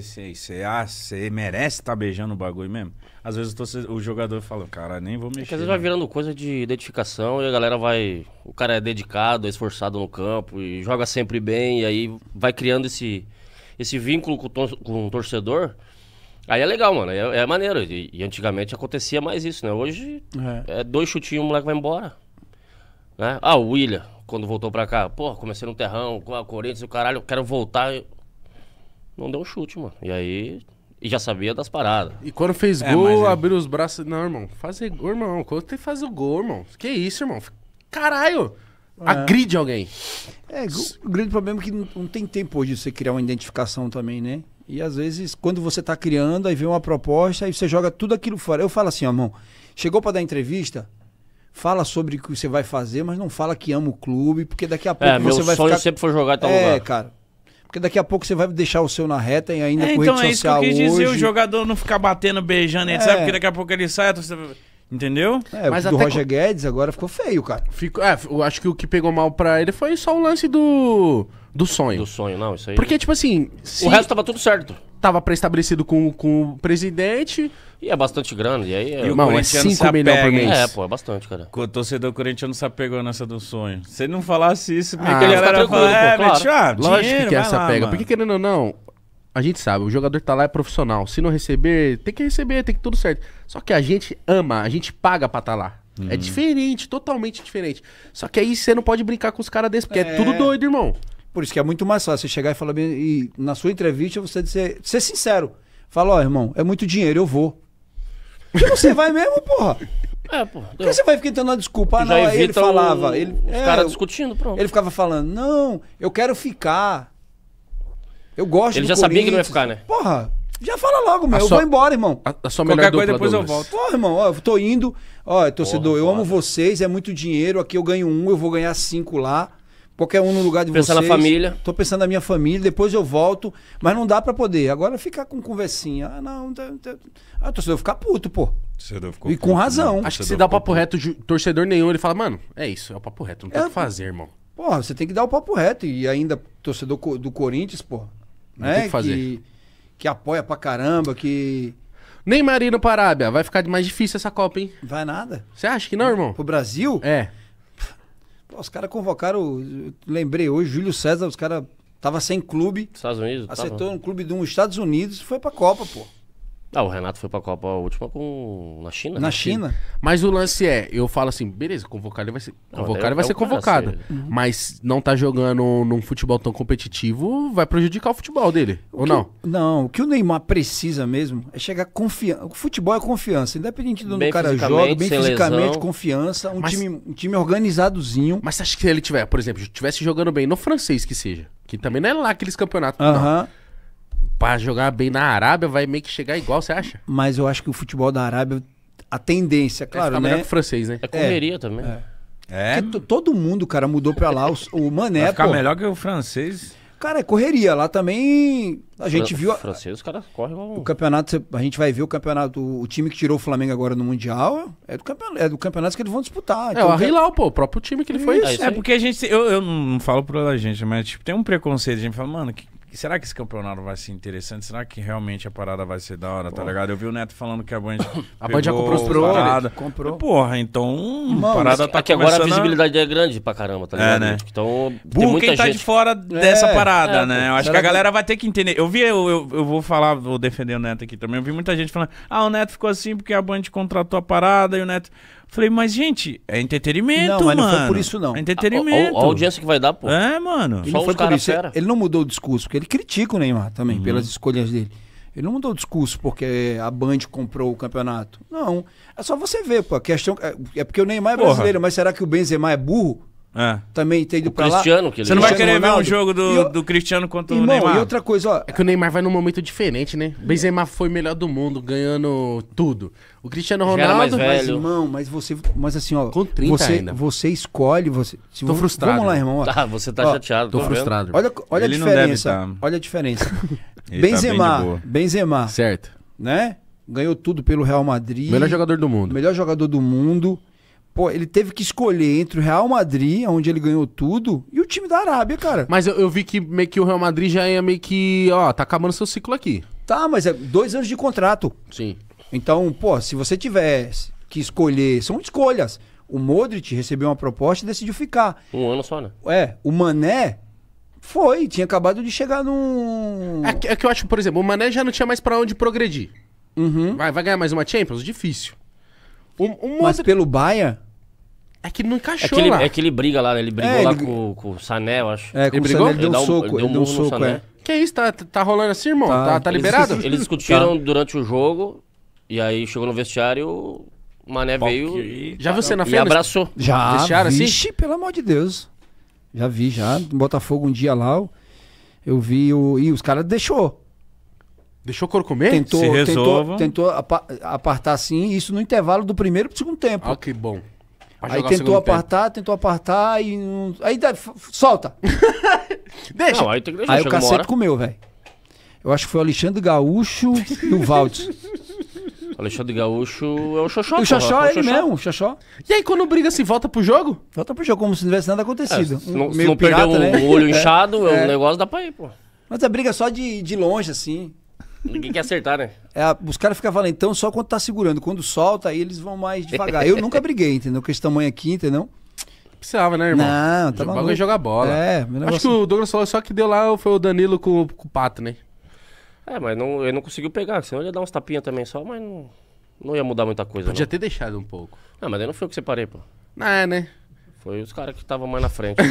Speaker 2: ah, merece estar tá beijando o bagulho mesmo? às vezes torcedor, o jogador fala, cara, nem vou mexer. É que às vezes vai né?
Speaker 5: virando coisa de identificação e a galera vai. O cara é dedicado, é esforçado no campo e joga sempre bem, e aí vai criando esse, esse vínculo com, com o torcedor. Aí é legal, mano. É, é maneiro. E, e, antigamente acontecia mais isso, né? Hoje é, é dois chutinhos, o moleque vai embora. Né? Ah, o William, quando voltou pra cá, pô, comecei no terrão, com a Corinthians, o caralho, eu quero voltar. Não deu um chute, mano. E aí e já sabia das paradas. E quando fez
Speaker 1: é, gol, mas, é- abriu os braços. Não, irmão, fazer gol, irmão. Quando tem que fazer o gol, irmão. Que isso, irmão? Caralho! É. Agride alguém.
Speaker 3: É, o grande problema é que não, tem tempo hoje de você criar uma identificação também, né? E às vezes, quando você está criando, aí vem uma proposta, e você joga tudo aquilo fora. Eu falo assim, ó, irmão, chegou para dar entrevista, fala sobre o que você vai fazer, mas não fala que ama o clube, porque daqui a pouco é, você vai ficar... sonho sempre foi jogar tal é, lugar. É, cara. Porque daqui a pouco você vai deixar o seu na reta e ainda é, com então rede é isso social que eu quis dizer, hoje. o jogador
Speaker 2: não ficar batendo, beijando, é. sabe? Porque daqui a pouco ele sai,
Speaker 3: Entendeu? É, mas do Roger co... Guedes
Speaker 1: agora ficou feio, cara. Fico, é, eu acho que o que pegou mal pra ele foi só o lance do.
Speaker 5: Do sonho. Do sonho, não, isso aí. Porque, tipo
Speaker 1: assim. Se... O resto
Speaker 5: tava tudo certo
Speaker 1: tava pré-estabelecido com, com o presidente.
Speaker 5: E é bastante grande. E aí é... Irmão, é 5 milhões por mês. É, pô, é bastante, cara.
Speaker 2: O torcedor corintiano se apegou nessa do sonho. Se ele não falasse isso, ah, era galera fala, é, pô, claro. ah, Lógico dinheiro,
Speaker 1: que é essa pega. Porque querendo ou não, a gente sabe, o jogador tá lá é profissional. Se não receber, tem que receber, tem que tudo certo. Só que a gente ama, a gente paga pra tá lá. É uhum. diferente, totalmente diferente. Só que aí você não pode brincar com os caras desses porque é... é tudo doido,
Speaker 3: irmão. Por isso que é muito mais fácil você chegar e falar bem, e na sua entrevista você dizer, ser sincero. Fala, ó, oh, irmão, é muito dinheiro, eu vou. você vai mesmo, porra? É, porra. Por que você vai ficar tentando desculpa? Ah, não, ele falava. O, ele, os é, caras discutindo, pronto. Ele ficava falando, não, eu quero ficar. Eu gosto Ele já sabia que não ia ficar, né? Porra, já fala logo, meu. eu vou embora, irmão. A, a sua Qualquer coisa depois eu volto. Porra, irmão, ó, eu tô indo. Ó, torcedor, Porra, eu amo vocês, é muito dinheiro. Aqui eu ganho um, eu vou ganhar cinco lá qualquer um no lugar de Pensar vocês. Pensar na família. Tô pensando na minha família, depois eu volto, mas não dá para poder. Agora ficar com conversinha. Ah, não, tá, tá. ah, o torcedor ficar puto, pô.
Speaker 4: Torcedor ficou e
Speaker 3: com puto, né? razão. Acho que se dá o papo reto, torcedor
Speaker 1: nenhum, ele fala, mano, é isso, é o papo reto, não tem o é, que fazer, irmão.
Speaker 3: Porra, você tem que dar o papo reto. E ainda, torcedor do Corinthians, pô. né? tem que fazer. Que, que apoia pra caramba, que. Nem Marino Parábia, vai ficar mais difícil essa Copa, hein? Vai nada. Você acha que não, irmão? Pro Brasil? É os caras convocaram, lembrei hoje, Júlio César, os caras tava sem clube. Estados Unidos? Aceitou tava. um clube de um Estados Unidos e foi pra Copa, pô.
Speaker 5: Ah, o Renato foi pra Copa última com... na China. Na né? China. Mas o lance é, eu falo assim,
Speaker 3: beleza, convocar ele vai ser. É vai é ser convocado. Ser. Uhum.
Speaker 1: Mas não tá jogando num futebol tão
Speaker 3: competitivo vai prejudicar o futebol dele, o ou que, não? Não, o que o Neymar precisa mesmo é chegar confiante. O futebol é confiança, independente do bem cara joga, bem fisicamente, lesão. confiança, um, mas, time,
Speaker 1: um time organizadozinho. Mas você acha que ele tiver, por exemplo, estivesse jogando bem no francês que seja, que também não é lá aqueles campeonatos. Aham para jogar bem na Arábia vai meio que chegar igual,
Speaker 3: você acha? Mas eu acho que o futebol da Arábia, a tendência, claro, ficar né? melhor que o francês, né? É correria é. também. É. é. todo mundo, cara, mudou para lá. O, Mané, vai ficar pô, melhor
Speaker 2: que o francês.
Speaker 3: Cara, é correria. Lá também a gente Fra viu. A,
Speaker 5: francês, os caras correm igual.
Speaker 3: O campeonato, a gente vai ver o campeonato. O time que tirou o Flamengo agora no Mundial é do campeonato, é do campeonato que eles vão disputar. É, então, é o Rilau, pô, o próprio time que ele foi. Isso, ah, é, é porque
Speaker 2: a gente. Eu, eu não falo pra gente, mas tipo, tem um preconceito. A gente fala, mano, que que será que esse campeonato vai ser interessante? Será que realmente a parada vai ser da hora, Pô.
Speaker 5: tá ligado? Eu vi o Neto falando que a Band. <coughs> a ah, Band já comprou parada. comprou.
Speaker 2: Porra, então. Mano, a parada tá aqui é agora a visibilidade
Speaker 5: a... é grande pra caramba, tá é, ligado? É, né? Então. Burro quem tá gente... de fora dessa é, parada, é, né? Eu acho que a galera
Speaker 2: que... vai ter que entender. Eu vi, eu, eu, eu, vou falar, vou defender o Neto aqui também. Eu vi muita gente falando, ah, o Neto ficou assim porque a Band contratou a parada e o Neto. Falei, mas gente, é entretenimento, não, mas mano. Não, foi por isso não. É entretenimento. A, a, audiência que vai dar, pô. É,
Speaker 3: mano. Ele Só não foi por isso. Fera. Ele não mudou o discurso, porque ele critica o Neymar também, uhum. pelas escolhas dele. Ele não mudou o discurso porque a Band comprou o campeonato. Não. É só você ver, pô. A questão. É, é porque o Neymar é brasileiro, mas será que o Benzema é burro? É. Também tem ido o pra Cristiano, lá. Que ele Você não é. vai querer Ronaldo. ver um jogo do,
Speaker 1: eu... do Cristiano contra Irmão, o Neymar. E outra coisa, ó. É que o Neymar vai num momento diferente, né? O Benzema foi o melhor do mundo, ganhando tudo. O Cristiano Ronaldo. Mas,
Speaker 3: irmão, mas você. Mas assim, ó. Com 30 você, ainda. você escolhe. Você, se tô frustrado. Vamos lá, irmão. Ó. Tá, você tá ó, chateado. Tô, tô tá frustrado. Olha, olha ele a diferença. Tá... Olha a diferença. <laughs> Tá Benzema. Tá Benzema. Certo. Né? Ganhou tudo pelo Real Madrid. Melhor jogador do mundo. Melhor jogador do mundo. Pô, ele teve que escolher entre o Real Madrid, onde ele ganhou tudo, e o time da Arábia, cara. Mas eu, eu vi que meio que o Real Madrid já é meio que, ó, tá acabando seu ciclo aqui. Tá, mas é dois anos de contrato. Sim. Então, pô, se você tivesse que escolher, são escolhas. O Modric recebeu uma proposta e decidiu ficar. Um ano só, né? É, o Mané foi, tinha acabado de chegar num. É que, é que eu acho, por exemplo, o Mané já não tinha mais para onde progredir.
Speaker 1: Uhum. Vai, vai ganhar mais uma Champions? Difícil. O, o Modric...
Speaker 3: Mas pelo Bayern, é que não encaixou
Speaker 1: é
Speaker 5: que ele, lá. É que ele briga lá, né? Ele brigou É, lá ele- Com, com o Sané, eu acho. É, com Ele o brigou? Sané, ele deu um soco, ele deu um soco, né? é.
Speaker 1: Que isso? Tá, tá, tá rolando assim, irmão? Tá. Tá, tá liberado? Eles, discutiram
Speaker 5: durante o jogo, e aí chegou no vestiário, o Mané veio Já você na e frente? abraçou. Já Vestiário assim?
Speaker 3: pelo amor de Deus. Já vi, já. No Botafogo um dia lá, eu- vi o... E os caras deixou. Deixou o couro comer? Tentou, Se tentou, tentou apartar assim, isso no intervalo do primeiro pro segundo tempo. Ah, que bom. Aí tentou apartar, tempo. tentou apartar e. Aí dá, solta! <laughs> Deixa! Não, aí tem que deixar, aí o cacete hora. comeu, velho. Eu acho que foi o Alexandre Gaúcho e o Valdes. O <laughs>
Speaker 5: Alexandre Gaúcho
Speaker 3: é o Xoxó. O Xoxó é ele xoxó. mesmo, o Xoxó. E aí, quando briga, se volta pro jogo? Volta pro jogo, como se não tivesse nada acontecido. É, se não, um, se não pirata, perdeu né? o olho <laughs> é. inchado, é, é um negócio, dá pra ir, pô. Mas a briga é só de, de longe, assim.
Speaker 5: Ninguém quer acertar, né?
Speaker 3: É, os caras ficam falando, então só quando tá segurando. Quando solta, aí eles vão mais devagar. Eu nunca briguei, entendeu? Com esse tamanho aqui, entendeu? Precisava, né, irmão? Não, tá maluco. jogar bola. É, negócio... Acho que o Douglas falou só que
Speaker 1: deu lá foi o Danilo com, com o Pato, né?
Speaker 5: É, mas não, ele não conseguiu pegar, senão ele ia dar uns tapinhas também só, mas não, não ia mudar muita coisa. Podia não. ter deixado um pouco. Ah, mas aí não foi eu que separei, pô. Não ah, é, né? Foi os caras que estavam mais na frente. <laughs>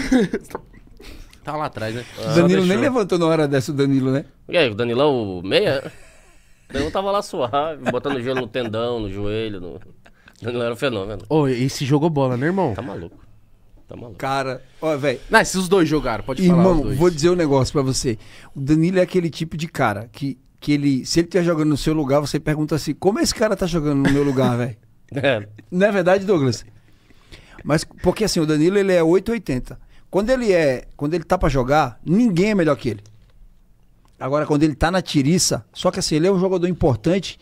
Speaker 5: tá lá atrás, né? O ah, Danilo nem
Speaker 3: levantou na hora dessa, o Danilo, né?
Speaker 5: E aí, o Danilão, meia? Eu tava lá suave, botando gelo no tendão, no joelho. No... Danilo era um fenômeno.
Speaker 1: Ô, e se jogou bola, né,
Speaker 3: irmão? Tá maluco. Tá maluco. Cara, ó, velho. Não, esses os dois jogaram, pode irmão, falar. Irmão, vou dizer um negócio pra você. O Danilo é aquele tipo de cara que, que ele, se ele estiver tá jogando no seu lugar, você pergunta assim: como esse cara tá jogando no meu lugar, velho? <laughs> É. Não é verdade, Douglas? Mas, porque assim, o Danilo ele é 880. Quando ele é, quando ele tá para jogar, ninguém é melhor que ele. Agora quando ele tá na tiriça, só que assim, ele é um jogador importante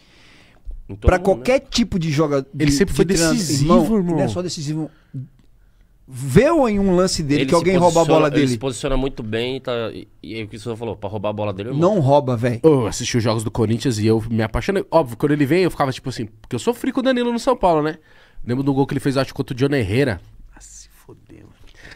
Speaker 3: para qualquer né? tipo de jogador. Ele de, sempre foi de decisivo, irmão. É irmão. Não é só decisivo. Vê em um lance dele ele que alguém rouba a bola dele. Ele se
Speaker 5: posiciona muito bem tá, e aí é o que você falou, pra roubar a bola dele. Irmão. Não
Speaker 1: rouba, velho. Eu assisti os jogos do Corinthians e eu me apaixonei. Óbvio, quando ele vem eu ficava tipo assim, porque eu sofri com o Danilo no São Paulo, né? Lembro do gol que ele fez, acho, contra o John Herrera. Ah, se fodeu.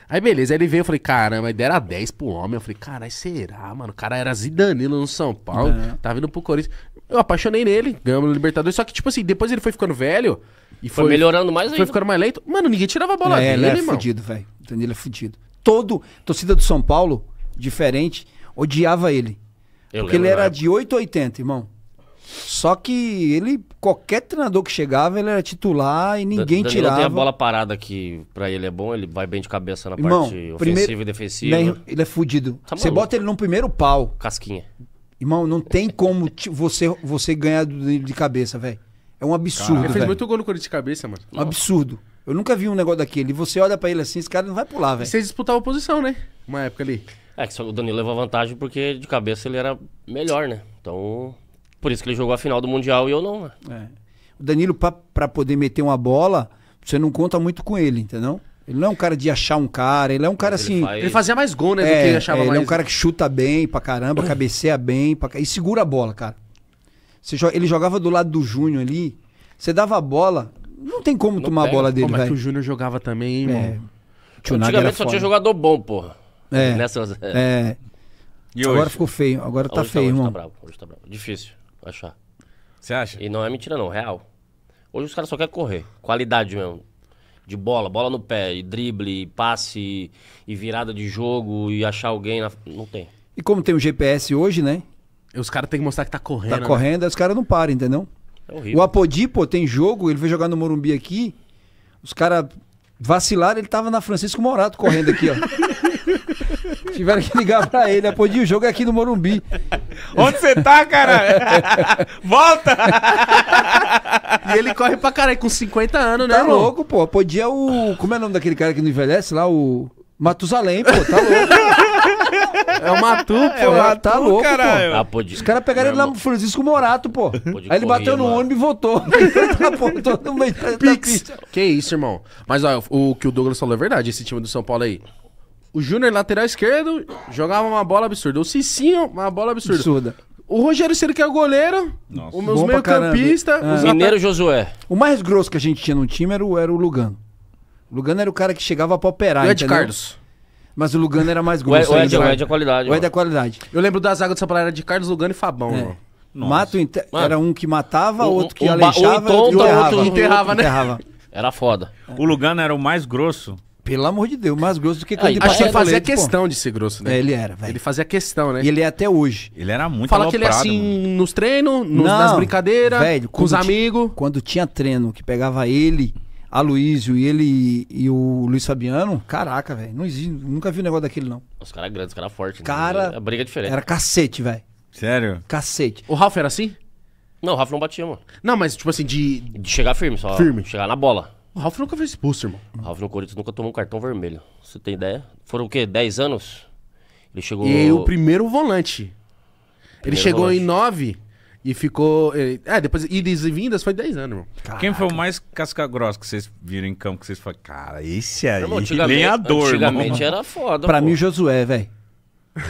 Speaker 1: Aí beleza, aí ele veio, eu falei, caramba, deram 10 pro homem. Eu falei, caralho, será, mano? O cara era Zidanilo assim no São Paulo, é. tá vindo pro Corinthians. Eu apaixonei nele, ganhamos no Libertadores. Só que, tipo assim, depois ele foi ficando velho. E foi, foi melhorando mais ainda. Foi ficando mais lento. Mano, ninguém tirava
Speaker 3: a bola é, dele, ele é mano. fudido, velho. ele é fudido. Todo, torcida do São Paulo, diferente, odiava ele. Eu porque ele era de 8,80, irmão. Só que ele, qualquer treinador que chegava, ele era titular e ninguém Danilo tirava. tem a bola
Speaker 5: parada que pra ele é bom, ele vai bem de cabeça na Irmão, parte ofensiva primeiro, e defensiva. Né,
Speaker 3: ele é fudido. Tá você bota ele no primeiro pau. Casquinha. Irmão, não tem como <laughs> você, você ganhar do de cabeça, velho. É um absurdo. ele fez muito gol no Corinthians de cabeça, mano. Um absurdo. Eu nunca vi um negócio daquele. você olha para ele assim, esse cara não vai pular, velho. Vocês disputavam posição, né? Uma época ali.
Speaker 5: É, que o Danilo levou vantagem porque de cabeça ele era melhor, né? Então. Por isso que ele jogou a final do Mundial e eu não, né? É.
Speaker 3: O Danilo, para poder meter uma bola, você não conta muito com ele, entendeu? Ele não é um cara de achar um cara, ele é um cara ele assim. Faz... Ele fazia mais gol, né? É, do que ele achava é, ele mais. é um cara que chuta bem pra caramba, <clears throat> cabeceia bem pra... e segura a bola, cara. Joga... Ele jogava do lado do Júnior ali, você dava a bola, não tem como não tomar pega. a bola dele, velho. é que o Júnior jogava também, hein, é. Antigamente só tinha
Speaker 5: jogador bom, porra. É. Nessas... é. E agora ficou feio, agora tá, tá hoje feio, tá, irmão. Hoje tá bravo, hoje tá bravo. Difícil achar. Você acha? E não é mentira, não, real. Hoje os caras só querem correr. Qualidade mesmo. De bola, bola no pé, e drible, e passe, e, virada de jogo, e achar alguém. Na... Não tem.
Speaker 3: E como tem o GPS hoje, né? Os caras têm que mostrar que tá correndo. Tá né? correndo, aí os caras não param, entendeu? É horrível. O Apodi, pô, tem jogo, ele vai jogar no Morumbi aqui. Os caras Vacilaram, ele tava na Francisco Morato correndo aqui, ó. <laughs> Tiveram que ligar pra ele, apoio o jogo é aqui no Morumbi. Onde você tá, cara? <laughs> Volta! e ele corre pra caralho com 50 anos, né? Tá louco, pô. Podia o. Como é o nome daquele cara que não envelhece lá? O. Matusalém, pô, tá louco. É o Matu, pô. É o Matu, tá louco, caralho. Ah, pô. Ah, pode... Os caras pegaram ele lá no Francisco Morato, pô. Pode Aí ele correr, bateu no mano. ônibus e voltou. <laughs> tá, no meio da pista. Que isso, irmão. Mas ó, o
Speaker 1: que o Douglas falou é verdade, esse time do São Paulo aí. O Júnior, lateral esquerdo, jogava uma bola
Speaker 3: absurda. O Cicinho, uma bola absurda. Absurda.
Speaker 1: O Rogério Ciro, que é o goleiro. Nossa. Os meus meio campista Ah. Mineiro Josué.
Speaker 3: O mais grosso que a gente tinha no time era o, era o Lugano. Lugano era o cara que chegava pra operar. E o Ed Cardos, Carlos. Mas o Lugano era mais grosso. O Ed, ainda, é o Ed é qualidade. O Ed é qualidade. Eu lembro das águas de São Paulo, era de Carlos Lugano e Fabão, é. Mano. Mato era um que matava, o, outro que o, aleijava, o, que enterrava, outro enterrava, né? Enterrava.
Speaker 2: Era foda. O Lugano era o mais
Speaker 3: grosso. Pelo amor de Deus, mais grosso do que ah, quando ele Acho que fazia questão pô. de ser grosso, né? É, ele era, velho. Ele fazia questão, né? E ele é até hoje. Ele era muito Fala que ele é assim mano. nos treinos, nas brincadeiras, com os amigos. Quando tinha treino que pegava ele, Aloísio e ele e o Luiz Fabiano, caraca, velho. Não existe, nunca vi um negócio daquele, não.
Speaker 5: Os caras é grandes, os caras fortes. Cara. É né? A é briga é diferente. Era
Speaker 3: cacete, velho. Sério? Cacete.
Speaker 5: O Ralf era assim? Não, o Ralf não batia, mano. Não, mas tipo assim, de. De chegar firme só. Firme. Chegar na bola.
Speaker 1: O Ralf nunca fez expulso, irmão.
Speaker 5: O Ralf no Corinthians nunca tomou um cartão vermelho. Você tem ideia? Foram o quê? 10 anos? Ele chegou. E o
Speaker 1: primeiro volante. Primeiro ele chegou volante. em 9. E ficou. É, é, depois
Speaker 2: idas e vindas foi 10 anos, irmão. Quem foi o mais casca-grossa que vocês viram em campo que vocês falaram, cara,
Speaker 3: esse aí não, antigamente, lenhador, Antigamente era
Speaker 1: foda. Pra pô. mim,
Speaker 3: o Josué, velho.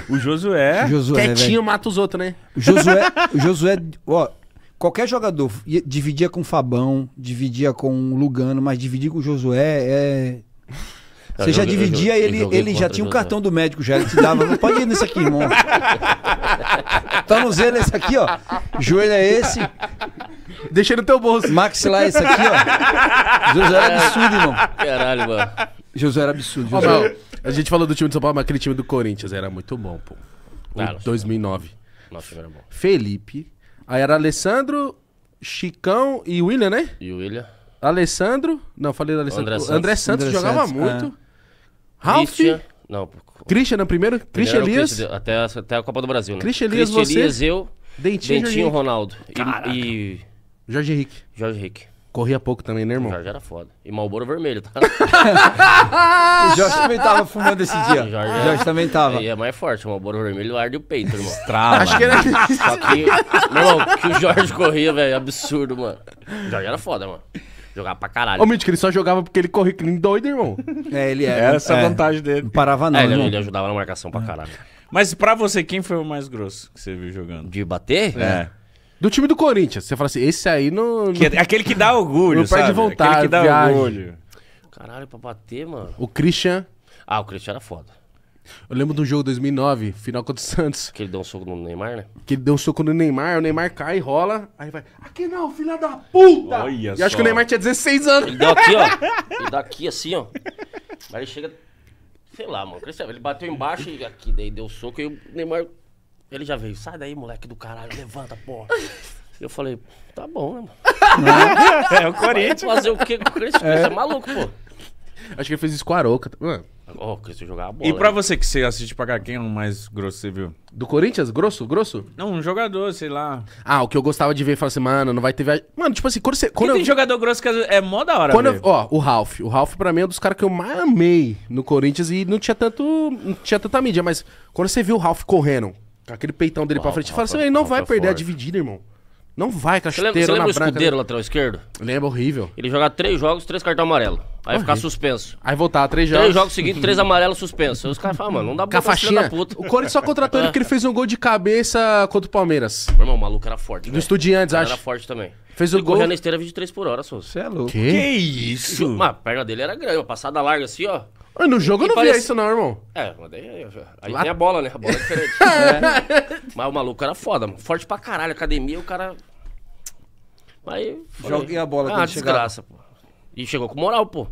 Speaker 3: O Josué. <laughs> Josué Quietinho véio.
Speaker 1: mata os outros, né?
Speaker 3: Josué, Josué, ó, qualquer jogador dividia com o Fabão, dividia com o Lugano, mas dividir com o Josué é. Você já dividia, ele, ele já tinha um cartão do médico, já ele te dava. Não pode ir nesse aqui, irmão. <laughs> Tá no zelo esse aqui, ó. Joelho é esse. Deixa no teu bolso. Maxilar esse aqui, ó. Josué era absurdo, irmão.
Speaker 5: Caralho, mano.
Speaker 1: Josué era absurdo. Josué. Ó, a gente falou do time do São Paulo, mas aquele time do Corinthians era muito bom, pô. O 2009. Nossa, era bom. Felipe. Aí era Alessandro, Chicão e William, né? E o William. Alessandro. Não, falei do Alessandro. André Santos, André Santos André jogava Santos, muito. É.
Speaker 5: Ralph. Não, Christian, não, primeiro? Christian Elias. até, até a Copa do Brasil. Né? Christian Elias, Christian você. Elias, eu. Dentinho, Dentinho Ronaldo. E, e. Jorge Henrique. Jorge Henrique. Corria pouco também, né, irmão? Jorge era foda. E Malboro vermelho, tá?
Speaker 3: <laughs>
Speaker 4: o Jorge também tava
Speaker 5: fumando esse dia. O Jorge, o é- Jorge também tava. E é mais forte, o Malboro vermelho arde o peito, irmão. Estrava. Acho que era... Só que, meu irmão, que o Jorge corria, velho, absurdo, mano. O Jorge era foda, mano. Jogava pra caralho. Ô, Mítico,
Speaker 1: ele só jogava porque ele corria que nem doido, irmão. É, ele era. É, era essa a é. vantagem dele. Não parava não, É, ele, ele
Speaker 5: ajudava na marcação pra é. caralho.
Speaker 1: Mas pra
Speaker 2: você, quem foi o mais grosso que você viu jogando? De bater? É. Do time do Corinthians. Você fala assim, esse
Speaker 1: aí não... Que é aquele que dá orgulho, Não de perde vontade, Aquele que dá viagem. orgulho.
Speaker 5: Caralho, pra bater, mano.
Speaker 1: O Christian...
Speaker 5: Ah, o Cristiano era foda.
Speaker 1: Eu lembro de um jogo 2009, final contra o Santos. Que ele deu um soco no Neymar, né? Que ele deu um soco no Neymar, o Neymar cai, rola,
Speaker 5: aí vai, aqui
Speaker 1: não, filha da puta! Olha e só. acho que o Neymar tinha 16 anos. Ele deu aqui, ó.
Speaker 5: <laughs> Ele deu aqui assim, ó. Aí ele chega, sei lá, mano, ele bateu embaixo e aqui, daí deu um soco e o Neymar, ele já veio, sai daí, moleque do caralho, levanta, porra. Eu falei, tá
Speaker 4: bom, né, mano? <laughs>
Speaker 5: É, é o Corinthians. Fazer o quê com o Corinthians? É. Você é maluco, pô.
Speaker 1: Acho que ele fez isso com a Aroca. Mano. Oh, porque você jogava bola. E pra né? você que você assiste cá, quem é o mais grosso você viu? Do Corinthians? Grosso? Grosso?
Speaker 2: Não, um jogador, sei lá.
Speaker 1: Ah, o que eu gostava de ver e falar assim, mano, não vai ter.
Speaker 2: Mano, tipo assim, quando você. Quando eu... tem jogador grosso que é mó da hora, quando eu...
Speaker 1: Ó, o Ralf. O Ralf pra mim é um dos caras que eu mais amei no Corinthians e não tinha tanto. Não tinha tanta mídia, mas quando você viu o Ralf correndo, com aquele peitão dele o pra frente, você fala assim, ele não Ralf é vai é perder forte. a dividida, irmão. Não vai com a chuteira Você lembra, você lembra o branca, escudeiro,
Speaker 5: né? lateral esquerdo? Lembra, horrível. Ele jogava três jogos, três cartão amarelo. Aí ficar suspenso. Aí voltar três jogos. Três jogos seguintes, três amarelos suspensos os caras falam, mano, não dá pra fazer puta. O Corinthians só contratou ele <laughs> porque ele
Speaker 1: fez um gol de cabeça contra o Palmeiras. Meu
Speaker 5: irmão, o maluco era forte.
Speaker 1: Do velho. Estudiantes, acho. Era forte também.
Speaker 5: Fez o gol. corria na esteira 23 por hora, Souza. Você é louco. Que? Que isso? Mas a perna dele era grande, uma passada larga assim, ó.
Speaker 1: No jogo eu não parece... via isso, não, irmão.
Speaker 5: É, mas daí, aí Lá... tem a bola, né? A bola é diferente. <laughs> é. Mas o maluco era foda, mano. Forte pra caralho. Academia, o cara. Aí. Joguei a bola ah, desgraça, chegar. pô. E chegou com moral, pô.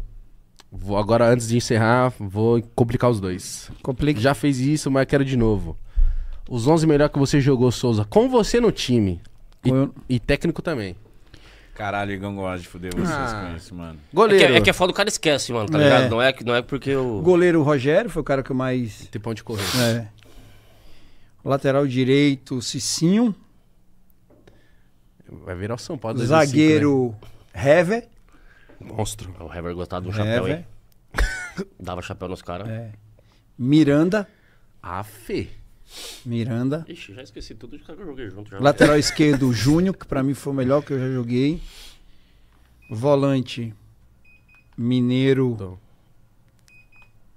Speaker 4: Vou,
Speaker 1: agora, antes de encerrar, vou complicar os dois. Complica. Já fez isso, mas quero de novo. Os 11 melhor que você jogou, Souza, com você no time. E, eu... e técnico também.
Speaker 5: Caralho, o Igão gosta de foder vocês ah. com isso, mano. Goleiro. É que, é, é que é o cara esquece, mano, tá é. ligado? Não é, não é porque o.
Speaker 3: Goleiro Rogério foi o cara que eu mais. Tem pão de correr. É. Lateral direito, Cicinho.
Speaker 5: Vai virar o São Paulo. 2005, né?
Speaker 3: Zagueiro né? Hever.
Speaker 5: Monstro. O Hever gostava do um chapéu, hein? <laughs> Dava chapéu nos caras. É.
Speaker 3: Miranda.
Speaker 5: Afe. Miranda. Ixi, já esqueci tudo de que eu joguei junto. Já. Né? Lateral esquerdo,
Speaker 3: Júnior, que para mim foi o melhor que eu já joguei. Volante, Mineiro. Então.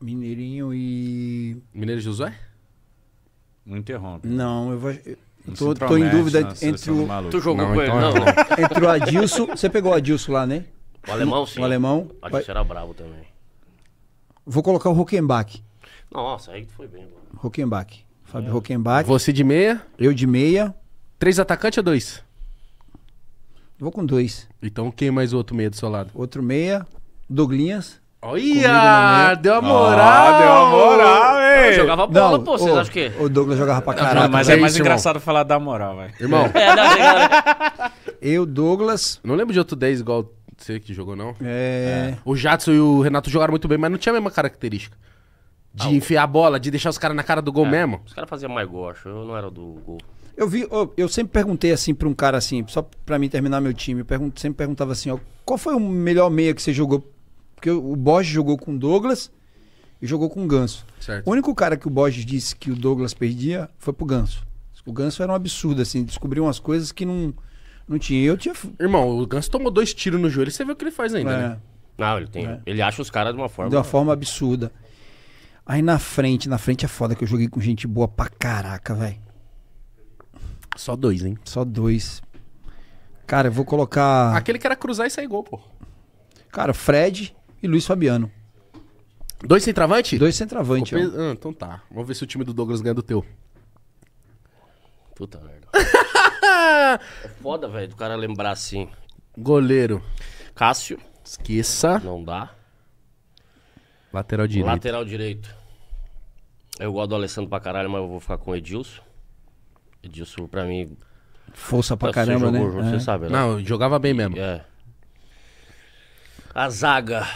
Speaker 1: Mineirinho e. Mineiro José, Não interrompe.
Speaker 3: Não, eu vou. Eu tô, tô, em dúvida entre o. Tu jogou não, com ele, então não. não. <laughs> entre o Adilson. Você pegou o Adilson lá, né? O alemão, sim. O alemão. O Adilson
Speaker 5: era bravo também.
Speaker 3: Vou colocar o Huckenbach.
Speaker 5: Nossa, aí que foi bem,
Speaker 3: Huckenbach. Fábio Rockenbach. Você de meia? Eu de meia. Três atacantes ou dois? Vou com dois. Então quem mais outro meia do seu lado? Outro meia, Douglinhas. Olha! Ah, deu a moral! Ah, deu a moral, hein? Eu jogava bola, Não, pô, vocês acham que. O Douglas
Speaker 2: jogava pra caralho. Não, mas é, é mais engraçado falar da moral, velho. Irmão, <laughs>
Speaker 1: É, não, obrigado. Eu, Douglas. não lembro de outro 10 igual você que jogou, não? é, O Jatson e o Renato jogaram muito
Speaker 3: bem, mas não tinha a mesma característica. De ah, enfiar a bola, de deixar os caras na cara do gol é, mesmo? Os caras
Speaker 5: faziam mais gosto, Eu não era do gol.
Speaker 3: Eu vi, eu, eu sempre perguntei assim para um cara assim, só para mim terminar meu time, eu pergunto, sempre perguntava assim, ó, qual foi o melhor meia que você jogou? Porque o Borges jogou com Douglas e jogou com o Ganso. Certo. O único cara que o Borges disse que o Douglas perdia foi pro Ganso. O Ganso era um absurdo assim, descobriu umas coisas que não não tinha. Eu tinha Irmão, o Ganso tomou dois tiros no joelho, você vê o que ele faz ainda, é. né?
Speaker 5: Não, ele tem, é. ele acha os caras de uma forma
Speaker 1: De uma forma
Speaker 3: absurda. Aí na frente, na frente é foda que eu joguei com gente boa pra caraca, velho. Só dois, hein? Só dois. Cara, eu vou colocar.
Speaker 1: Aquele que era cruzar e sair gol, pô.
Speaker 3: Cara, Fred e Luiz Fabiano. Dois centravantes? Dois centravantes. Pe...
Speaker 1: Ah, então tá.
Speaker 3: Vamos ver se o time do Douglas ganha do teu.
Speaker 1: Puta merda.
Speaker 5: <laughs> é foda, velho, do cara lembrar assim. Goleiro. Cássio. Esqueça. Não dá. Lateral direito. Lateral direito. Eu gosto do Alessandro pra caralho, mas eu vou ficar com o Edilson. Edilson, pra mim. Força pra caramba, jogou, né? Você é. sabe, né? Não, jogava bem mesmo. É. A zaga.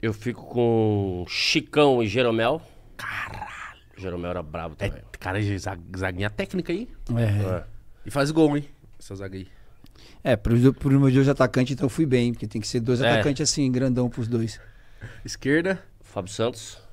Speaker 5: Eu fico com Chicão e Jeromel. Caralho. Jeromel era brabo é, também. É, cara, zaguinha técnica aí.
Speaker 1: É.
Speaker 3: é.
Speaker 5: E faz gol, hein? Essa zaga aí.
Speaker 3: É, pro, pro meu dois atacantes, então fui bem, porque tem que ser dois é. atacantes assim, grandão pros dois.
Speaker 5: Esquerda. Fábio Santos.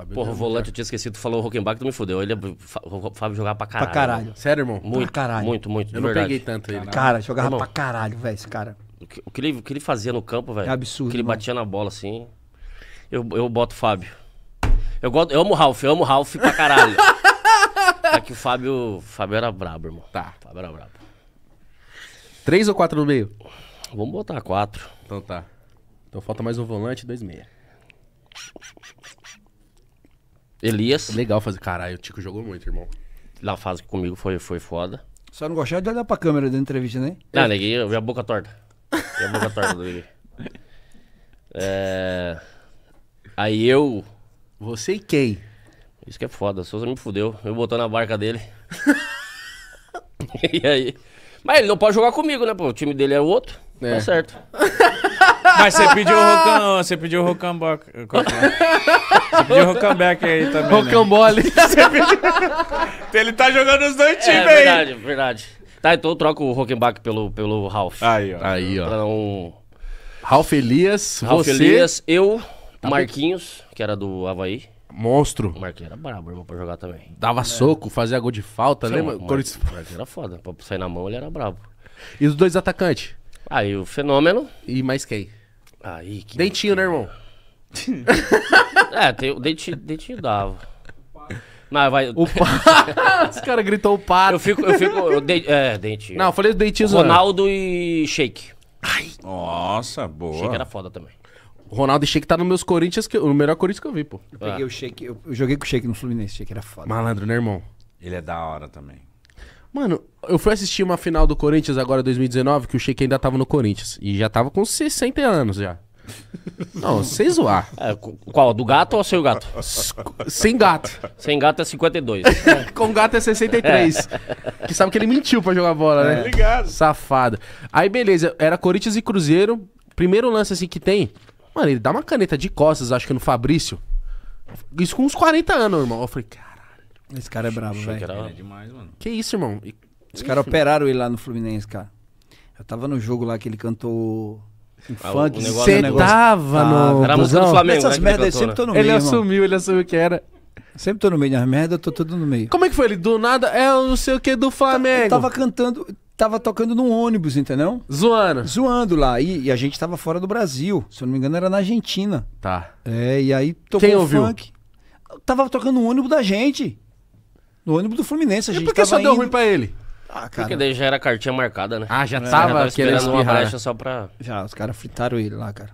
Speaker 5: Fábio. Porra, o volante eu tinha esquecido, falou o Hockenbach, tu me fudeu. Ele, é o Fábio jogava pra caralho. Pra caralho. Sério, irmão? Muito, pra caralho. muito, muito. Eu não verdade. peguei tanto ele. Cara, jogava irmão, pra
Speaker 3: caralho, velho, esse cara. O que,
Speaker 5: o que, ele, o que ele fazia no campo, velho. É absurdo. que ele batia na bola assim. Eu, eu boto o Fábio. Eu, gosto, eu amo o Ralf, eu amo o Ralf pra caralho. <laughs> é que o Fábio, Fábio era brabo, irmão. Tá. O Fábio era brabo.
Speaker 1: Três ou quatro no meio? Vamos botar quatro. Então tá. Então falta mais um volante e dois meia.
Speaker 5: Elias. Legal fazer. Caralho, o Tico jogou muito, irmão. Na fase comigo foi, foi foda.
Speaker 3: Só não gostava de olhar pra câmera da entrevista, né? Não,
Speaker 5: neguinho, eu vi a boca torta. Vi a boca torta do É... Aí eu. Você e quem? Isso que é foda, Souza me fudeu. Eu botou na barca dele. <laughs> e aí? Mas ele não pode jogar comigo, né? Pô, o time dele é outro. Tá é. Tá certo.
Speaker 2: <laughs> Mas você pediu o rocão,
Speaker 5: você pediu o rocamboca.
Speaker 2: Você pediu o rocambeck aí também. Rocambole. Né? <laughs> Ele tá jogando os dois é times é, aí.
Speaker 5: Verdade, verdade. Tá, então eu troco o Rockenbach pelo, pelo Ralph. Aí, ó. Aí, ó. Então,
Speaker 1: Ralph Elias, Ralph você... Elias, eu, tá
Speaker 5: Marquinhos, bem. que era do Havaí.
Speaker 1: Monstro.
Speaker 5: O Marquinhos era brabo, irmão, pra jogar também. Dava é. soco, fazia gol de falta, Sim, lembra? O Marquinhos era foda. Pra sair na mão, ele era brabo. E os dois atacantes? Aí o Fenômeno. E mais quem? Aí, que. Dentinho, né, irmão? é, tem, o dentinho, dentinho dava. Mas vai. O pato. <laughs> Os caras gritou o pato. Eu fico. Eu fico eu de... É, dentinho. Não, eu falei os dentinhos. Né? Ronaldo e Shake. Ai. Nossa, boa. Shake era foda também.
Speaker 1: O Ronaldo e Shake tá no meus Corinthians, que, o melhor Corinthians que eu vi, pô. Eu peguei ah. o
Speaker 5: Shake, eu, eu,
Speaker 1: joguei com o Shake no Fluminense, Shake era foda. Malandro, né, irmão?
Speaker 2: Ele é da hora também.
Speaker 1: Mano, eu fui assistir uma final do Corinthians agora, 2019, que o Sheik ainda tava no Corinthians. E já tava com 60 anos
Speaker 5: já. <laughs> Não, sem zoar. É, qual? Do gato ou sem o gato? <laughs> Sem gato. Sem gato é 52. <laughs> Com gato é
Speaker 1: 63. É. Que sabe que ele mentiu pra jogar bola, né? É. Ligado. Safado. Aí, beleza, era Corinthians e Cruzeiro. Primeiro lance assim que tem. Mano, ele dá uma caneta de costas, acho que no Fabrício. Isso com uns 40
Speaker 3: anos, irmão. Eu falei, cara. Esse cara é brabo, velho. Era... É demais, mano. Que isso, irmão? Os caras operaram ele lá no Fluminense, cara. Eu tava no jogo lá que ele cantou um ah, funk. Você tava ah, no. Era a música do Flamengo. Né, Essas né, merdas, sempre tô no né? meio. Ele irmão. assumiu,
Speaker 1: ele assumiu que era.
Speaker 3: Sempre tô no meio das merdas, eu tô todo no meio. Como é que foi ele? Do nada, é o não sei o que do Flamengo. Eu tava cantando, tava tocando num ônibus, entendeu? Zoando. Zoando lá. E, e, a gente tava fora do Brasil. Se eu não me engano, era na Argentina. Tá. É, e aí tocou Quem ouviu? funk. tava tocando um ônibus da gente. No ônibus do Fluminense, a gente E por que só deu ruim pra ele?
Speaker 5: Ah, cara. Porque daí já era cartinha marcada, né? Ah, já é. tava tava querendo uma racha né? só pra.
Speaker 3: Já, os caras fritaram ele lá, cara.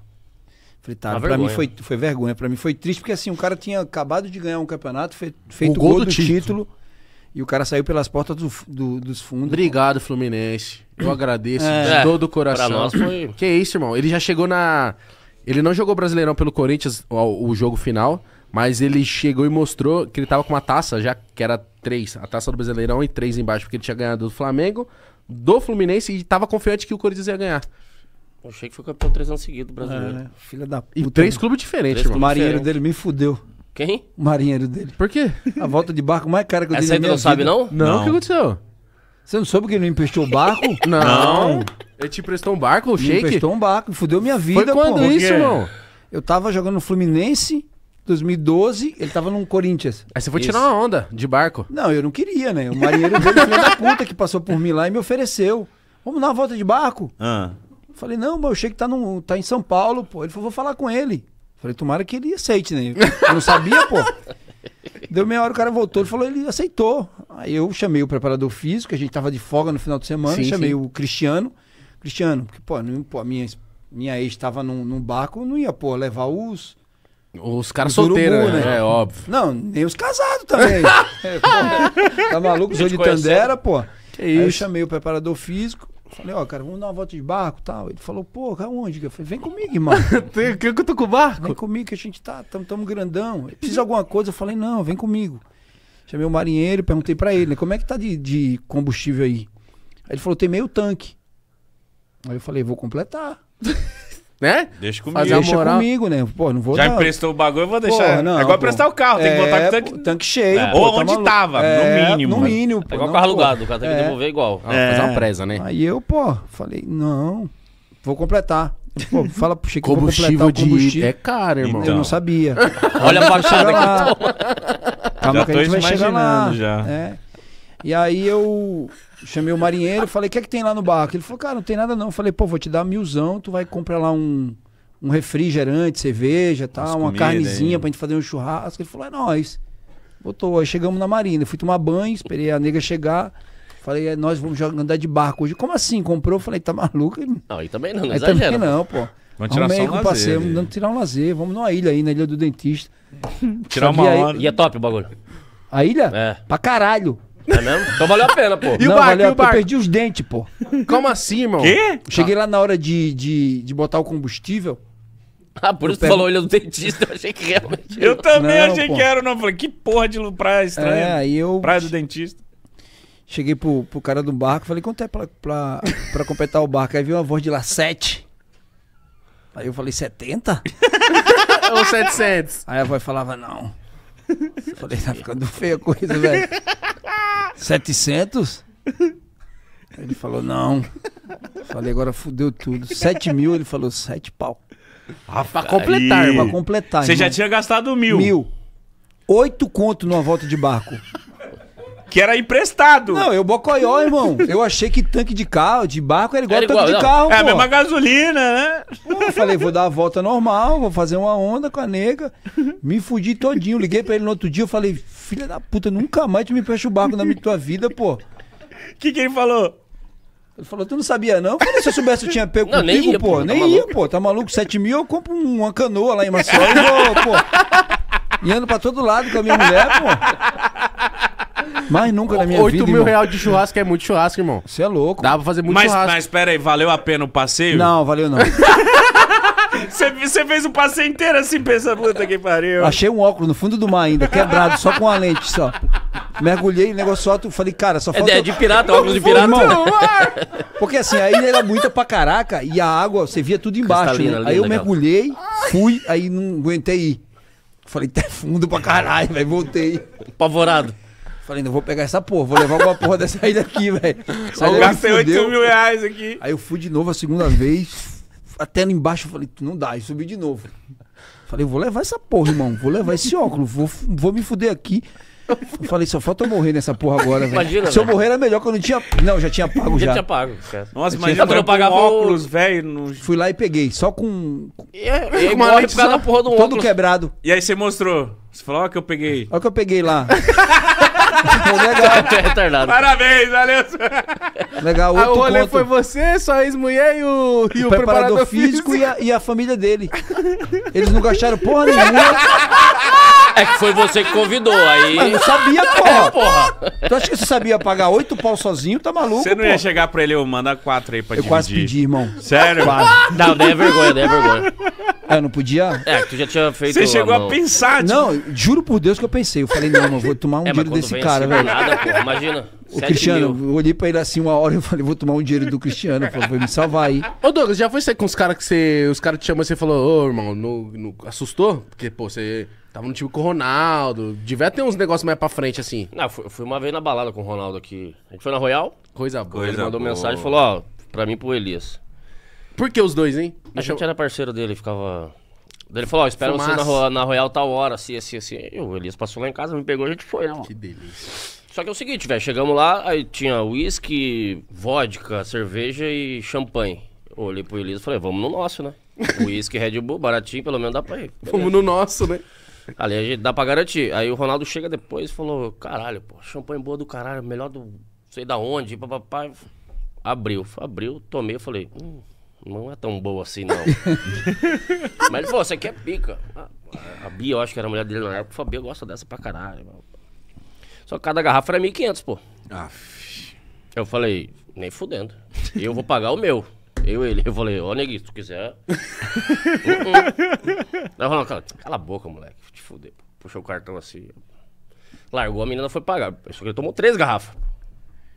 Speaker 3: Fritaram. Uma Pra mim foi, vergonha. foi vergonha. Pra mim foi triste, porque assim, o cara tinha acabado de ganhar um campeonato, fe- feito o gol, do, título. e o cara saiu pelas portas do- do- dos fundos.
Speaker 1: Obrigado, Fluminense. Eu agradeço É, de é. todo o coração. pra nós foi- Que isso, irmão. Ele já chegou na. Ele não jogou Brasileirão pelo Corinthians o, o jogo final, mas ele chegou e mostrou que ele tava com uma taça, já que era três, a taça do Brasileirão e três embaixo, porque ele tinha ganhado do Flamengo, do Fluminense e tava confiante que o Corinthians ia ganhar. O achei que foi campeão três anos seguidos
Speaker 4: brasileiro. É, né? Filha da puta. E três né? clubes diferentes, mano. O marinheiro
Speaker 3: dele me fudeu. Quem? O marinheiro dele. Por quê? A volta de barco mais cara que eu dei você aí não vida. sabe, não? Não, o que aconteceu? Você não soube que ele não emprestou o barco? <laughs> não. Ele
Speaker 1: te emprestou um barco,
Speaker 3: o Shake? emprestou um barco, fudeu minha vida, Foi quando pô. isso, irmão? Eu tava jogando no Fluminense, 2012, ele tava num Corinthians. Aí você foi Isso. tirar uma onda de barco. Não, eu não queria, né? O marinheiro dele, filho da puta, que passou por mim lá e me ofereceu. Vamos dar uma volta de barco? Ah. Falei, não, mas eu achei tá, num, tá em São Paulo, pô. Ele falou, vou falar com ele. Falei, tomara que ele aceite, né? Eu não sabia, pô. Deu meia hora, o cara voltou, ele falou, ele aceitou. Aí eu chamei o preparador físico, a gente tava de folga no final de semana, sim, chamei sim. o Cristiano. Cristiano, porque, pô, a minha, minha ex tava num, num barco, não ia, pô, levar os os caras solteiros, né? É óbvio. Não, nem os casados também. <laughs>
Speaker 4: é, pô, tá maluco? Sou de Tandera, pô.
Speaker 3: Que Aí isso? eu chamei o preparador físico. Falei, ó, cara, vamos dar uma volta de barco e tal. Ele falou, pô, aonde? Eu falei, vem comigo, irmão. <laughs> Tem, que eu tô com o barco? Vem comigo que a gente tá, tamo, tamo grandão. Precisa de alguma coisa? Eu falei, não, vem comigo. Chamei o marinheiro, perguntei pra ele, né, como é que tá de, de combustível aí? Aí ele falou, tem meio tanque. Aí eu falei, vou completar. Né? Deixa comigo. Fazer Deixa moral. comigo, né? Pô, não vou Já dar... emprestou o bagulho, eu vou deixar. É pô, não, é igual emprestar o carro, tem que é, botar com o tanque... tanque cheio. É. Pô, Ou onde tava, é, no mínimo. No né? mínimo, pô. É igual não, carro alugado, o cara tem que é. devolver igual. fazer uma presa, né? Aí eu, pô, falei, não, vou completar. Pô, <laughs> fala pro Chico combustível, combustível de é caro, irmão. Então. Eu não sabia. Olha a baixada que Calma já que a gente vai imaginando chegar lá. Já. É. E aí eu Chamei o marinheiro, falei, o que é que tem lá no barco? Ele falou, cara, não tem nada não. Eu falei, pô, vou te dar milzão, tu vai comprar lá um, um refrigerante, cerveja, tal, uma carnezinha aí. pra gente fazer um churrasco. Ele falou, é nóis. Botou, aí chegamos na marina, fui tomar banho, esperei a nega chegar. Falei, é, nós vamos andar de barco hoje. Como assim? Comprou? Falei, tá maluco? Não, aí também não, não aí exagera. Também não, pô. Vamos tirar Arrumei só um passeio, lazer. Vamos tirar um lazer. Vamos numa ilha aí, na né, ilha do dentista. Tirar uma hora. E é top o bagulho. A ilha? É. Pra caralho. É
Speaker 5: mesmo? Então
Speaker 1: valeu a pena, pô. E o não, barco, valeu, e o barco? Eu perdi
Speaker 3: os dentes, pô. Como assim, irmão? Quê? Cheguei lá na hora de, de, de botar o combustível.
Speaker 4: Ah, por isso pego... falou olho do é dentista, eu achei que realmente. Eu também não, achei pô. que era,
Speaker 3: não. Falei, que porra de praia é, estranha. É, aí eu. Praia do dentista. Cheguei pro, pro cara do barco, falei, quanto é pra, pra, pra completar o barco? Aí viu uma voz de lá, sete. Aí eu falei, 70? <laughs> Ou 700? Aí a voz falava, não. Eu falei, tá ficando feia a coisa, velho. 700? Ele falou, não. Eu falei, agora fudeu tudo. 7 mil, ele falou, 7 pau. Ah, pra completar, aí. É pra completar. Você irmão. já tinha gastado mil. Mil. Oito conto numa volta de barco que era emprestado. Não, eu bocoió, <laughs> irmão. Eu achei que tanque de carro, de barco era igual era tanque de carro, É a mesma gasolina, né? Pô, eu falei, vou dar a volta normal, vou fazer uma onda com a nega. Me fudi todinho. Liguei pra ele no outro dia, eu falei, filha da puta, nunca mais tu me empresta o barco na minha tua vida, pô. O que que ele falou? Ele falou, tu não sabia não? Falei, se eu soubesse eu tinha pego não, contigo, tá nem ia, pô. nem tá ia, pô. Tá maluco? 7 mil eu compro uma canoa lá em Maceió e vou, pô. E ando pra todo lado com a minha mulher, pô.
Speaker 1: Mas nunca na minha 8 vida. 8 mil irmão. reais de churrasco é muito churrasco, irmão.
Speaker 3: Você é louco. Dá pra fazer muito mas, churrasco. Mas
Speaker 2: pera aí, valeu a pena o passeio? Não, valeu não. Você <laughs> fez o um passeio inteiro assim, pensando puta que pariu. Achei
Speaker 3: um óculos no fundo do mar ainda, quebrado, só com a lente só. Mergulhei, negócio só, falei, cara, só é falta... É de pirata, óculos de pirata. Irmão. Porque assim, a ilha era muita pra caraca e a água, você via tudo embaixo. Né? Aí eu mergulhei, fui, aí não aguentei ir. Falei, até fundo pra caralho, velho, voltei. Apavorado. Falei, não vou pegar essa porra, vou levar alguma porra dessa aí daqui, <laughs> velho. Eu gastei 8 mil reais aqui. Aí eu fui de novo a segunda vez, até lá embaixo, eu falei, não dá, e subi de novo. Falei, vou levar essa porra, irmão, vou levar esse óculos, vou, vou me fuder aqui. Eu falei, só falta eu morrer nessa porra agora, velho. Se eu morrer era melhor que eu não tinha. Não, já tinha pago já. Já tinha pago. Cara. Nossa, eu imagina quando eu pagava óculos, velho. No... Fui lá e peguei, só com. E, é, e, e morre por porra do Todo óculos. Todo
Speaker 2: quebrado. E aí você mostrou. Você falou, ó, que eu peguei. Olha o que
Speaker 3: eu peguei lá. <laughs>
Speaker 5: legal. <laughs> retardado. Parabéns, valeu. Legal, ah, outro o rolê ponto. foi
Speaker 3: você, sua ex-mulher e o, e o, preparador, físico, E, a, <laughs> e, a, família dele. Eles não gastaram porra nenhuma.
Speaker 5: É que foi você que convidou, aí... Mas não sabia, é, porra. É, porra. Tu acha
Speaker 3: que você sabia pagar oito pau sozinho? Tá maluco, Você não porra. ia
Speaker 2: chegar pra ele, eu manda quatro aí pra eu dividir. Eu quase pedi,
Speaker 3: irmão. Sério? Quase. Não, nem é vergonha, nem é vergonha. Ah, eu não podia?
Speaker 5: É, tu já tinha feito... Você chegou a
Speaker 3: pensar, tipo... Não, juro por Deus que eu pensei. Eu falei, não, eu vou tomar um é, desse vem cara, assim, velho. Nada,
Speaker 5: imagina.
Speaker 1: O Cristiano,
Speaker 3: mil. eu olhei pra ele assim uma hora e falei, vou tomar um dinheiro do Cristiano, falei, vou me salvar aí.
Speaker 1: Ô Douglas, já foi você com os caras que você. Os caras te chamam e você falou, ô irmão, no, no, assustou? Porque, pô, você tava no time com o Ronaldo. Devia ter uns negócios mais pra frente, assim.
Speaker 5: Não, eu fui uma vez na balada com o Ronaldo aqui. A gente foi na Royal? Coisa boa. Coisa ele mandou boa. mensagem e falou, ó, pra mim pro Elias. Por que os dois, hein? A gente eu... era parceiro dele, ficava Daí ele falou, ó, espero você na, na Royal tal hora, assim, assim, assim. E o Elias passou lá em casa, me pegou, a gente foi, né, mano? Que delícia. Só que é o seguinte, velho, chegamos lá, aí tinha uísque, vodka, cerveja e champanhe. Eu olhei pro Elias e falei, vamos no nosso, né? <laughs> Uísque, Red Bull, baratinho, pelo menos dá pra ir. Vamos no nosso, né? Ali a gente dá pra garantir. Aí o Ronaldo chega depois e falou, caralho, pô, champanhe boa do caralho, melhor do sei da onde, papapá. Abriu, abriu, tomei, eu falei, hum, não é tão boa assim, não. <laughs> Mas ele falou, você quer pica. A, Bia, eu acho que era a mulher dele na época, o Fabio gosta dessa pra caralho. Só que cada garrafa era 1.500, pô. Aff. Eu falei, nem fudendo. Eu vou pagar o meu. Eu ele. Eu falei, ó, neguinho, se tu quiser. uh -uh. Não, cala, cala a boca, moleque. Te fudeu. Puxou o cartão assim. Largou, a menina foi pagar. Só que ele tomou três garrafas.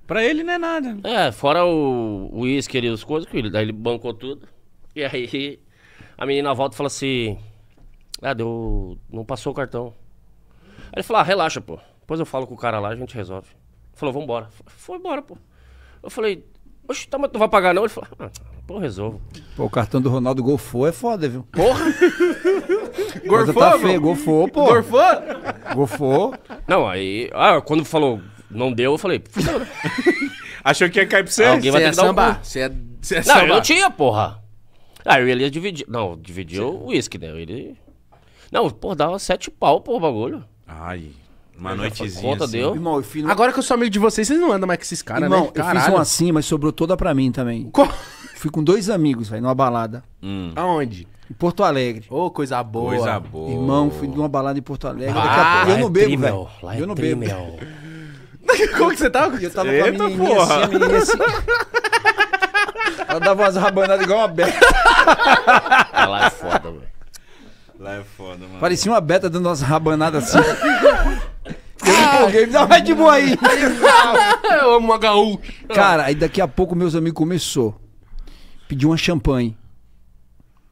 Speaker 5: Pra ele não é nada. É, fora o uísque e os coisas, que ele, daí ele bancou tudo. E aí a menina volta e fala assim: Ah, deu. Não passou o cartão. Aí ele falou: Ah, relaxa, pô. Depois eu falo com o cara lá, a gente resolve. Falou, vambora. Foi embora, pô. Eu falei, oxe, tá, mas tu vai pagar não? Ele falou, ah, pô, resolvo.
Speaker 3: Pô, o cartão do Ronaldo Golfou é foda, viu? Porra! golfou, <laughs> tá feio, golfou, pô. Golfou.
Speaker 5: Não, aí. Ah, quando falou não deu, eu falei, tá <laughs> Achou que ia cair pra você? Alguém vai ter é que dar Você é, Não, eu não tinha, porra. Aí ah, ele ia dividir, Não, dividiu o uísque, né? Ele. Não, porra, dava sete pau, porra, o bagulho. Ai, uma noitezinha. Conta assim. deu. Irmão,
Speaker 1: eu fiz Agora
Speaker 3: que eu sou amigo de vocês, vocês não andam mais com
Speaker 1: esses caras, Irmão, né? eu fiz um assim,
Speaker 3: mas sobrou toda pra mim também. Co- Fui com dois amigos, velho, numa balada. Hum, Aonde? Em Porto Alegre. Ô, coisa boa. Coisa boa. Irmão, fui numa balada em Porto Alegre. Ah, Daqui a pouco- eu não é bebo, velho. Eu é não bebo. <laughs> <laughs> Como que você tava? Eu tava Eita, com a menininha porra. assim, a menininha assim. Ela dava umas rabanadas igual uma beta. Ah, lá
Speaker 2: é foda, velho. Lá é foda, mano. Parecia
Speaker 3: uma beta dando umas rabanadas assim. Eu me ah. empolguei, me dá mais de boa aí. <laughs> Eu amo uma gaúcha. Cara, aí daqui a pouco meus amigos começou. Pediu uma champanhe.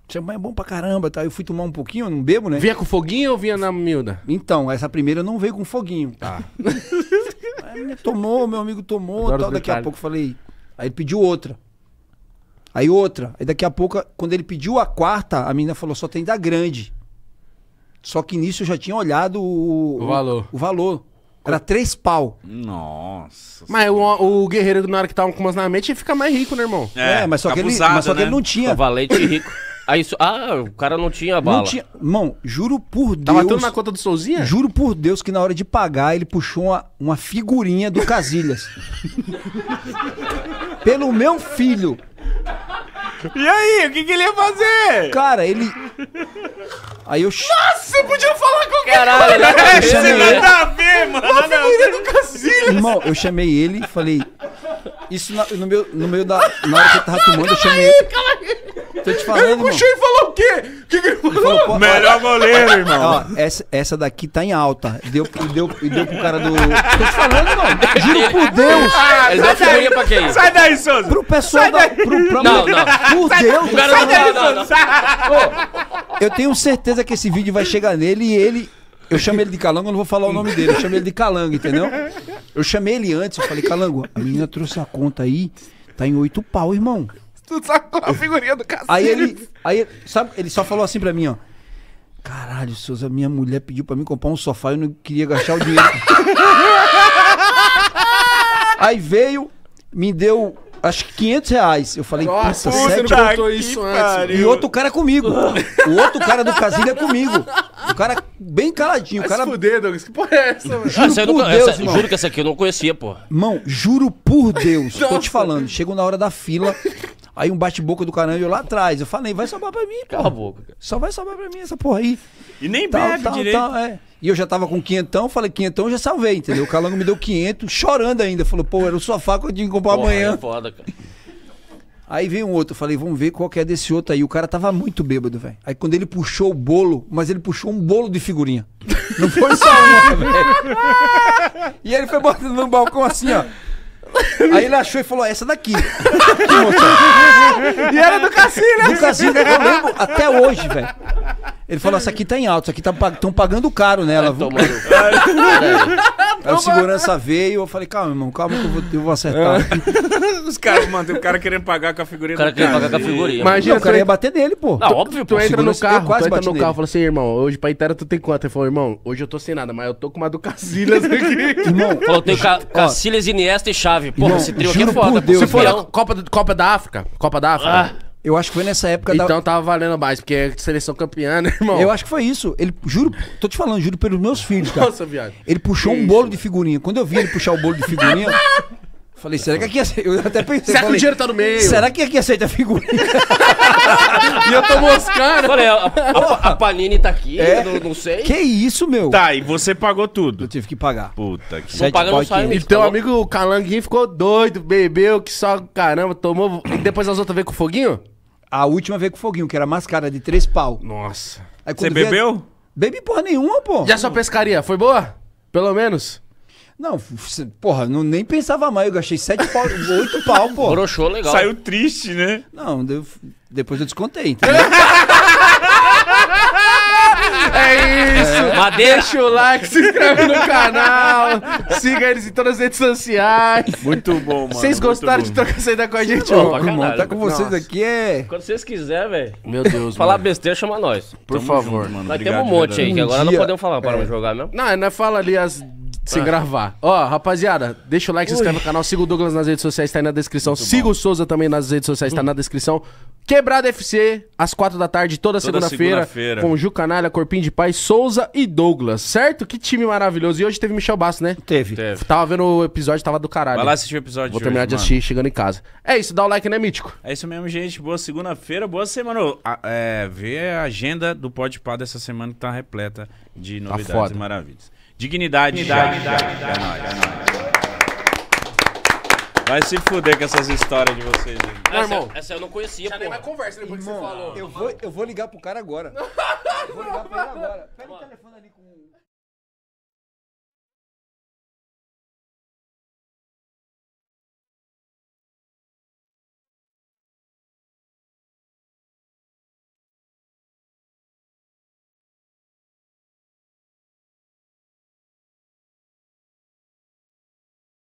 Speaker 3: Champanhe é bom pra caramba, tá? Eu fui tomar um pouquinho, não bebo, né? Vinha com foguinho ou vinha na miúda? Então, essa primeira não veio com foguinho. Tá. <laughs> Tomou, meu amigo tomou, tal. Daqui a pouco falei. Aí ele pediu outra. Aí outra. Aí daqui a pouco, quando ele pediu a quarta, a menina falou: só tem da grande. Só que nisso eu já tinha olhado o, o valor. O, o valor. Era três pau.
Speaker 5: Nossa.
Speaker 3: Mas o, o guerreiro, na hora que tava com umas
Speaker 1: na mente, ele fica mais rico, né, irmão? É, é mas, só que, abusado, ele, mas só né? que
Speaker 5: ele não né? tinha. O valente rico. Aí, isso, ah, o cara não tinha bala. Não tinha.
Speaker 3: Mão, juro por Deus. Tava tudo na conta do Souzinha? Juro por Deus que na hora de pagar ele puxou uma, uma figurinha do Casilhas. <laughs> Pelo meu filho. E aí, o que, que, ele ia fazer? Cara, ele. Aí eu.
Speaker 4: Nossa, você podia falar qualquer Caralho, coisa! É Caralho, isso nada
Speaker 3: a ver, mano! Uma figurinha do Cacilhas! Irmão, eu chamei ele e falei. Isso na, no, meu, no meio da. Na hora que eu tava tomando, eu chamei. Aí, calma aí. Tô te falando. Ele puxou e falou o quê? O
Speaker 4: que, que ele falou? Ele falou Melhor goleiro, irmão. Ó,
Speaker 3: essa, essa daqui tá em alta. Deu, deu, deu pro cara do. Tô te falando, irmão. Juro por ah, Deus! Ah, ele deu figurinha pra quem? Sai daí, Souza! Pro pessoal da. Pro, pra não, não. Por Deus, sai daí, Pô, Eu tenho certeza que esse vídeo vai chegar nele e ele. Eu chamo ele de Calango, eu não vou falar o nome dele. Eu chamo ele de Calango, entendeu? Eu chamei ele antes, eu falei, Calango, a menina trouxe a conta aí, tá em oito pau, irmão.
Speaker 2: Tu sacou é a figurinha do cacete. Aí ele.
Speaker 3: Aí, sabe, ele só falou assim pra mim, ó. Caralho, Souza, minha mulher pediu pra mim comprar um sofá e eu não queria gastar o dinheiro. aí veio, me deu acho que 500 reais. Eu falei, Nossa, puta, sério? Você não isso antes. E outro cara é comigo. o outro cara do é comigo. O cara bem caladinho. Vai o cara... se fuder, Douglas. Que porra é essa, mano? Juro, ah, por Deus, essa... juro que
Speaker 5: essa aqui eu não conhecia, pô.
Speaker 3: Mão, juro por Deus. Tô te falando. Chego na hora da fila. Aí um bate-boca do caranjo lá atrás. Eu falei, vai sobrar pra mim, Cala a Boca. Só vai sobrar pra mim essa porra aí. E nem tal, bebe tal, direito. Tal, é. E eu já tava com quinhentão, falei, quinhentão eu já salvei, entendeu? O Calango me deu quinhentos, chorando ainda. Falou, pô, era o sofá que eu tinha que comprar porra, amanhã. É foda, cara. Aí veio um outro, eu falei, vamos ver qual que é desse outro aí. O cara tava muito bêbado, velho. Aí quando ele puxou o bolo, mas ele puxou um bolo de figurinha. Não foi só uma, <laughs> velho. E ele foi botando no balcão assim, ó. <laughs> Aí ele achou e falou: é essa daqui.
Speaker 4: <laughs> e era do Cassino, né? Do Cassino, eu lembro até hoje,
Speaker 3: velho. Ele falou: essa aqui tá em alto, essa aqui estão tá, pagando caro nela. Vai <laughs>
Speaker 4: Aí o segurança
Speaker 3: veio, eu falei, calma, irmão, calma que eu vou, eu vou acertar. <laughs> Os
Speaker 2: caras, mano, tem o cara querendo pagar com a figurinha O cara querendo pagar com a figurinha.
Speaker 3: Imagina, o cara ia bater nele, pô. Não, óbvio, pô. Tu entra
Speaker 1: no carro, tu entra no carro, fala assim, irmão, hoje pra Itera tu tem quanto? Ele falou, irmão, hoje eu tô sem nada, mas eu tô com uma do
Speaker 5: Cacilhas <laughs> aqui. Irmão, <laughs> falou, tem ca Cacilhas, Iniesta e Chave. Porra, esse trio aqui é foda. Se for
Speaker 1: é Copa da África, Copa da África, ah. Eu acho que foi nessa época então, da. Então tava valendo mais, porque é
Speaker 3: seleção campeã, né, irmão? Eu acho que foi isso. Ele, juro, tô te falando, juro pelos meus filhos, cara. Nossa, viado. Ele puxou que um isso, bolo mano. de figurinha. Quando eu vi ele puxar o bolo de figurinha. Falei, será que aqui aceita? Eu até pensei. Será falei, que o dinheiro tá no meio? Será que aqui aceita figurinha?
Speaker 5: <laughs> e eu tô moscando. Falei, a, a, a, Panini tá aqui, é? não, não, sei.
Speaker 2: Que isso, meu? Tá, e você pagou tudo. Eu tive
Speaker 3: que pagar. Puta que Vou pagar, não sai E teu então, amigo Calanguinho ficou doido, bebeu, que só caramba, tomou. E depois as outras veio com foguinho? A última veio com foguinho, que era mascara de três pau. Nossa. Aí, Você bebeu? Bebi porra nenhuma, pô. E a sua pescaria, foi boa? Pelo menos. Não, porra, não, nem pensava mais. Eu gastei sete pau, oito pau, pô. Broxou legal. Saiu triste, né? Não, deu- depois eu descontei. entendeu? <laughs> É isso. É. Mas Deixa o like, se inscreve no
Speaker 2: canal. Siga
Speaker 1: eles em todas as redes sociais.
Speaker 2: Muito bom, mano. Vocês gostaram de trocar
Speaker 1: essa ideia com a gente, Ô, tá com vocês Nossa. aqui é. Quando vocês quiserem, velho. Meu Deus, Falar mano.
Speaker 5: besteira, chama nós. Por Tamo favor. junto, mano. Nós temos um monte né, aí, que Um agora não podemos falar. Para é. jogar mesmo.
Speaker 1: Não, nós é, é fala ali as sem ah. gravar. Ó, rapaziada, deixa o like, se inscreve no canal, siga o Douglas nas redes sociais, tá aí na descrição. siga o Souza também nas redes sociais, tá hum. na descrição. Quebrada FC, às quatro da tarde, toda, Toda segunda-feira. segunda com Ju Canalha, Corpinho de Paz, Souza e Douglas, certo? Que time maravilhoso. E hoje teve Michel Basso, né? Teve. Teve. Tava vendo o episódio, tava do caralho. Vai lá assistir o episódio Vou terminar de mano. assistir chegando em casa.
Speaker 2: É isso, dá o like, né, Mítico? É isso mesmo, gente. Boa segunda-feira, boa semana. é, vê a agenda do Pode Pá dessa semana que tá repleta de tá novidades foda. e maravilhas. Dignidade. Dignidade. É nóis. É, é nóis. Vai se fuder com essas
Speaker 5: histórias de vocês aí. Essa, irmão. essa
Speaker 3: eu não conhecia, pô. Não conversa depois irmão, que você falou. Eu vou, eu vou ligar pro cara
Speaker 4: agora. <laughs> eu vou ligar pro cara agora. Pega o telefone ali.